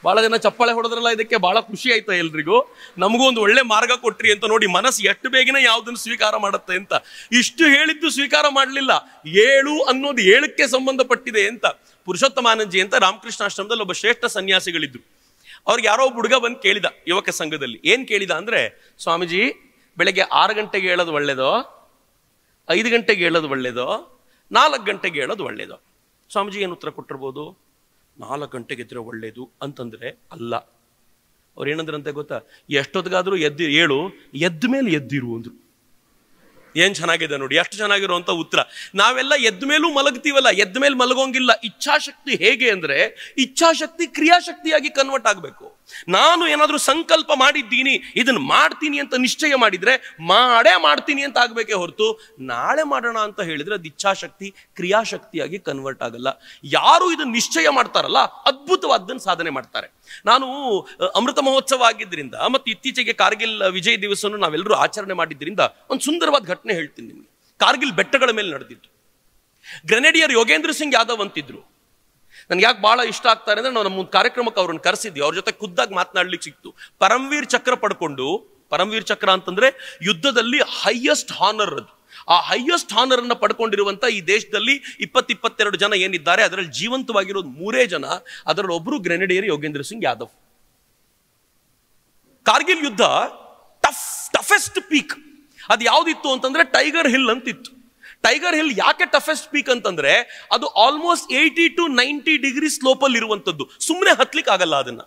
ಬಹಳ ಜನ ಚಪ್ಪಾಳೆ ಹೊಡೆದ್ರಲ್ಲ ಇದಕ್ಕೆ ಬಹಳ ಖುಷಿ ಆಯ್ತಾ ಎಲ್ರಿಗೂ ನಮಗೂ ಒಂದು ಒಳ್ಳೆ ಮಾರ್ಗ ಕೊಟ್ರಿ ಅಂತ ನೋಡಿ ಮನಸ್ಸು ಎಷ್ಟು ಬೇಗನೆ ಯಾವುದನ್ನು ಸ್ವೀಕಾರ ಮಾಡುತ್ತೆ ಅಂತ ಇಷ್ಟು ಹೇಳಿದ್ದು ಸ್ವೀಕಾರ ಮಾಡಲಿಲ್ಲ ಏಳು ಅನ್ನೋದು ಏಳಕ್ಕೆ ಸಂಬಂಧಪಟ್ಟಿದೆ ಅಂತ ಪುರುಷೋತ್ತಮಾನಂಜಿ ಅಂತ ರಾಮಕೃಷ್ಣಾಶ್ರಮದಲ್ಲಿ ಒಬ್ಬ ಶ್ರೇಷ್ಠ ಸನ್ಯಾಸಿಗಳಿದ್ರು ಅವ್ರಿಗೆ ಯಾರೋ ಹುಡುಗ ಬಂದು ಕೇಳಿದ ಯುವಕ ಸಂಘದಲ್ಲಿ ಏನು ಕೇಳಿದ ಅಂದರೆ ಸ್ವಾಮೀಜಿ ಬೆಳಗ್ಗೆ ಆರು ಗಂಟೆಗೆ ಹೇಳೋದು ಒಳ್ಳೇದೋ ಐದು ಗಂಟೆಗೆ ಹೇಳೋದು ಒಳ್ಳೇದೋ ನಾಲ್ಕು ಗಂಟೆಗೆ ಹೇಳೋದು ಒಳ್ಳೇದೋ ಸ್ವಾಮೀಜಿ ಏನು ಉತ್ತರ ಕೊಟ್ಟಿರ್ಬೋದು ನಾಲ್ಕು ಗಂಟೆಗೆ ಇದ್ರೆ ಒಳ್ಳೇದು ಅಂತಂದ್ರೆ ಅಲ್ಲ ಅವ್ರು ಏನಂದ್ರಂತೆ ಗೊತ್ತಾ ಎಷ್ಟೊತ್ತಿಗಾದ್ರೂ ಎದ್ದು ಹೇಳು ಎದ್ದ ಮೇಲೆ ಎದ್ದಿರು ಅಂದರು ಏನ್ ಚೆನ್ನಾಗಿದೆ ನೋಡಿ ಎಷ್ಟು ಚೆನ್ನಾಗಿರುವಂತ ಉತ್ತರ ನಾವೆಲ್ಲ ಎದ್ದ ಮೇಲೂ ಮಲಗ್ತೀವಲ್ಲ ಎದ್ದ ಮೇಲೆ ಮಲಗೋಂಗಿಲ್ಲ ಇಚ್ಛಾಶಕ್ತಿ ಹೇಗೆ ಅಂದ್ರೆ ಇಚ್ಛಾಶಕ್ತಿ ಕ್ರಿಯಾಶಕ್ತಿಯಾಗಿ ಕನ್ವರ್ಟ್ ಆಗಬೇಕು ನಾನು ಏನಾದರೂ ಸಂಕಲ್ಪ ಮಾಡಿದ್ದೀನಿ ಇದನ್ನು ಮಾಡ್ತೀನಿ ಅಂತ ನಿಶ್ಚಯ ಮಾಡಿದರೆ ಮಾಡೇ ಮಾಡ್ತೀನಿ ಅಂತ ಆಗಬೇಕೇ ಹೊರತು ನಾಳೆ ಮಾಡೋಣ ಅಂತ ಹೇಳಿದರೆ ಅದು ಇಚ್ಛಾಶಕ್ತಿ ಕ್ರಿಯಾಶಕ್ತಿಯಾಗಿ ಕನ್ವರ್ಟ್ ಆಗಲ್ಲ ಯಾರು ಇದನ್ನು ನಿಶ್ಚಯ ಮಾಡ್ತಾರಲ್ಲ ಅದ್ಭುತವಾದ್ದನ್ನು ಸಾಧನೆ ಮಾಡ್ತಾರೆ ನಾನು ಅಮೃತ ಮಹೋತ್ಸವ ಆಗಿದ್ದರಿಂದ ಮತ್ತು ಇತ್ತೀಚೆಗೆ ಕಾರ್ಗಿಲ್ ವಿಜಯ್ ದಿವಸವನ್ನು ನಾವೆಲ್ಲರೂ ಆಚರಣೆ ಮಾಡಿದ್ದರಿಂದ ಒಂದು ಸುಂದರವಾದ ಘಟನೆ ಹೇಳ್ತೀನಿ ನಿಮಗೆ ಕಾರ್ಗಿಲ್ ಬೆಟ್ಟಗಳ ಮೇಲೆ ನಡೆದಿತ್ತು ಗ್ರೆನೇಡಿಯರ್ ಯೋಗೇಂದ್ರ ಸಿಂಗ್ ಯಾದವ್ ಅಂತಿದ್ರು ನನ್ಗೆ ಯಾಕೆ ಬಹಳ ಇಷ್ಟ ಆಗ್ತಾರೆ ಅಂದ್ರೆ ನಾವು ನಮ್ಮ ಕಾರ್ಯಕ್ರಮಕ್ಕೆ ಅವ್ರನ್ನ ಕರೆಸಿದ್ವಿ ಅವ್ರ ಜೊತೆ ಖುದ್ದಾಗಿ ಮಾತನಾಡ್ಲಿಕ್ಕೆ ಸಿಕ್ತು ಪರಮವೀರ್ ಚಕ್ರ ಪಡ್ಕೊಂಡು ಪರಮವೀರ್ ಚಕ್ರ ಅಂತಂದ್ರೆ ಯುದ್ಧದಲ್ಲಿ ಹೈಯೆಸ್ಟ್ ಹಾನರ್ ಅದು ಆ ಹೈಯೆಸ್ಟ್ ಹಾನರ್ ಅನ್ನ ಪಡ್ಕೊಂಡಿರುವಂತಹ ಈ ದೇಶದಲ್ಲಿ ಇಪ್ಪತ್ತಿಪ್ಪತ್ತೆರಡು ಜನ ಏನಿದ್ದಾರೆ ಅದರಲ್ಲಿ ಜೀವಂತವಾಗಿರೋದು ಮೂರೇ ಜನ ಅದರಲ್ಲಿ ಒಬ್ರು ಗ್ರೆನೆಡಿಯರ್ ಯೋಗೇಂದ್ರ ಸಿಂಗ್ ಯಾದವ್ ಕಾರ್ಗಿಲ್ ಯುದ್ಧ ಟಫ್ ಟಫೆಸ್ಟ್ ಪೀಕ್ ಅದು ಯಾವ್ದಿತ್ತು ಅಂತಂದ್ರೆ ಟೈಗರ್ ಹಿಲ್ ಅಂತಿತ್ತು ಟೈಗರ್ ಹಿಲ್ ಯಾಕೆ ಟಫೆಸ್ಟ್ ಪೀಕ್ ಅಂತಂದ್ರೆ ಅದು almost eighty to ninety degree ಸ್ಲೋಪಲ್ಲಿ ಇರುವಂಥದ್ದು ಸುಮ್ಮನೆ ಹತ್ಲಿಕ್ಕೆ ಆಗಲ್ಲ ಅದನ್ನ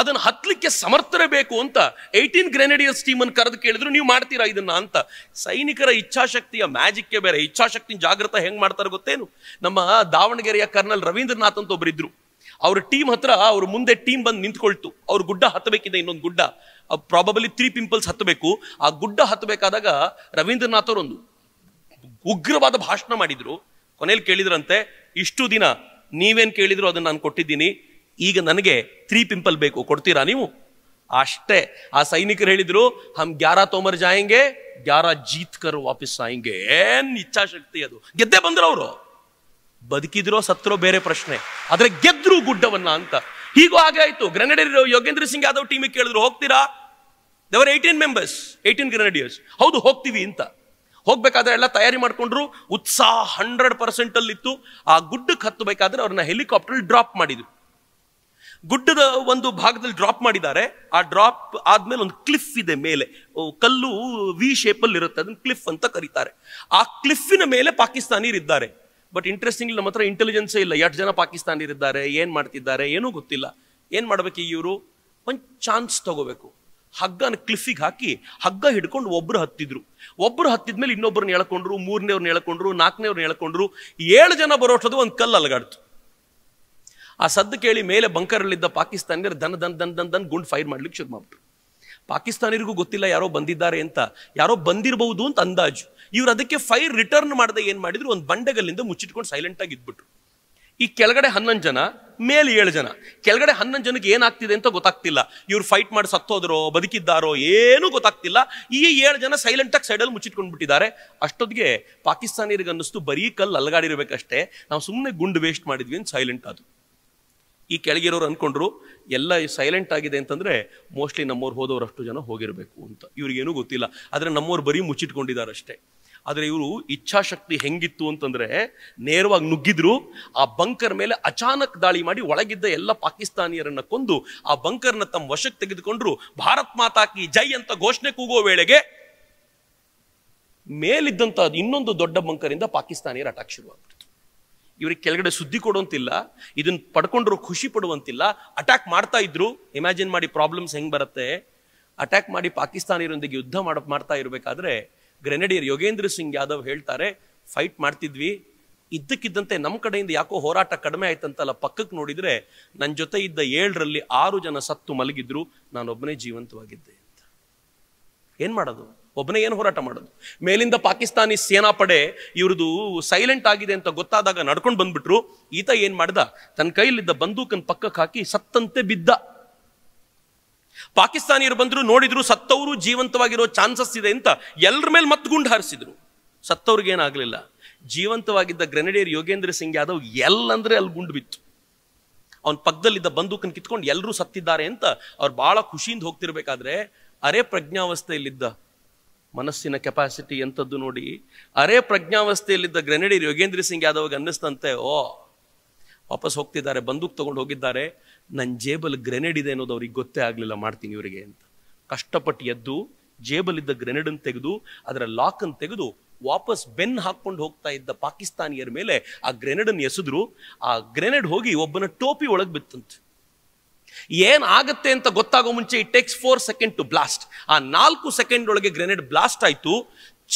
ಅದನ್ನ ಹತ್ಲಿಕ್ಕೆ ಸಮರ್ಥನೆ ಬೇಕು ಅಂತ ಏಯ್ಟೀನ್ ಗ್ರೆನೇಡಿಯರ್ಸ್ ಟೀಮ್ ಅನ್ನು ಕರೆದು ಕೇಳಿದ್ರು ನೀವು ಮಾಡ್ತೀರಾ ಇದನ್ನ ಅಂತ ಸೈನಿಕರ ಇಚ್ಛಾಶಕ್ತಿಯ ಮ್ಯಾಜಿಕ್ಗೆ ಬೇರೆ ಇಚ್ಛಾಶಕ್ತಿ ಜಾಗೃತ ಹೆಂಗ್ ಮಾಡ್ತಾರೆ ಗೊತ್ತೇನು ನಮ್ಮ ದಾವಣಗೆರೆಯ ಕರ್ನಲ್ ರವೀಂದ್ರನಾಥ್ ಅಂತ ಒಬ್ಬರಿದ್ರು ಅವ್ರ ಟೀಮ್ ಹತ್ರ ಅವ್ರ ಮುಂದೆ ಟೀಮ್ ಬಂದು ನಿಂತ್ಕೊಳ್ತು ಅವ್ರ ಗುಡ್ಡ ಹತ್ತಬೇಕಿದೆ ಇನ್ನೊಂದು ಗುಡ್ಡ ಪ್ರಾಬಬಲಿ ತ್ರೀ ಪಿಂಪಲ್ಸ್ ಹತ್ತಬೇಕು ಆ ಗುಡ್ಡ ಹತ್ತಬೇಕಾದಾಗ ರವೀಂದ್ರನಾಥ್ ಅವರೊಂದು ಉಗ್ರವಾದ ಭಾಷಣ ಮಾಡಿದ್ರು ಕೊನೆಯಲ್ಲಿ ಕೇಳಿದ್ರಂತೆ ಇಷ್ಟು ದಿನ ನೀವೇನ್ ಕೇಳಿದ್ರು ಅದನ್ನ ನಾನು ಕೊಟ್ಟಿದ್ದೀನಿ ಈಗ ನನಗೆ ತ್ರೀ ಪಿಂಪಲ್ ಬೇಕು ಕೊಡ್ತೀರಾ ನೀವು ಅಷ್ಟೇ ಆ ಸೈನಿಕರು ಹೇಳಿದ್ರು ಹಮ್ ಗ್ಯಾರ ತೋಮರ್ ಜಾಯಂಗೆ ಗ್ಯಾರ ಜೀತ್ಕರ್ ವಾಪಸ್ ಆಯಂಗೆ ಏನ್ ಇಚ್ಛಾಶಕ್ತಿ ಅದು ಗೆದ್ದೆ ಬಂದ್ರು ಅವರು ಬದುಕಿದ್ರೋ ಸತ್ರೋ ಬೇರೆ ಪ್ರಶ್ನೆ ಆದ್ರೆ ಗೆದ್ರು ಗುಡ್ಡವನ್ನ ಅಂತ ಹೀಗೂ ಹಾಗೆ ಆಯ್ತು ಗ್ರೆನೇಡಿಯರ್ ಯೋಗೇಂದ್ರ ಸಿಂಗ್ ಯಾದವ್ ಟೀಮಿಗೆ ಕೇಳಿದ್ರು ಹೋಗ್ತೀರಾ ದೇವರ್ ಏಯ್ಟೀನ್ ಮೆಂಬರ್ಸ್ ಏಯ್ಟೀನ್ ಗ್ರೆನೇಡಿಯರ್ಸ್ ಹೌದು ಹೋಗ್ತೀವಿ ಅಂತ ಹೋಗ್ಬೇಕಾದ್ರೆ ಎಲ್ಲ ತಯಾರಿ ಮಾಡ್ಕೊಂಡ್ರು ಉತ್ಸಾಹ ಹಂಡ್ರೆಡ್ ಪರ್ಸೆಂಟ್ ಅಲ್ಲಿ ಇತ್ತು ಆ ಗುಡ್ಡಕ್ಕೆ ಹತ್ತಬೇಕಾದ್ರೆ ಅವ್ರನ್ನ ಹೆಲಿಕಾಪ್ಟರ್ ಡ್ರಾಪ್ ಮಾಡಿದ್ರು ಗುಡ್ಡದ ಒಂದು ಭಾಗದಲ್ಲಿ ಡ್ರಾಪ್ ಮಾಡಿದ್ದಾರೆ ಆ ಡ್ರಾಪ್ ಆದ್ಮೇಲೆ ಒಂದು ಕ್ಲಿಫ್ ಇದೆ ಮೇಲೆ ಕಲ್ಲು ವಿ ಶೇಪಲ್ಲಿ ಇರುತ್ತೆ ಅದನ್ನ ಕ್ಲಿಫ್ ಅಂತ ಕರೀತಾರೆ ಆ ಕ್ಲಿಫಿನ ಮೇಲೆ ಇದ್ದಾರೆ ಬಟ್ ಇಂಟ್ರೆಸ್ಟಿಂಗ್ ನಮ್ಮ ಹತ್ರ ಇಂಟೆಲಿಜೆನ್ಸೇ ಇಲ್ಲ ಎಷ್ಟು ಜನ ಇದ್ದಾರೆ ಏನು ಮಾಡ್ತಿದ್ದಾರೆ ಏನೂ ಗೊತ್ತಿಲ್ಲ ಏನು ಮಾಡ್ಬೇಕು ಇವರು ಒಂದು ಚಾನ್ಸ್ ತಗೋಬೇಕು ಹಗ್ಗನ ಕ್ಲಿಫಿಗೆ ಹಾಕಿ ಹಗ್ಗ ಹಿಡ್ಕೊಂಡು ಒಬ್ರು ಹತ್ತಿದ್ರು ಒಬ್ರು ಹತ್ತಿದ್ಮೇಲೆ ಇನ್ನೊಬ್ಬರನ್ನ ಎಳ್ಕೊಂಡ್ರು ಮೂರನೇವ್ರನ್ನ ಎಳ್ಕೊಂಡ್ರು ನಾಲ್ಕನೇವ್ರನ್ನ ಎಳ್ಕೊಂಡ್ರು ಏಳು ಜನ ಬರೋಷ್ಟದು ಒಂದು ಕಲ್ಲು ಅಲಗಾಡ್ತು ಆ ಸದ್ದು ಕೇಳಿ ಮೇಲೆ ಬಂಕರಲ್ಲಿದ್ದ ಪಾಕಿಸ್ತಾನಿಗರು ದನ ದನ್ ದನ್ ದನ್ ದನ್ ಗುಂಡ್ ಫೈರ್ ಮಾಡ್ಲಿಕ್ಕೆ ಶುರು ಮಾಡ್ಬಿಟ್ರು ಪಾಕಿಸ್ತಾನಿಗೂ ಗೊತ್ತಿಲ್ಲ ಯಾರೋ ಬಂದಿದ್ದಾರೆ ಅಂತ ಯಾರೋ ಬಂದಿರಬಹುದು ಅಂತ ಅಂದಾಜು ಇವ್ರು ಅದಕ್ಕೆ ಫೈರ್ ರಿಟರ್ನ್ ಮಾಡದೆ ಏನು ಮಾಡಿದ್ರು ಒಂದು ಬಂಡೆಗಲ್ಲಿಂದ ಮುಚ್ಚಿಟ್ಕೊಂಡು ಸೈಲೆಂಟ್ ಆಗಿ ಇದ್ಬಿಟ್ರು ಈ ಕೆಳಗಡೆ ಹನ್ನೊಂದು ಜನ ಮೇಲೆ ಏಳು ಜನ ಕೆಳಗಡೆ ಹನ್ನೊಂದು ಜನಕ್ಕೆ ಏನಾಗ್ತಿದೆ ಅಂತ ಗೊತ್ತಾಗ್ತಿಲ್ಲ ಇವ್ರು ಫೈಟ್ ಮಾಡಿ ಸತ್ತೋದ್ರೋ ಬದುಕಿದ್ದಾರೋ ಏನೂ ಗೊತ್ತಾಗ್ತಿಲ್ಲ ಈ ಏಳು ಜನ ಸೈಲೆಂಟಾಗಿ ಸೈಡಲ್ಲಿ ಮುಚ್ಚಿಟ್ಕೊಂಡ್ಬಿಟ್ಟಿದ್ದಾರೆ ಅಷ್ಟೊತ್ತಿಗೆ ಪಾಕಿಸ್ತಾನಿಯರಿಗೆ ಅನ್ನಿಸ್ತು ಬರೀ ಕಲ್ಲು ಅಲ್ಗಾಡಿರ್ಬೇಕಷ್ಟೇ ನಾವು ಸುಮ್ಮನೆ ಗುಂಡು ವೇಸ್ಟ್ ಮಾಡಿದ್ವಿ ಅಂತ ಸೈಲೆಂಟ್ ಅದು ಈ ಕೆಳಗಿರೋರು ಅಂದ್ಕೊಂಡ್ರು ಎಲ್ಲ ಸೈಲೆಂಟ್ ಆಗಿದೆ ಅಂತಂದರೆ ಮೋಸ್ಟ್ಲಿ ನಮ್ಮವ್ರು ಅಷ್ಟು ಜನ ಹೋಗಿರಬೇಕು ಅಂತ ಇವ್ರಿಗೇನೂ ಗೊತ್ತಿಲ್ಲ ಆದರೆ ನಮ್ಮವ್ರು ಬರೀ ಮುಚ್ಚಿಟ್ಕೊಂಡಿದ್ದಾರೆ ಅಷ್ಟೇ ಆದರೆ ಇವರು ಇಚ್ಛಾಶಕ್ತಿ ಹೆಂಗಿತ್ತು ಅಂತಂದ್ರೆ ನೇರವಾಗಿ ನುಗ್ಗಿದ್ರು ಆ ಬಂಕರ್ ಮೇಲೆ ಅಚಾನಕ್ ದಾಳಿ ಮಾಡಿ ಒಳಗಿದ್ದ ಎಲ್ಲ ಪಾಕಿಸ್ತಾನಿಯರನ್ನ ಕೊಂದು ಆ ಬಂಕರ್ನ ತಮ್ಮ ವಶಕ್ಕೆ ತೆಗೆದುಕೊಂಡ್ರು ಭಾರತ್ ಮಾತಾಕಿ ಜೈ ಅಂತ ಘೋಷಣೆ ಕೂಗೋ ವೇಳೆಗೆ ಮೇಲಿದ್ದಂಥ ಇನ್ನೊಂದು ದೊಡ್ಡ ಬಂಕರಿಂದ ಪಾಕಿಸ್ತಾನಿಯರ ಅಟ್ಯಾಕ್ ಶುರುವಾಗ್ಬಿಡ್ತು ಇವರಿಗೆ ಕೆಳಗಡೆ ಸುದ್ದಿ ಕೊಡುವಂತಿಲ್ಲ ಇದನ್ನ ಪಡ್ಕೊಂಡ್ರು ಖುಷಿ ಪಡುವಂತಿಲ್ಲ ಅಟ್ಯಾಕ್ ಮಾಡ್ತಾ ಇದ್ರು ಇಮ್ಯಾಜಿನ್ ಮಾಡಿ ಪ್ರಾಬ್ಲಮ್ಸ್ ಹೆಂಗ್ ಬರುತ್ತೆ ಅಟ್ಯಾಕ್ ಮಾಡಿ ಪಾಕಿಸ್ತಾನಿಯರೊಂದಿಗೆ ಯುದ್ಧ ಮಾಡ್ತಾ ಇರಬೇಕಾದ್ರೆ ಗ್ರೆನೇಡಿಯರ್ ಯೋಗೇಂದ್ರ ಸಿಂಗ್ ಯಾದವ್ ಹೇಳ್ತಾರೆ ಫೈಟ್ ಮಾಡ್ತಿದ್ವಿ ಇದ್ದಕ್ಕಿದ್ದಂತೆ ನಮ್ಮ ಕಡೆಯಿಂದ ಯಾಕೋ ಹೋರಾಟ ಕಡಿಮೆ ಆಯ್ತಂತಲ್ಲ ಪಕ್ಕಕ್ಕೆ ನೋಡಿದರೆ ನನ್ನ ಜೊತೆ ಇದ್ದ ಏಳರಲ್ಲಿ ಆರು ಜನ ಸತ್ತು ಮಲಗಿದ್ರು ನಾನೊಬ್ಬನೇ ಜೀವಂತವಾಗಿದ್ದೆ ಅಂತ ಏನು ಮಾಡೋದು ಒಬ್ಬನೇ ಏನು ಹೋರಾಟ ಮಾಡೋದು ಮೇಲಿಂದ ಪಾಕಿಸ್ತಾನಿ ಸೇನಾ ಪಡೆ ಇವ್ರದ್ದು ಸೈಲೆಂಟ್ ಆಗಿದೆ ಅಂತ ಗೊತ್ತಾದಾಗ ನಡ್ಕೊಂಡು ಬಂದ್ಬಿಟ್ರು ಈತ ಏನು ಮಾಡ್ದ ತನ್ನ ಕೈಯಲ್ಲಿದ್ದ ಬಂದೂಕನ್ನು ಪಕ್ಕಕ್ಕೆ ಹಾಕಿ ಸತ್ತಂತೆ ಬಿದ್ದ ಪಾಕಿಸ್ತಾನಿಯರು ಬಂದ್ರು ನೋಡಿದ್ರು ಸತ್ತವರು ಜೀವಂತವಾಗಿರೋ ಚಾನ್ಸಸ್ ಇದೆ ಅಂತ ಎಲ್ಲರ ಮೇಲೆ ಮತ್ತೆ ಗುಂಡು ಹಾರಿಸಿದ್ರು ಸತ್ತವ್ರಿಗೇನಾಗಲಿಲ್ಲ ಜೀವಂತವಾಗಿದ್ದ ಗ್ರೆನೇಡಿಯರ್ ಯೋಗೇಂದ್ರ ಸಿಂಗ್ ಯಾದವ್ ಎಲ್ಲಂದ್ರೆ ಅಲ್ಲಿ ಗುಂಡು ಬಿತ್ತು ಅವನ ಪಕ್ಕದಲ್ಲಿದ್ದ ಬಂದೂಕನ್ನು ಕಿತ್ಕೊಂಡು ಎಲ್ಲರೂ ಸತ್ತಿದ್ದಾರೆ ಅಂತ ಅವ್ರು ಭಾಳ ಖುಷಿಯಿಂದ ಹೋಗ್ತಿರ್ಬೇಕಾದ್ರೆ ಅರೆ ಪ್ರಜ್ಞಾವಸ್ಥೆಯಲ್ಲಿದ್ದ ಮನಸ್ಸಿನ ಕೆಪಾಸಿಟಿ ಎಂಥದ್ದು ನೋಡಿ ಅರೆ ಪ್ರಜ್ಞಾವಸ್ಥೆಯಲ್ಲಿದ್ದ ಗ್ರೆನೇಡಿಯರ್ ಯೋಗೇಂದ್ರ ಸಿಂಗ್ ಯಾದವ್ಗೆ ಅನ್ನಿಸ್ತಂತೆ ಓ ವಾಪಸ್ ಹೋಗ್ತಿದ್ದಾರೆ ಬಂದೂಕ್ ತಗೊಂಡು ಹೋಗಿದ್ದಾರೆ ನನ್ನ ಜೇಬಲ್ ಗ್ರೆನೇಡ್ ಇದೆ ಅನ್ನೋದು ಅವ್ರಿಗೆ ಗೊತ್ತೇ ಆಗಲಿಲ್ಲ ಮಾಡ್ತೀನಿ ಇವರಿಗೆ ಅಂತ ಕಷ್ಟಪಟ್ಟು ಎದ್ದು ಜೇಬಲ್ಲಿದ್ದ ಅನ್ನು ತೆಗೆದು ಅದರ ಲಾಕನ್ನು ತೆಗೆದು ವಾಪಸ್ ಬೆನ್ ಹಾಕೊಂಡು ಹೋಗ್ತಾ ಇದ್ದ ಪಾಕಿಸ್ತಾನಿಯರ ಮೇಲೆ ಆ ಗ್ರೆನೇಡನ್ನು ಎಸೆದ್ರು ಆ ಗ್ರೆನೇಡ್ ಹೋಗಿ ಒಬ್ಬನ ಟೋಪಿ ಒಳಗೆ ಬಿತ್ತಂತೆ ಏನ್ ಆಗತ್ತೆ ಅಂತ ಗೊತ್ತಾಗೋ ಮುಂಚೆ it takes four second to blast ಆ ನಾಲ್ಕು ಸೆಕೆಂಡ್ ಒಳಗೆ ಗ್ರೆನೇಡ್ ಬ್ಲಾಸ್ಟ್ ಆಯ್ತು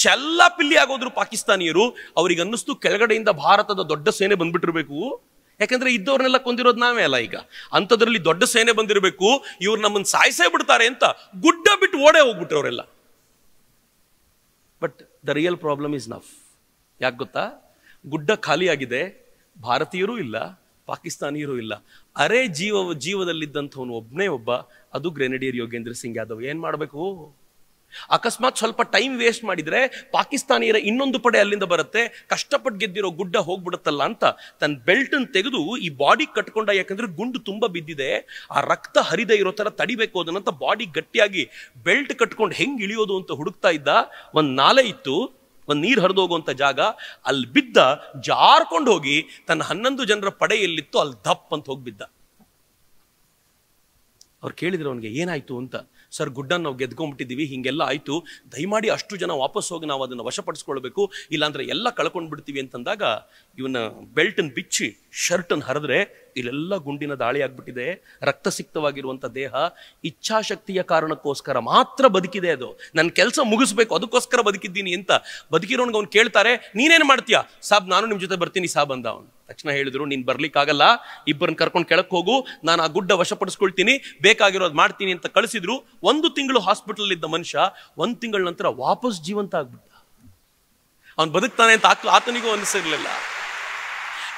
ಚೆಲ್ಲ ಪಿಲ್ಲಿ ಆಗೋದ್ರು ಪಾಕಿಸ್ತಾನಿಯರು ಅವ್ರಿಗೆ ಅನ್ನಿಸ್ತು ಕೆಳಗಡೆಯಿಂದ ಭಾರತದ ದೊಡ್ಡ ಸೇನೆ ಬಂದ್ಬಿಟ್ಟಿರ್ಬೇಕು ಯಾಕಂದ್ರೆ ಇದ್ದವ್ರನ್ನೆಲ್ಲ ಕೊಂದಿರೋದು ನಾವೇ ಅಲ್ಲ ಈಗ ಅಂಥದ್ರಲ್ಲಿ ದೊಡ್ಡ ಸೇನೆ ಬಂದಿರಬೇಕು ಇವ್ರು ನಮ್ಮನ್ನು ಸಾಯಿಸೇ ಬಿಡ್ತಾರೆ ಅಂತ ಗುಡ್ಡ ಬಿಟ್ಟು ಓಡೇ ಹೋಗ್ಬಿಟ್ರು ಅವರೆಲ್ಲ but the real problem is ನಫ್ ಯಾಕೆ ಗೊತ್ತಾ ಗುಡ್ಡ ಖಾಲಿಯಾಗಿದೆ ಭಾರತೀಯರೂ ಇಲ್ಲ ಪಾಕಿಸ್ತಾನಿಯರೂ ಇಲ್ಲ ಅರೆ ಜೀವ ಜೀವದಲ್ಲಿದ್ದಂಥವನು ಒಬ್ಬನೇ ಒಬ್ಬ ಅದು ಗ್ರೆನೇಡಿಯರ್ ಯೋಗೇಂದ್ರ ಸಿಂಗ್ ಯಾದವ್ ಏನು ಮಾಡಬೇಕು ಅಕಸ್ಮಾತ್ ಸ್ವಲ್ಪ ಟೈಮ್ ವೇಸ್ಟ್ ಮಾಡಿದ್ರೆ ಪಾಕಿಸ್ತಾನಿಯರ ಇನ್ನೊಂದು ಪಡೆ ಅಲ್ಲಿಂದ ಬರುತ್ತೆ ಕಷ್ಟಪಟ್ಟು ಗೆದ್ದಿರೋ ಗುಡ್ಡ ಹೋಗ್ಬಿಡುತ್ತಲ್ಲ ಅಂತ ತನ್ನ ಬೆಲ್ಟನ್ನು ತೆಗೆದು ಈ ಬಾಡಿ ಕಟ್ಕೊಂಡ ಯಾಕಂದ್ರೆ ಗುಂಡು ತುಂಬಾ ಬಿದ್ದಿದೆ ಆ ರಕ್ತ ಹರಿದ ಇರೋ ಥರ ತಡಿಬೇಕು ಅದನ್ನಂತ ಬಾಡಿ ಗಟ್ಟಿಯಾಗಿ ಬೆಲ್ಟ್ ಕಟ್ಕೊಂಡು ಹೆಂಗೆ ಇಳಿಯೋದು ಅಂತ ಹುಡುಕ್ತಾ ಇದ್ದ ಒಂದು ನಾಲೆ ಇತ್ತು ಒಂದು ನೀರು ಹರಿದೋಗುವಂಥ ಜಾಗ ಅಲ್ಲಿ ಬಿದ್ದ ಜಾರ್ಕೊಂಡು ಹೋಗಿ ತನ್ನ ಹನ್ನೊಂದು ಜನರ ಪಡೆ ಎಲ್ಲಿತ್ತು ಅಲ್ಲಿ ದಪ್ಪ ಅಂತ ಹೋಗಿಬಿದ್ದ ಅವ್ರು ಕೇಳಿದ್ರು ಅವನಿಗೆ ಏನಾಯ್ತು ಅಂತ ಸರ್ ಗುಡ್ಡನ್ನು ನಾವು ಗೆದ್ಕೊಂಡ್ಬಿಟ್ಟಿದ್ದೀವಿ ಹೀಗೆಲ್ಲ ಆಯಿತು ದಯಮಾಡಿ ಅಷ್ಟು ಜನ ವಾಪಸ್ ಹೋಗಿ ನಾವು ಅದನ್ನು ವಶಪಡಿಸ್ಕೊಳ್ಬೇಕು ಇಲ್ಲಾಂದ್ರೆ ಎಲ್ಲ ಕಳ್ಕೊಂಡ್ಬಿಡ್ತೀವಿ ಅಂತಂದಾಗ ಇವನ್ನ ಬೆಲ್ಟನ್ನು ಬಿಚ್ಚಿ ಶರ್ಟನ್ನು ಹರಿದ್ರೆ ಇಲ್ಲೆಲ್ಲ ಗುಂಡಿನ ದಾಳಿ ಆಗ್ಬಿಟ್ಟಿದೆ ರಕ್ತ ಸಿಕ್ತವಾಗಿರುವಂಥ ದೇಹ ಇಚ್ಛಾಶಕ್ತಿಯ ಕಾರಣಕ್ಕೋಸ್ಕರ ಮಾತ್ರ ಬದುಕಿದೆ ಅದು ನನ್ನ ಕೆಲಸ ಮುಗಿಸ್ಬೇಕು ಅದಕ್ಕೋಸ್ಕರ ಬದುಕಿದ್ದೀನಿ ಅಂತ ಬದುಕಿರೋನ್ಗೆ ಅವ್ನು ಕೇಳ್ತಾರೆ ನೀನೇನು ಮಾಡ್ತೀಯ ಸಾಬ್ ನಾನು ನಿಮ್ಮ ಜೊತೆ ಬರ್ತೀನಿ ಸಾಬ್ ಅಂದ ಅವನು ತಕ್ಷಣ ಹೇಳಿದ್ರು ನೀನು ಬರ್ಲಿಕ್ಕಾಗಲ್ಲ ಇಬ್ಬರನ್ನ ಕರ್ಕೊಂಡು ಕೆಳಕ್ಕೆ ಹೋಗು ನಾನು ಆ ಗುಡ್ಡ ವಶಪಡಿಸ್ಕೊಳ್ತೀನಿ ಬೇಕಾಗಿರೋದು ಮಾಡ್ತೀನಿ ಅಂತ ಕಳಿಸಿದ್ರು ಒಂದು ತಿಂಗಳು ಹಾಸ್ಪಿಟಲ್ ಇದ್ದ ಮನುಷ್ಯ ಒಂದು ತಿಂಗಳ ನಂತರ ವಾಪಸ್ ಜೀವಂತ ಆಗ್ಬಿಟ್ಟ ಅವ್ನು ಬದುಕ್ತಾನೆ ಅಂತ ಆತನಿಗೂ ಅನಿಸಿರ್ಲಿಲ್ಲ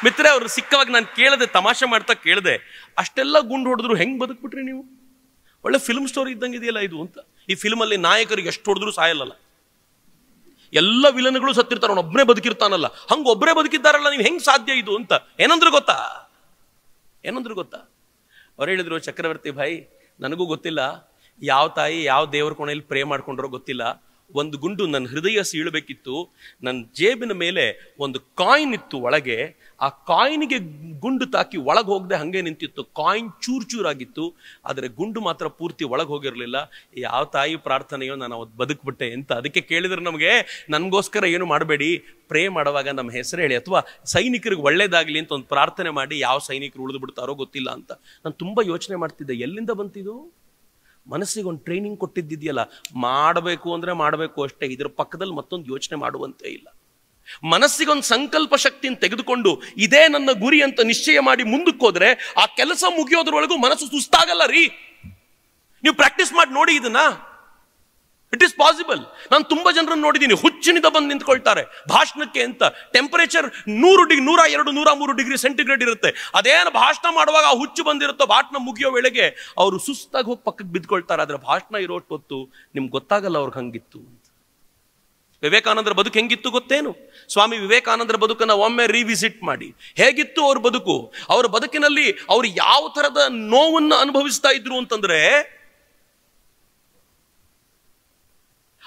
ಮಿತ್ರ ಅವ್ರು ಸಿಕ್ಕವಾಗಿ ನಾನು ಕೇಳಿದೆ ತಮಾಷೆ ಮಾಡ್ತಾ ಕೇಳಿದೆ ಅಷ್ಟೆಲ್ಲ ಗುಂಡು ಹೊಡೆದ್ರು ಹೆಂಗೆ ಬದುಕ್ಬಿಟ್ರಿ ನೀವು ಒಳ್ಳೆ ಫಿಲ್ಮ್ ಸ್ಟೋರಿ ಇದ್ದಂಗೆ ಇದೆಯಲ್ಲ ಇದು ಅಂತ ಈ ಫಿಲ್ಮಲ್ಲಿ ನಾಯಕರಿಗೆ ಎಷ್ಟು ಹೊಡೆದ್ರು ಸಾಯಲ್ಲಲ್ಲ ಎಲ್ಲ ವಿಲನ್ಗಳು ಸತ್ತಿರ್ತಾರೆ ಅವನೊಬ್ಬನೇ ಬದುಕಿರ್ತಾನಲ್ಲ ಹಂಗೆ ಒಬ್ಬರೇ ಬದುಕಿದ್ದಾರಲ್ಲ ನೀವು ಹೆಂಗೆ ಸಾಧ್ಯ ಇದು ಅಂತ ಏನಂದ್ರೆ ಗೊತ್ತಾ ಏನಂದ್ರೆ ಗೊತ್ತಾ ಅವ್ರು ಹೇಳಿದ್ರು ಚಕ್ರವರ್ತಿ ಭಾಯಿ ನನಗೂ ಗೊತ್ತಿಲ್ಲ ಯಾವ ತಾಯಿ ಯಾವ ದೇವ್ರ ಕೋಣೆಯಲ್ಲಿ ಪ್ರೇ ಮಾಡ್ಕೊಂಡ್ರೋ ಗೊತ್ತಿಲ್ಲ ಒಂದು ಗುಂಡು ನನ್ನ ಹೃದಯ ಸೀಳಬೇಕಿತ್ತು ನನ್ನ ಜೇಬಿನ ಮೇಲೆ ಒಂದು ಕಾಯಿನ್ ಇತ್ತು ಒಳಗೆ ಆ ಕಾಯಿನ್ಗೆ ಗುಂಡು ತಾಕಿ ಒಳಗೆ ಹೋಗದೆ ಹಾಗೆ ನಿಂತಿತ್ತು ಕಾಯಿನ್ ಚೂರ್ ಚೂರಾಗಿತ್ತು ಆದರೆ ಗುಂಡು ಮಾತ್ರ ಪೂರ್ತಿ ಒಳಗೆ ಹೋಗಿರಲಿಲ್ಲ ಯಾವ ತಾಯಿ ಪ್ರಾರ್ಥನೆಯೋ ನಾನು ಅವತ್ತು ಬದುಕ್ಬಿಟ್ಟೆ ಅಂತ ಅದಕ್ಕೆ ಕೇಳಿದ್ರೆ ನಮಗೆ ನನಗೋಸ್ಕರ ಏನು ಮಾಡಬೇಡಿ ಪ್ರೇ ಮಾಡುವಾಗ ನಮ್ಮ ಹೆಸರು ಹೇಳಿ ಅಥವಾ ಸೈನಿಕರಿಗೆ ಒಳ್ಳೇದಾಗಲಿ ಅಂತ ಒಂದು ಪ್ರಾರ್ಥನೆ ಮಾಡಿ ಯಾವ ಸೈನಿಕರು ಉಳಿದು ಬಿಡ್ತಾರೋ ಗೊತ್ತಿಲ್ಲ ಅಂತ ನಾನು ತುಂಬ ಯೋಚನೆ ಮಾಡ್ತಿದ್ದೆ ಎಲ್ಲಿಂದ ಬಂತಿದ್ದು ಮನಸ್ಸಿಗೆ ಒಂದು ಟ್ರೈನಿಂಗ್ ಕೊಟ್ಟಿದ್ದಿದೆಯಲ್ಲ ಮಾಡಬೇಕು ಅಂದರೆ ಮಾಡಬೇಕು ಅಷ್ಟೇ ಇದರ ಪಕ್ಕದಲ್ಲಿ ಮತ್ತೊಂದು ಯೋಚನೆ ಮಾಡುವಂತೆ ಇಲ್ಲ ಮನಸ್ಸಿಗೊಂದು ಸಂಕಲ್ಪ ಶಕ್ತಿಯನ್ನು ತೆಗೆದುಕೊಂಡು ಇದೇ ನನ್ನ ಗುರಿ ಅಂತ ನಿಶ್ಚಯ ಮಾಡಿ ಮುಂದಕ್ಕೋದ್ರೆ ಆ ಕೆಲಸ ಮುಗಿಯೋದ್ರೊಳಗೂ ಮನಸ್ಸು ಸುಸ್ತಾಗಲ್ಲ ರೀ ನೀವು ಪ್ರಾಕ್ಟೀಸ್ ಮಾಡಿ ನೋಡಿ ಇದನ್ನ ಇಟ್ ಈಸ್ ಪಾಸಿಬಲ್ ನಾನು ತುಂಬ ಜನರನ್ನು ನೋಡಿದ್ದೀನಿ ಹುಚ್ಚಿನಿಂದ ಬಂದು ನಿಂತ್ಕೊಳ್ತಾರೆ ಭಾಷಣಕ್ಕೆ ಅಂತ ಟೆಂಪರೇಚರ್ ನೂರು ಡಿಗ್ರಿ ನೂರ ಎರಡು ನೂರ ಮೂರು ಡಿಗ್ರಿ ಸೆಂಟಿಗ್ರೇಡ್ ಇರುತ್ತೆ ಅದೇನು ಭಾಷಣ ಮಾಡುವಾಗ ಆ ಹುಚ್ಚು ಬಂದಿರುತ್ತೋ ಭಾಷಣ ಮುಗಿಯೋ ವೇಳೆಗೆ ಅವರು ಸುಸ್ತಾಗಿ ಹೋಗಿ ಪಕ್ಕಕ್ಕೆ ಬಿದ್ಕೊಳ್ತಾರೆ ಆದರೆ ಭಾಷಣ ಇರೋಷ್ಟು ಹೊತ್ತು ನಿಮ್ಗೆ ಗೊತ್ತಾಗಲ್ಲ ಅವ್ರಿಗೆ ಹಂಗಿತ್ತು ವಿವೇಕಾನಂದರ ಬದುಕು ಹೆಂಗಿತ್ತು ಗೊತ್ತೇನು ಸ್ವಾಮಿ ವಿವೇಕಾನಂದರ ಬದುಕನ್ನು ಒಮ್ಮೆ ರಿವಿಸಿಟ್ ಮಾಡಿ ಹೇಗಿತ್ತು ಅವ್ರ ಬದುಕು ಅವ್ರ ಬದುಕಿನಲ್ಲಿ ಅವರು ಯಾವ ಥರದ ನೋವನ್ನು ಅನುಭವಿಸ್ತಾ ಇದ್ರು ಅಂತಂದ್ರೆ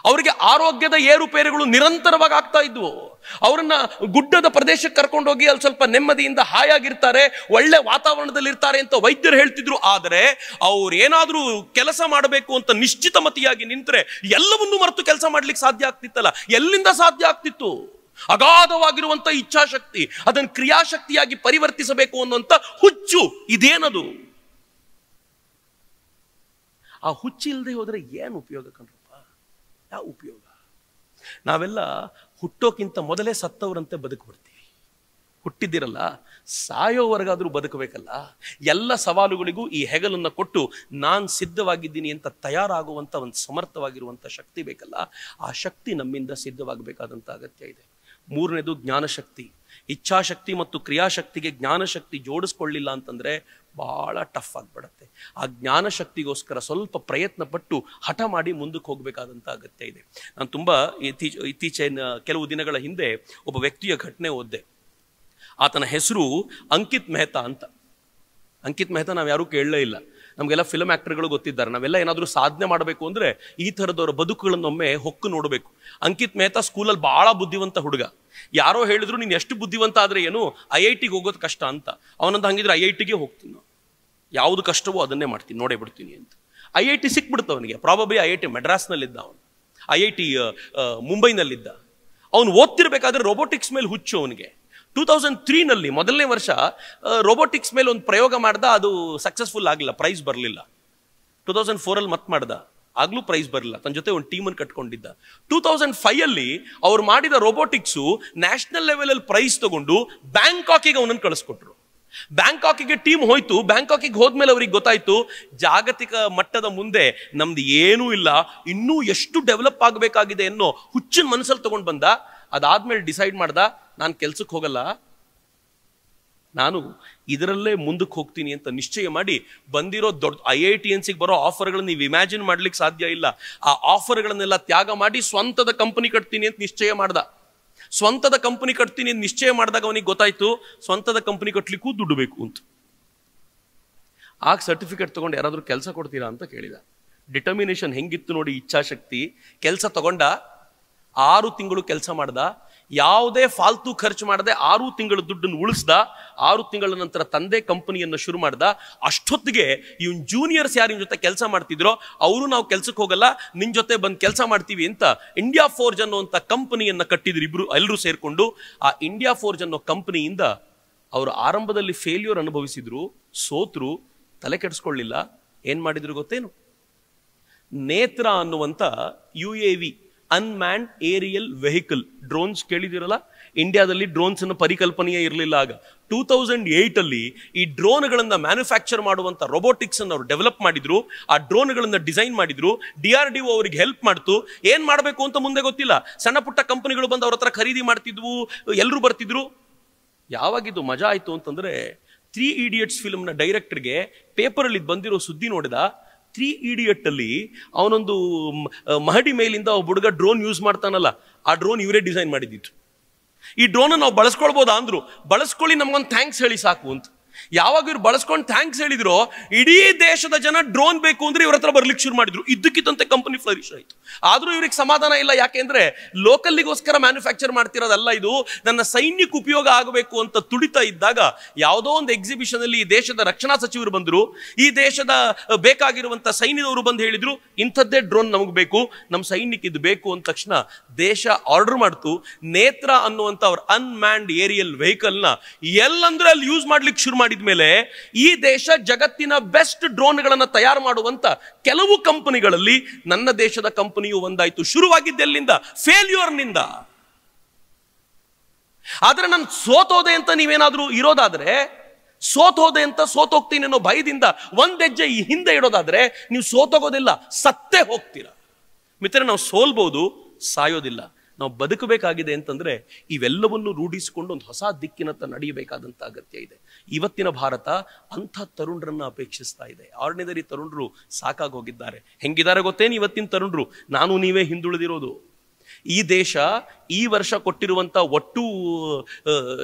ಅವರಿಗೆ ಆರೋಗ್ಯದ ಏರುಪೇರುಗಳು ನಿರಂತರವಾಗಿ ಆಗ್ತಾ ಇದ್ವು ಅವರನ್ನ ಗುಡ್ಡದ ಪ್ರದೇಶಕ್ಕೆ ಕರ್ಕೊಂಡೋಗಿ ಅಲ್ಲಿ ಸ್ವಲ್ಪ ನೆಮ್ಮದಿಯಿಂದ ಹಾಯಾಗಿರ್ತಾರೆ ಒಳ್ಳೆ ವಾತಾವರಣದಲ್ಲಿ ಇರ್ತಾರೆ ಅಂತ ವೈದ್ಯರು ಹೇಳ್ತಿದ್ರು ಆದರೆ ಅವ್ರು ಏನಾದರೂ ಕೆಲಸ ಮಾಡಬೇಕು ಅಂತ ನಿಶ್ಚಿತ ಮತಿಯಾಗಿ ನಿಂತರೆ ಎಲ್ಲವನ್ನೂ ಮರೆತು ಕೆಲಸ ಮಾಡ್ಲಿಕ್ಕೆ ಸಾಧ್ಯ ಆಗ್ತಿತ್ತಲ್ಲ ಎಲ್ಲಿಂದ ಸಾಧ್ಯ ಆಗ್ತಿತ್ತು ಅಗಾಧವಾಗಿರುವಂಥ ಇಚ್ಛಾಶಕ್ತಿ ಅದನ್ನು ಕ್ರಿಯಾಶಕ್ತಿಯಾಗಿ ಪರಿವರ್ತಿಸಬೇಕು ಅನ್ನುವಂಥ ಹುಚ್ಚು ಇದೇನದು ಆ ಹುಚ್ಚಿಲ್ಲದೆ ಹೋದರೆ ಏನು ಉಪಯೋಗ ಕಂಡ್ರು ಯಾವ ಉಪಯೋಗ ನಾವೆಲ್ಲ ಹುಟ್ಟೋಕ್ಕಿಂತ ಮೊದಲೇ ಸತ್ತವರಂತೆ ಬದುಕ್ಬಿಡ್ತೀವಿ ಹುಟ್ಟಿದ್ದೀರಲ್ಲ ಸಾಯೋವರೆಗಾದರೂ ಬದುಕಬೇಕಲ್ಲ ಎಲ್ಲ ಸವಾಲುಗಳಿಗೂ ಈ ಹೆಗಲನ್ನು ಕೊಟ್ಟು ನಾನು ಸಿದ್ಧವಾಗಿದ್ದೀನಿ ಅಂತ ತಯಾರಾಗುವಂಥ ಒಂದು ಸಮರ್ಥವಾಗಿರುವಂಥ ಶಕ್ತಿ ಬೇಕಲ್ಲ ಆ ಶಕ್ತಿ ನಮ್ಮಿಂದ ಸಿದ್ಧವಾಗಬೇಕಾದಂಥ ಅಗತ್ಯ ಇದೆ ಮೂರನೇದು ಜ್ಞಾನಶಕ್ತಿ ಇಚ್ಛಾಶಕ್ತಿ ಮತ್ತು ಕ್ರಿಯಾಶಕ್ತಿಗೆ ಜ್ಞಾನಶಕ್ತಿ ಜೋಡಿಸ್ಕೊಳ್ಳಿಲ್ಲ ಅಂತಂದರೆ ಭಾಳ ಟಫ್ ಆಗಿಬಿಡತ್ತೆ ಆ ಜ್ಞಾನ ಶಕ್ತಿಗೋಸ್ಕರ ಸ್ವಲ್ಪ ಪ್ರಯತ್ನ ಪಟ್ಟು ಹಠ ಮಾಡಿ ಮುಂದಕ್ಕೆ ಹೋಗಬೇಕಾದಂಥ ಅಗತ್ಯ ಇದೆ ನಾನು ತುಂಬ ಇತ್ತೀಚೆ ಇತ್ತೀಚಿನ ಕೆಲವು ದಿನಗಳ ಹಿಂದೆ ಒಬ್ಬ ವ್ಯಕ್ತಿಯ ಘಟನೆ ಓದ್ದೆ ಆತನ ಹೆಸರು ಅಂಕಿತ್ ಮೆಹ್ತಾ ಅಂತ ಅಂಕಿತ್ ಮೆಹ್ತಾ ನಾವು ಯಾರೂ ಕೇಳಲೇ ಇಲ್ಲ ನಮಗೆಲ್ಲ ಫಿಲಮ್ ಆ್ಯಕ್ಟರ್ಗಳು ಗೊತ್ತಿದ್ದಾರೆ ನಾವೆಲ್ಲ ಏನಾದರೂ ಸಾಧನೆ ಮಾಡಬೇಕು ಅಂದರೆ ಈ ಥರದವರ ಬದುಕುಗಳನ್ನೊಮ್ಮೆ ಹೊಕ್ಕು ನೋಡಬೇಕು ಅಂಕಿತ್ ಮೆಹ್ತಾ ಸ್ಕೂಲಲ್ಲಿ ಭಾಳ ಬುದ್ಧಿವಂತ ಹುಡುಗ ಯಾರೋ ಹೇಳಿದ್ರು ನೀನು ಎಷ್ಟು ಬುದ್ಧಿವಂತ ಆದರೆ ಏನು ಐ ಐ ಟಿಗೆ ಹೋಗೋದು ಕಷ್ಟ ಅಂತ ಅವನಂತ ಹಂಗಿದ್ರೆ ಐ ಐ ಟಿಗೆ ಹೋಗ್ತೀನಿ ಯಾವುದು ಕಷ್ಟವೋ ಅದನ್ನೇ ಮಾಡ್ತೀನಿ ನೋಡೇ ಬಿಡ್ತೀನಿ ಅಂತ ಐ ಐ ಟಿ ಸಿಕ್ಬಿಡ್ತು ಅವನಿಗೆ ಪ್ರಾಬಬ್ಲಿ ಐ ಐ ಟಿ ಮೆಡ್ರಾಸ್ನಲ್ಲಿದ್ದ ಅವನು ಐ ಐ ಟಿ ಮುಂಬೈನಲ್ಲಿದ್ದ ಅವನು ಓದ್ತಿರ್ಬೇಕಾದ್ರೆ ರೋಬೋಟಿಕ್ಸ್ ಮೇಲೆ ಹುಚ್ಚು ಅವನಿಗೆ ಟೂ ತೌಸಂಡ್ ತ್ರೀನಲ್ಲಿ ಮೊದಲನೇ ವರ್ಷ ರೋಬೋಟಿಕ್ಸ್ ಮೇಲೆ ಒಂದು ಪ್ರಯೋಗ ಮಾಡ್ದ ಅದು ಸಕ್ಸಸ್ಫುಲ್ ಆಗಲಿಲ್ಲ ಪ್ರೈಸ್ ಬರಲಿಲ್ಲ ಟೂ ತೌಸಂಡ್ ಫೋರಲ್ಲಿ ಮತ್ತೆ ಮಾಡ್ದ ಆಗಲೂ ಪ್ರೈಸ್ ಬರಲಿಲ್ಲ ತನ್ನ ಜೊತೆ ಒಂದು ಟೀಮನ್ನು ಕಟ್ಕೊಂಡಿದ್ದ ಟೂ ತೌಸಂಡ್ ಫೈವ್ ಅಲ್ಲಿ ಅವ್ರು ಮಾಡಿದ ರೋಬೋಟಿಕ್ಸು ನ್ಯಾಷನಲ್ ಲೆವೆಲಲ್ಲಿ ಪ್ರೈಸ್ ತಗೊಂಡು ಬ್ಯಾಂಕಾಕಿಗೆ ಅವನನ್ನು ಕಳಿಸ್ಕೊಟ್ರು ಬ್ಯಾಂಕಾಕಿಗೆ ಟೀಮ್ ಹೋಯ್ತು ಬ್ಯಾಂಕಾಕಿಗೆ ಹೋದ್ಮೇಲೆ ಅವ್ರಿಗೆ ಗೊತ್ತಾಯ್ತು ಜಾಗತಿಕ ಮಟ್ಟದ ಮುಂದೆ ನಮ್ದು ಏನೂ ಇಲ್ಲ ಇನ್ನೂ ಎಷ್ಟು ಡೆವಲಪ್ ಆಗಬೇಕಾಗಿದೆ ಅನ್ನೋ ಹುಚ್ಚಿನ ಮನಸ್ಸಲ್ಲಿ ತಗೊಂಡು ಬಂದ ಅದಾದ್ಮೇಲೆ ಡಿಸೈಡ್ ಮಾಡ್ದ ನಾನು ಕೆಲ್ಸಕ್ಕೆ ಹೋಗಲ್ಲ ನಾನು ಇದರಲ್ಲೇ ಮುಂದಕ್ಕೆ ಹೋಗ್ತೀನಿ ಅಂತ ನಿಶ್ಚಯ ಮಾಡಿ ಬಂದಿರೋ ದೊಡ್ಡ ಐ ಐ ಟಿ ಎನ್ಸಿಗೆ ಬರೋ ಆಫರ್ಗಳನ್ನ ನೀವು ಇಮ್ಯಾಜಿನ್ ಮಾಡ್ಲಿಕ್ಕೆ ಸಾಧ್ಯ ಇಲ್ಲ ಆ ಆಫರ್ಗಳನ್ನೆಲ್ಲ ತ್ಯಾಗ ಮಾಡಿ ಸ್ವಂತದ ಕಂಪನಿ ಕಟ್ತೀನಿ ಅಂತ ನಿಶ್ಚಯ ಮಾಡ್ದ ಸ್ವಂತದ ಕಂಪನಿ ಕಟ್ತೀನಿ ನಿಶ್ಚಯ ಮಾಡಿದಾಗ ಅವನಿಗೆ ಗೊತ್ತಾಯ್ತು ಸ್ವಂತದ ಕಂಪನಿ ಕಟ್ಲಿಕ್ಕೂ ದುಡ್ಡು ಬೇಕು ಅಂತ ಆಗ ಸರ್ಟಿಫಿಕೇಟ್ ತಗೊಂಡು ಯಾರಾದರೂ ಕೆಲಸ ಕೊಡ್ತೀರಾ ಅಂತ ಕೇಳಿದ ಡಿಟರ್ಮಿನೇಷನ್ ಹೆಂಗಿತ್ತು ನೋಡಿ ಇಚ್ಛಾಶಕ್ತಿ ಕೆಲಸ ತಗೊಂಡ ಆರು ತಿಂಗಳು ಕೆಲಸ ಮಾಡ್ದ ಯಾವುದೇ ಫಾಲ್ತು ಖರ್ಚು ಮಾಡದೆ ಆರು ತಿಂಗಳ ದುಡ್ಡನ್ನು ಉಳಿಸ್ದ ಆರು ತಿಂಗಳ ನಂತರ ತಂದೆ ಕಂಪನಿಯನ್ನು ಶುರು ಮಾಡ್ದ ಅಷ್ಟೊತ್ತಿಗೆ ಇವನ್ ಜೂನಿಯರ್ಸ್ ಯಾರು ಜೊತೆ ಕೆಲಸ ಮಾಡ್ತಿದ್ರೋ ಅವರು ನಾವು ಕೆಲಸಕ್ಕೆ ಹೋಗಲ್ಲ ನಿನ್ ಜೊತೆ ಬಂದು ಕೆಲಸ ಮಾಡ್ತೀವಿ ಅಂತ ಇಂಡಿಯಾ ಫೋರ್ಜ್ ಅನ್ನುವಂಥ ಕಂಪನಿಯನ್ನು ಕಟ್ಟಿದ್ರು ಇಬ್ರು ಎಲ್ಲರೂ ಸೇರಿಕೊಂಡು ಆ ಇಂಡಿಯಾ ಫೋರ್ಜ್ ಅನ್ನೋ ಕಂಪನಿಯಿಂದ ಅವರು ಆರಂಭದಲ್ಲಿ ಫೇಲ್ಯೂರ್ ಅನುಭವಿಸಿದ್ರು ಸೋತ್ರು ತಲೆ ಕೆಡಿಸ್ಕೊಳ್ಳಿಲ್ಲ ಏನ್ ಮಾಡಿದ್ರು ಗೊತ್ತೇನು ನೇತ್ರ ಅನ್ನುವಂಥ U A V unmanned aerial vehicle drones ಕೇಳಿದಿರಲ್ಲ ಇಂಡಿಯಾದಲ್ಲಿ ಡ್ರೋನ್ಸ್ ಅನ್ನು ಪರಿಕಲ್ಪನೆಯೇ ಇರಲಿಲ್ಲ ಆಗ ಟೂ ತೌಸಂಡ್ ಏಟ್ ಅಲ್ಲಿ ಈ ಡ್ರೋನ್ಗಳನ್ನ ಮ್ಯಾನುಫ್ಯಾಕ್ಚರ್ ಮಾಡುವಂತ ರೋಬೋಟಿಕ್ಸ್ ಅನ್ನು ಅವರು ಡೆವಲಪ್ ಮಾಡಿದ್ರು ಆ ಡ್ರೋನ್ಗಳನ್ನ ಡಿಸೈನ್ ಮಾಡಿದ್ರು ಡಿ ಆರ್ ಡಿ ಅವರಿಗೆ ಹೆಲ್ಪ್ ಮಾಡ್ತು ಏನ್ ಮಾಡಬೇಕು ಅಂತ ಮುಂದೆ ಗೊತ್ತಿಲ್ಲ ಸಣ್ಣ ಪುಟ್ಟ ಕಂಪನಿಗಳು ಬಂದು ಅವ್ರ ಹತ್ರ ಖರೀದಿ ಮಾಡ್ತಿದ್ವು ಎಲ್ಲರೂ ಬರ್ತಿದ್ರು ಯಾವಾಗಿದ್ದು ಮಜಾ ಆಯ್ತು ಅಂತಂದ್ರೆ ತ್ರೀ ಇಡಿಯಟ್ಸ್ ಫಿಲ್ಮ್ನ ಡೈರೆಕ್ಟರ್ಗೆ ಪೇಪರಲ್ಲಿ ಬಂದಿರೋ ಸುದ್ದಿ ನೋಡಿದ ತ್ರೀ ಈಡಿಯಟ್ ಅಲ್ಲಿ ಅವನೊಂದು ಮಹಡಿ ಮೇಲಿಂದ ಒಬ್ಬ ಹುಡುಗ ಡ್ರೋನ್ ಯೂಸ್ ಮಾಡ್ತಾನಲ್ಲ ಆ ಡ್ರೋನ್ ಇವರೇ ಡಿಸೈನ್ ಮಾಡಿದ್ದಿತ್ತು ಈ ಡ್ರೋನ್ ನಾವು ಬಳಸ್ಕೊಳ್ಬೋದಾ ಅಂದ್ರು ಬಳಸ್ಕೊಳ್ಳಿ ನಮ್ಗೊಂದು ಥ್ಯಾಂಕ್ಸ್ ಹೇಳಿ ಸಾಕು ಅಂತ ಯಾವಾಗ ಇವ್ರು ಬಳಸ್ಕೊಂಡು ಥ್ಯಾಂಕ್ಸ್ ಹೇಳಿದ್ರು ಇಡೀ ದೇಶದ ಜನ ಡ್ರೋನ್ ಬೇಕು ಅಂದ್ರೆ ಇವ್ರ ಹತ್ರ ಬರ್ಲಿಕ್ಕೆ ಶುರು ಮಾಡಿದ್ರು ಇದ್ದಕ್ಕಿದ್ದಂತೆ ಕಂಪನಿ ಫ್ಲರಿಶ್ ಆಯಿತು ಆದರೂ ಇವ್ರಿಗೆ ಸಮಾಧಾನ ಇಲ್ಲ ಯಾಕೆಂದ್ರೆ ಲೋಕಲ್ಲಿಗೋಸ್ಕರ ಮ್ಯಾನುಫ್ಯಾಕ್ಚರ್ ಮಾಡ್ತಿರೋದಲ್ಲ ಇದು ನನ್ನ ಸೈನ್ಯಕ್ಕೆ ಉಪಯೋಗ ಆಗಬೇಕು ಅಂತ ತುಡಿತಾ ಇದ್ದಾಗ ಯಾವುದೋ ಒಂದು ಎಕ್ಸಿಬಿಷನ್ ಅಲ್ಲಿ ಈ ದೇಶದ ರಕ್ಷಣಾ ಸಚಿವರು ಬಂದರು ಈ ದೇಶದ ಬೇಕಾಗಿರುವಂತ ಸೈನ್ಯದವರು ಬಂದು ಹೇಳಿದ್ರು ಇಂಥದ್ದೇ ಡ್ರೋನ್ ನಮಗೆ ಬೇಕು ನಮ್ಮ ಸೈನ್ಯಕ್ಕೆ ಇದು ಬೇಕು ಅಂದ ತಕ್ಷಣ ದೇಶ ಆರ್ಡರ್ ಮಾಡ್ತು ನೇತ್ರ ಅನ್ನುವಂಥ ಅವ್ರ ಅನ್ಮ್ಯಾಂಡ್ ಏರಿಯಲ್ ನ ಎಲ್ಲಂದ್ರೆ ಅಲ್ಲಿ ಯೂಸ್ ಮಾಡ್ಲಿಕ್ಕೆ ಶುರು ಮಾಡಿದ್ರು ಮೇಲೆ ಈ ದೇಶ ಜಗತ್ತಿನ ಬೆಸ್ಟ್ ಡ್ರೋನ್ಗಳನ್ನು ತಯಾರು ಮಾಡುವಂತ ಕೆಲವು ಕಂಪನಿಗಳಲ್ಲಿ ನನ್ನ ದೇಶದ ಕಂಪನಿಯು ಒಂದಾಯಿತು ಶುರುವಾಗಿದ್ದೆಲ್ಲಿಂದ ಫೇಲ್ಯೂರ್ನಿಂದ ಆದರೆ ನಾನು ಸೋತೋದೆ ಅಂತ ನೀವೇನಾದ್ರೂ ಇರೋದಾದ್ರೆ ಸೋತೋದೆ ಅಂತ ಸೋತೋಗ್ತೀನಿ ಅನ್ನೋ ಭಯದಿಂದ ಒಂದೆಜ್ಜೆ ಹಿಂದೆ ಇಡೋದಾದ್ರೆ ನೀವು ಸೋತೋಗೋದಿಲ್ಲ ಸತ್ತೇ ಹೋಗ್ತೀರಾ ಮಿತ್ರ ನಾವು ಸೋಲ್ಬೋದು ಸಾಯೋದಿಲ್ಲ ನಾವು ಬದುಕಬೇಕಾಗಿದೆ ಅಂತಂದ್ರೆ ಇವೆಲ್ಲವನ್ನು ರೂಢಿಸಿಕೊಂಡು ಒಂದು ಹೊಸ ದಿಕ್ಕಿನತ್ತ ನಡೆಯಬೇಕಾದಂಥ ಅಗತ್ಯ ಇದೆ ಇವತ್ತಿನ ಭಾರತ ಅಂಥ ತರುಣರನ್ನ ಅಪೇಕ್ಷಿಸ್ತಾ ಇದೆ ಆರ್ಡಿನರಿ ತರುಣರು ತರುಣರು ಸಾಕಾಗೋಗಿದ್ದಾರೆ ಹೆಂಗಿದ್ದಾರೆ ಗೊತ್ತೇನು ಇವತ್ತಿನ ತರುಣರು ನಾನು ನೀವೇ ಹಿಂದುಳಿದಿರೋದು ಈ ದೇಶ ಈ ವರ್ಷ ಕೊಟ್ಟಿರುವಂತ ಒಟ್ಟು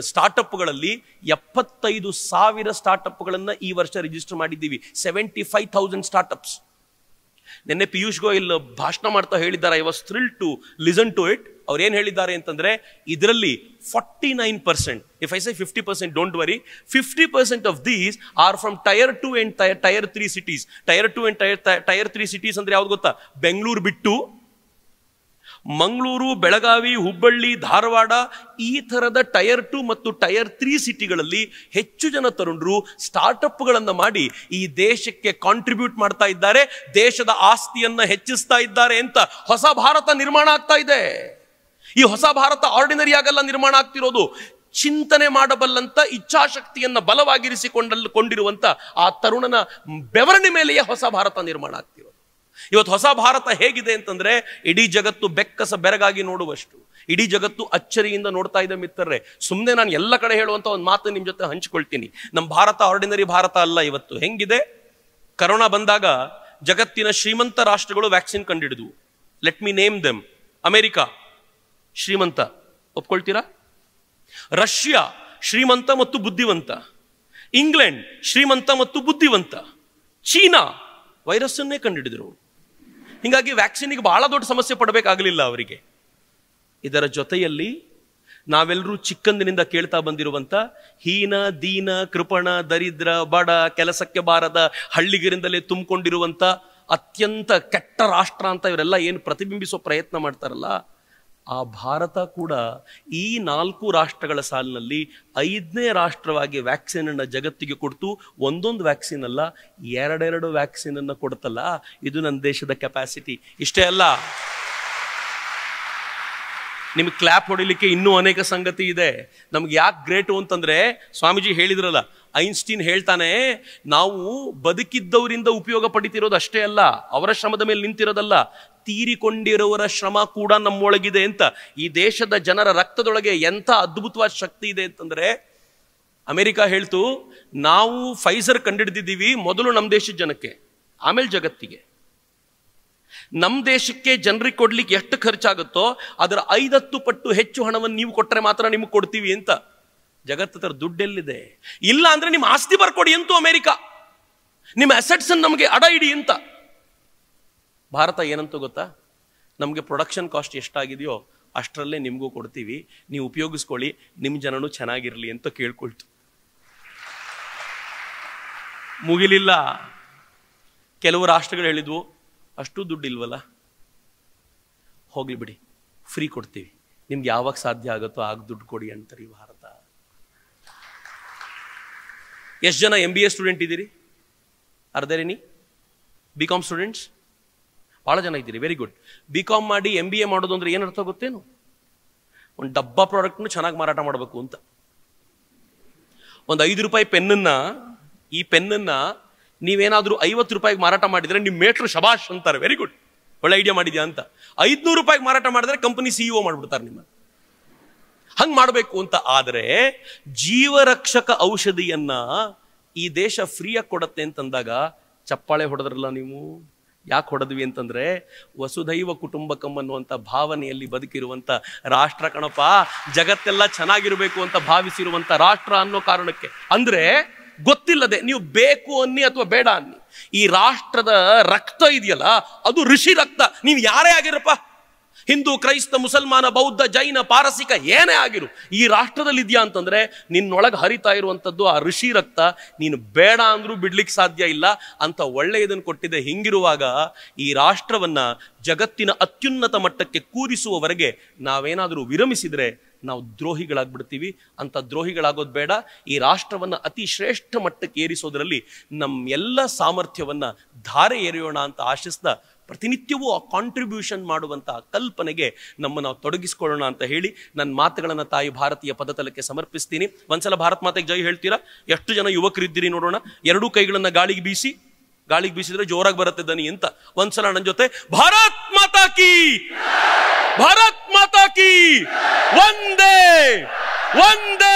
ಸ್ಟಾರ್ಟಪ್ಗಳಲ್ಲಿ ಎಪ್ಪತ್ತೈದು ಸಾವಿರ ಸ್ಟಾರ್ಟ್ಅಪ್ಗಳನ್ನ ಈ ವರ್ಷ ರಿಜಿಸ್ಟರ್ ಮಾಡಿದ್ದೀವಿ ಸೆವೆಂಟಿ ಫೈವ್ ಥೌಸಂಡ್ ಸ್ಟಾರ್ಟಪ್ಸ್ ನಿನ್ನೆ ಪಿಯೂಷ್ ಗೋಯಲ್ ಭಾಷಣ ಮಾಡ್ತಾ ಹೇಳಿದ್ದಾರೆ I was thrill to listen to it ಅವ್ರು ಏನು ಹೇಳಿದ್ದಾರೆ ಅಂತಂದ್ರೆ ಇದರಲ್ಲಿ forty nine percent if I say fifty percent don't worry fifty percent of these are from tier two and tier tier three cities tier two and tier tier three cities ಅಂದ್ರೆ ಯಾವ್ದು ಗೊತ್ತಾ ಬೆಂಗಳೂರು ಬಿಟ್ಟು ಮಂಗಳೂರು ಬೆಳಗಾವಿ ಹುಬ್ಬಳ್ಳಿ ಧಾರವಾಡ ಈ ಥರದ ಟಯರ್ ಟು ಮತ್ತು tier three ಸಿಟಿಗಳಲ್ಲಿ ಹೆಚ್ಚು ಜನ ತರುಣರು ಸ್ಟಾರ್ಟಪ್ಗಳನ್ನು ಮಾಡಿ ಈ ದೇಶಕ್ಕೆ ಕಾಂಟ್ರಿಬ್ಯೂಟ್ ಮಾಡ್ತಾ ಇದ್ದಾರೆ ದೇಶದ ಆಸ್ತಿಯನ್ನು ಹೆಚ್ಚಿಸ್ತಾ ಇದ್ದಾರೆ ಅಂತ ಹೊಸ ಭಾರತ ನಿರ್ಮಾಣ ಆಗ್ತಾ ಇದೆ ಈ ಹೊಸ ಭಾರತ ಆರ್ಡಿನರಿ ಆಗಲ್ಲ ನಿರ್ಮಾಣ ಆಗ್ತಿರೋದು ಚಿಂತನೆ ಮಾಡಬಲ್ಲಂತ ಇಚ್ಛಾಶಕ್ತಿಯನ್ನು ಬಲವಾಗಿರಿಸಿಕೊಂಡಲ್ಲಿ ಕೊಂಡಿರುವಂಥ ಆ ತರುಣನ ಬೆವರಣೆ ಮೇಲೆಯೇ ಹೊಸ ಭಾರತ ನಿರ್ಮಾಣ ಆಗ್ತಿದೆ ಇವತ್ತು ಹೊಸ ಭಾರತ ಹೇಗಿದೆ ಅಂತಂದ್ರೆ ಇಡೀ ಜಗತ್ತು ಬೆಕ್ಕಸ ಬೆರಗಾಗಿ ನೋಡುವಷ್ಟು ಇಡೀ ಜಗತ್ತು ಅಚ್ಚರಿಯಿಂದ ನೋಡ್ತಾ ಇದೆ ಮಿತ್ರರೇ ಸುಮ್ಮನೆ ನಾನು ಎಲ್ಲ ಕಡೆ ಹೇಳುವಂತ ಒಂದು ಮಾತು ನಿಮ್ಮ ಜೊತೆ ಹಂಚಿಕೊಳ್ತೀನಿ ನಮ್ಮ ಭಾರತ ಆರ್ಡಿನರಿ ಭಾರತ ಅಲ್ಲ ಇವತ್ತು ಹೆಂಗಿದೆ ಕರೋನಾ ಬಂದಾಗ ಜಗತ್ತಿನ ಶ್ರೀಮಂತ ರಾಷ್ಟ್ರಗಳು ವ್ಯಾಕ್ಸಿನ್ ಕಂಡಿಡಿದ್ವು let me name them America ಶ್ರೀಮಂತ ಒಪ್ಕೊಳ್ತೀರಾ ರಷ್ಯಾ ಶ್ರೀಮಂತ ಮತ್ತು ಬುದ್ಧಿವಂತ ಇಂಗ್ಲೆಂಡ್ ಶ್ರೀಮಂತ ಮತ್ತು ಬುದ್ಧಿವಂತ ಚೀನಾ ವೈರಸ್ಸನ್ನೇ ಕಂಡಿಡಿದರು ಹೀಗಾಗಿ ವ್ಯಾಕ್ಸಿನಿಗೆ ಬಹಳ ದೊಡ್ಡ ಸಮಸ್ಯೆ ಪಡಬೇಕಾಗಲಿಲ್ಲ ಅವರಿಗೆ ಇದರ ಜೊತೆಯಲ್ಲಿ ನಾವೆಲ್ಲರೂ ಚಿಕ್ಕಂದಿನಿಂದ ಕೇಳ್ತಾ ಬಂದಿರುವಂಥ ಹೀನ ದೀನ ಕೃಪಣ ದರಿದ್ರ ಬಡ ಕೆಲಸಕ್ಕೆ ಬಾರದ ಹಳ್ಳಿಗರಿಂದಲೇ ತುಂಬಿಕೊಂಡಿರುವಂಥ ಅತ್ಯಂತ ಕೆಟ್ಟ ರಾಷ್ಟ್ರ ಅಂತ ಇವರೆಲ್ಲ ಏನು ಪ್ರತಿಬಿಂಬಿಸೋ ಪ್ರಯತ್ನ ಮಾಡ್ತಾರಲ್ಲ ಆ ಭಾರತ ಕೂಡ ಈ ನಾಲ್ಕು ರಾಷ್ಟ್ರಗಳ ಸಾಲಿನಲ್ಲಿ ಐದನೇ ರಾಷ್ಟ್ರವಾಗಿ ವ್ಯಾಕ್ಸಿನ್ ಅನ್ನು ಜಗತ್ತಿಗೆ ಕೊಡ್ತು ಒಂದೊಂದು ವ್ಯಾಕ್ಸಿನ್ ಅಲ್ಲ ಎರಡೆರಡು ವ್ಯಾಕ್ಸಿನ್ ಅನ್ನು ಕೊಡ್ತಲ್ಲ ಇದು ನನ್ನ ದೇಶದ ಕೆಪಾಸಿಟಿ ಇಷ್ಟೇ ಅಲ್ಲ ನಿಮ್ಗೆ ಕ್ಲಾಪ್ ಹೊಡಿಲಿಕ್ಕೆ ಇನ್ನೂ ಅನೇಕ ಸಂಗತಿ ಇದೆ ನಮ್ಗೆ ಯಾಕೆ ಗ್ರೇಟು ಅಂತಂದ್ರೆ ಸ್ವಾಮೀಜಿ ಹೇಳಿದ್ರಲ್ಲ ಐನ್ಸ್ಟೀನ್ ಹೇಳ್ತಾನೆ ನಾವು ಬದುಕಿದ್ದವರಿಂದ ಉಪಯೋಗ ಪಡಿತಿರೋದು ಅಷ್ಟೇ ಅಲ್ಲ ಅವರ ಶ್ರಮದ ಮೇಲೆ ನಿಂತಿರೋದಲ್ಲ ತೀರಿಕೊಂಡಿರುವವರ ಶ್ರಮ ಕೂಡ ನಮ್ಮೊಳಗಿದೆ ಅಂತ ಈ ದೇಶದ ಜನರ ರಕ್ತದೊಳಗೆ ಎಂಥ ಅದ್ಭುತವಾದ ಶಕ್ತಿ ಇದೆ ಅಂತಂದ್ರೆ ಅಮೆರಿಕ ಹೇಳ್ತು ನಾವು ಫೈಸರ್ ಕಂಡಿಡ್ದಿದ್ದೀವಿ ಮೊದಲು ನಮ್ಮ ದೇಶದ ಜನಕ್ಕೆ ಆಮೇಲೆ ಜಗತ್ತಿಗೆ ನಮ್ಮ ದೇಶಕ್ಕೆ ಜನರಿಗೆ ಕೊಡ್ಲಿಕ್ಕೆ ಎಷ್ಟು ಖರ್ಚಾಗುತ್ತೋ ಅದರ ಐದತ್ತು ಪಟ್ಟು ಹೆಚ್ಚು ಹಣವನ್ನು ನೀವು ಕೊಟ್ಟರೆ ಮಾತ್ರ ನಿಮಗೆ ಕೊಡ್ತೀವಿ ಅಂತ ಜಗತ್ತು ಥರ ದುಡ್ಡೆಲ್ಲಿದೆ ಇಲ್ಲ ಅಂದರೆ ನಿಮ್ಮ ಆಸ್ತಿ ಬರ್ಕೊಡಿ ಅಂತೂ ಅಮೇರಿಕಾ ನಿಮ್ಮ ಅಸೆಟ್ಸನ್ನು ನಮಗೆ ಅಡ ಇಡಿ ಅಂತ ಭಾರತ ಏನಂತೂ ಗೊತ್ತಾ ನಮಗೆ ಪ್ರೊಡಕ್ಷನ್ ಕಾಸ್ಟ್ ಎಷ್ಟಾಗಿದೆಯೋ ಅಷ್ಟರಲ್ಲೇ ನಿಮಗೂ ಕೊಡ್ತೀವಿ ನೀವು ಉಪಯೋಗಿಸ್ಕೊಳ್ಳಿ ನಿಮ್ಮ ಜನನು ಚೆನ್ನಾಗಿರಲಿ ಅಂತ ಕೇಳ್ಕೊಳ್ತು ಮುಗಿಲಿಲ್ಲ ಕೆಲವು ರಾಷ್ಟ್ರಗಳು ಹೇಳಿದ್ವು ಅಷ್ಟು ದುಡ್ಡು ಇಲ್ವಲ್ಲ ಹೋಗ್ಲಿ ಬಿಡಿ ಫ್ರೀ ಕೊಡ್ತೀವಿ ನಿಮ್ಗೆ ಯಾವಾಗ ಸಾಧ್ಯ ಆಗುತ್ತೋ ಆಗ ದುಡ್ಡು ಕೊಡಿ ಅಂತಾರೆ ಈ ಭಾರತ ಎಷ್ಟು ಜನ ಎಮ್ ಬಿ ಎ ಸ್ಟೂಡೆಂಟ್ ಇದ್ದೀರಿ ಅರ್ಧರೇನಿ ಬಿ ಕಾಮ್ ಸ್ಟೂಡೆಂಟ್ಸ್ ಭಾಳ ಜನ ಇದ್ದೀರಿ ವೆರಿ ಗುಡ್ ಬಿ ಕಾಮ್ ಮಾಡಿ ಎಮ್ ಬಿ ಎ ಮಾಡೋದು ಅಂದರೆ ಏನು ಅರ್ಥ ಗೊತ್ತೇನು ಒಂದು ಡಬ್ಬ ಪ್ರಾಡಕ್ಟ್ನು ಚೆನ್ನಾಗಿ ಮಾರಾಟ ಮಾಡಬೇಕು ಅಂತ ಒಂದು ಐದು ರೂಪಾಯಿ ಪೆನ್ನನ್ನು ಈ ಪೆನ್ನನ್ನು ನೀವೇನಾದರೂ ಐವತ್ತು ರೂಪಾಯಿಗೆ ಮಾರಾಟ ಮಾಡಿದರೆ ನಿಮ್ಮ ಮೇಟ್ರು ಶಬಾಷ್ ಅಂತಾರೆ ವೆರಿ ಗುಡ್ ಒಳ್ಳೆ ಐಡಿಯಾ ಮಾಡಿದ್ಯಾ ಅಂತ ಐದುನೂರು ರೂಪಾಯಿಗೆ ಮಾರಾಟ ಮಾಡಿದ್ರೆ ಕಂಪನಿ ಸಿಇಒ e ಮಾಡಿಬಿಡ್ತಾರೆ ನಿಮ್ಮ ಹಂಗ್ ಮಾಡಬೇಕು ಅಂತ ಆದರೆ ಜೀವರಕ್ಷಕ ಔಷಧಿಯನ್ನ ಈ ದೇಶ ಫ್ರೀಯಾಗಿ ಕೊಡತ್ತೆ ಅಂತಂದಾಗ ಚಪ್ಪಾಳೆ ಹೊಡೆದ್ರಲ್ಲ ನೀವು ಯಾಕೆ ಹೊಡೆದ್ವಿ ಅಂತಂದ್ರೆ ವಸುದೈವ ಕುಟುಂಬಕಂ ಅನ್ನುವಂಥ ಭಾವನೆಯಲ್ಲಿ ಬದುಕಿರುವಂಥ ರಾಷ್ಟ್ರ ಕಣಪ ಜಗತ್ತೆಲ್ಲ ಚೆನ್ನಾಗಿರಬೇಕು ಅಂತ ಭಾವಿಸಿರುವಂಥ ರಾಷ್ಟ್ರ ಅನ್ನೋ ಕಾರಣಕ್ಕೆ ಅಂದ್ರೆ ಗೊತ್ತಿಲ್ಲದೆ ನೀವು ಬೇಕು ಅನ್ನಿ ಅಥವಾ ಬೇಡ ಅನ್ನಿ ಈ ರಾಷ್ಟ್ರದ ರಕ್ತ ಇದೆಯಲ್ಲ ಅದು ಋಷಿ ರಕ್ತ ನೀವು ಯಾರೇ ಆಗಿರಪ್ಪ ಹಿಂದೂ ಕ್ರೈಸ್ತ ಮುಸಲ್ಮಾನ ಬೌದ್ಧ ಜೈನ ಪಾರಸಿಕ ಏನೇ ಆಗಿರು ಈ ರಾಷ್ಟ್ರದಲ್ಲಿ ಇದೆಯಾ ಅಂತಂದ್ರೆ ನಿನ್ನೊಳಗೆ ಹರಿತಾ ಇರುವಂಥದ್ದು ಆ ಋಷಿ ರಕ್ತ ನೀನು ಬೇಡ ಅಂದ್ರೂ ಬಿಡ್ಲಿಕ್ಕೆ ಸಾಧ್ಯ ಇಲ್ಲ ಅಂತ ಒಳ್ಳೆಯದನ್ನು ಕೊಟ್ಟಿದೆ ಹಿಂಗಿರುವಾಗ ಈ ರಾಷ್ಟ್ರವನ್ನ ಜಗತ್ತಿನ ಅತ್ಯುನ್ನತ ಮಟ್ಟಕ್ಕೆ ಕೂರಿಸುವವರೆಗೆ ನಾವೇನಾದರೂ ವಿರಮಿಸಿದ್ರೆ ನಾವು ದ್ರೋಹಿಗಳಾಗ್ಬಿಡ್ತೀವಿ ಅಂತ ದ್ರೋಹಿಗಳಾಗೋದು ಬೇಡ ಈ ರಾಷ್ಟ್ರವನ್ನು ಅತಿ ಶ್ರೇಷ್ಠ ಮಟ್ಟಕ್ಕೆ ಏರಿಸೋದರಲ್ಲಿ ನಮ್ಮ ಎಲ್ಲ ಸಾಮರ್ಥ್ಯವನ್ನು ಧಾರೆ ಏರಿಯೋಣ ಅಂತ ಆಶಿಸ್ತಾ ಪ್ರತಿನಿತ್ಯವೂ ಆ ಕಾಂಟ್ರಿಬ್ಯೂಷನ್ ಮಾಡುವಂತಹ ಕಲ್ಪನೆಗೆ ನಮ್ಮನ್ನು ನಾವು ತೊಡಗಿಸಿಕೊಳ್ಳೋಣ ಅಂತ ಹೇಳಿ ನನ್ನ ಮಾತುಗಳನ್ನು ತಾಯಿ ಭಾರತೀಯ ಪದತಲಕ್ಕೆ ಸಮರ್ಪಿಸ್ತೀನಿ ಒಂದ್ಸಲ ಭಾರತ್ ಮಾತೆಗೆ ಜೈ ಹೇಳ್ತೀರಾ ಎಷ್ಟು ಜನ ಯುವಕರಿದ್ದೀರಿ ನೋಡೋಣ ಎರಡೂ ಕೈಗಳನ್ನು ಗಾಳಿಗೆ ಬೀಸಿ ಗಾಳಿಗೆ ಬೀಸಿದ್ರೆ ಜೋರಾಗಿ ಬರುತ್ತೆ ದನಿ ಅಂತ ಒಂದ್ಸಲ ನನ್ನ ಜೊತೆ ಭಾರತ್ ಮಾತಾ ಕಿ ಭಾರತ್ ಮಾತಾ ಕಿ ಒಂದೇ ಒಂದೇ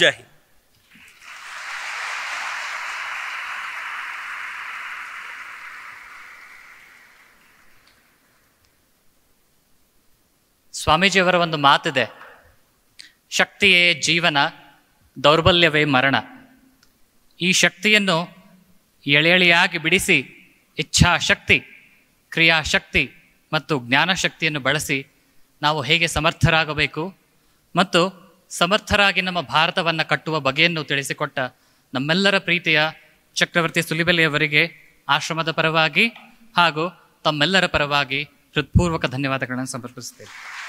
ಜೈ ಸ್ವಾಮೀಜಿಯವರ ಒಂದು ಮಾತಿದೆ ಶಕ್ತಿಯೇ ಜೀವನ ದೌರ್ಬಲ್ಯವೇ ಮರಣ ಈ ಶಕ್ತಿಯನ್ನು ಎಳೆಯಾಗಿ ಬಿಡಿಸಿ ಇಚ್ಛಾಶಕ್ತಿ ಕ್ರಿಯಾಶಕ್ತಿ ಮತ್ತು ಜ್ಞಾನಶಕ್ತಿಯನ್ನು ಬಳಸಿ ನಾವು ಹೇಗೆ ಸಮರ್ಥರಾಗಬೇಕು ಮತ್ತು ಸಮರ್ಥರಾಗಿ ನಮ್ಮ ಭಾರತವನ್ನು ಕಟ್ಟುವ ಬಗೆಯನ್ನು ತಿಳಿಸಿಕೊಟ್ಟ ನಮ್ಮೆಲ್ಲರ ಪ್ರೀತಿಯ ಚಕ್ರವರ್ತಿ ಸುಲಿಬೆಲೆಯವರಿಗೆ ಆಶ್ರಮದ ಪರವಾಗಿ ಹಾಗೂ ತಮ್ಮೆಲ್ಲರ ಪರವಾಗಿ ಹೃತ್ಪೂರ್ವಕ ಧನ್ಯವಾದಗಳನ್ನು ಸಮರ್ಪಿಸುತ್ತೇನೆ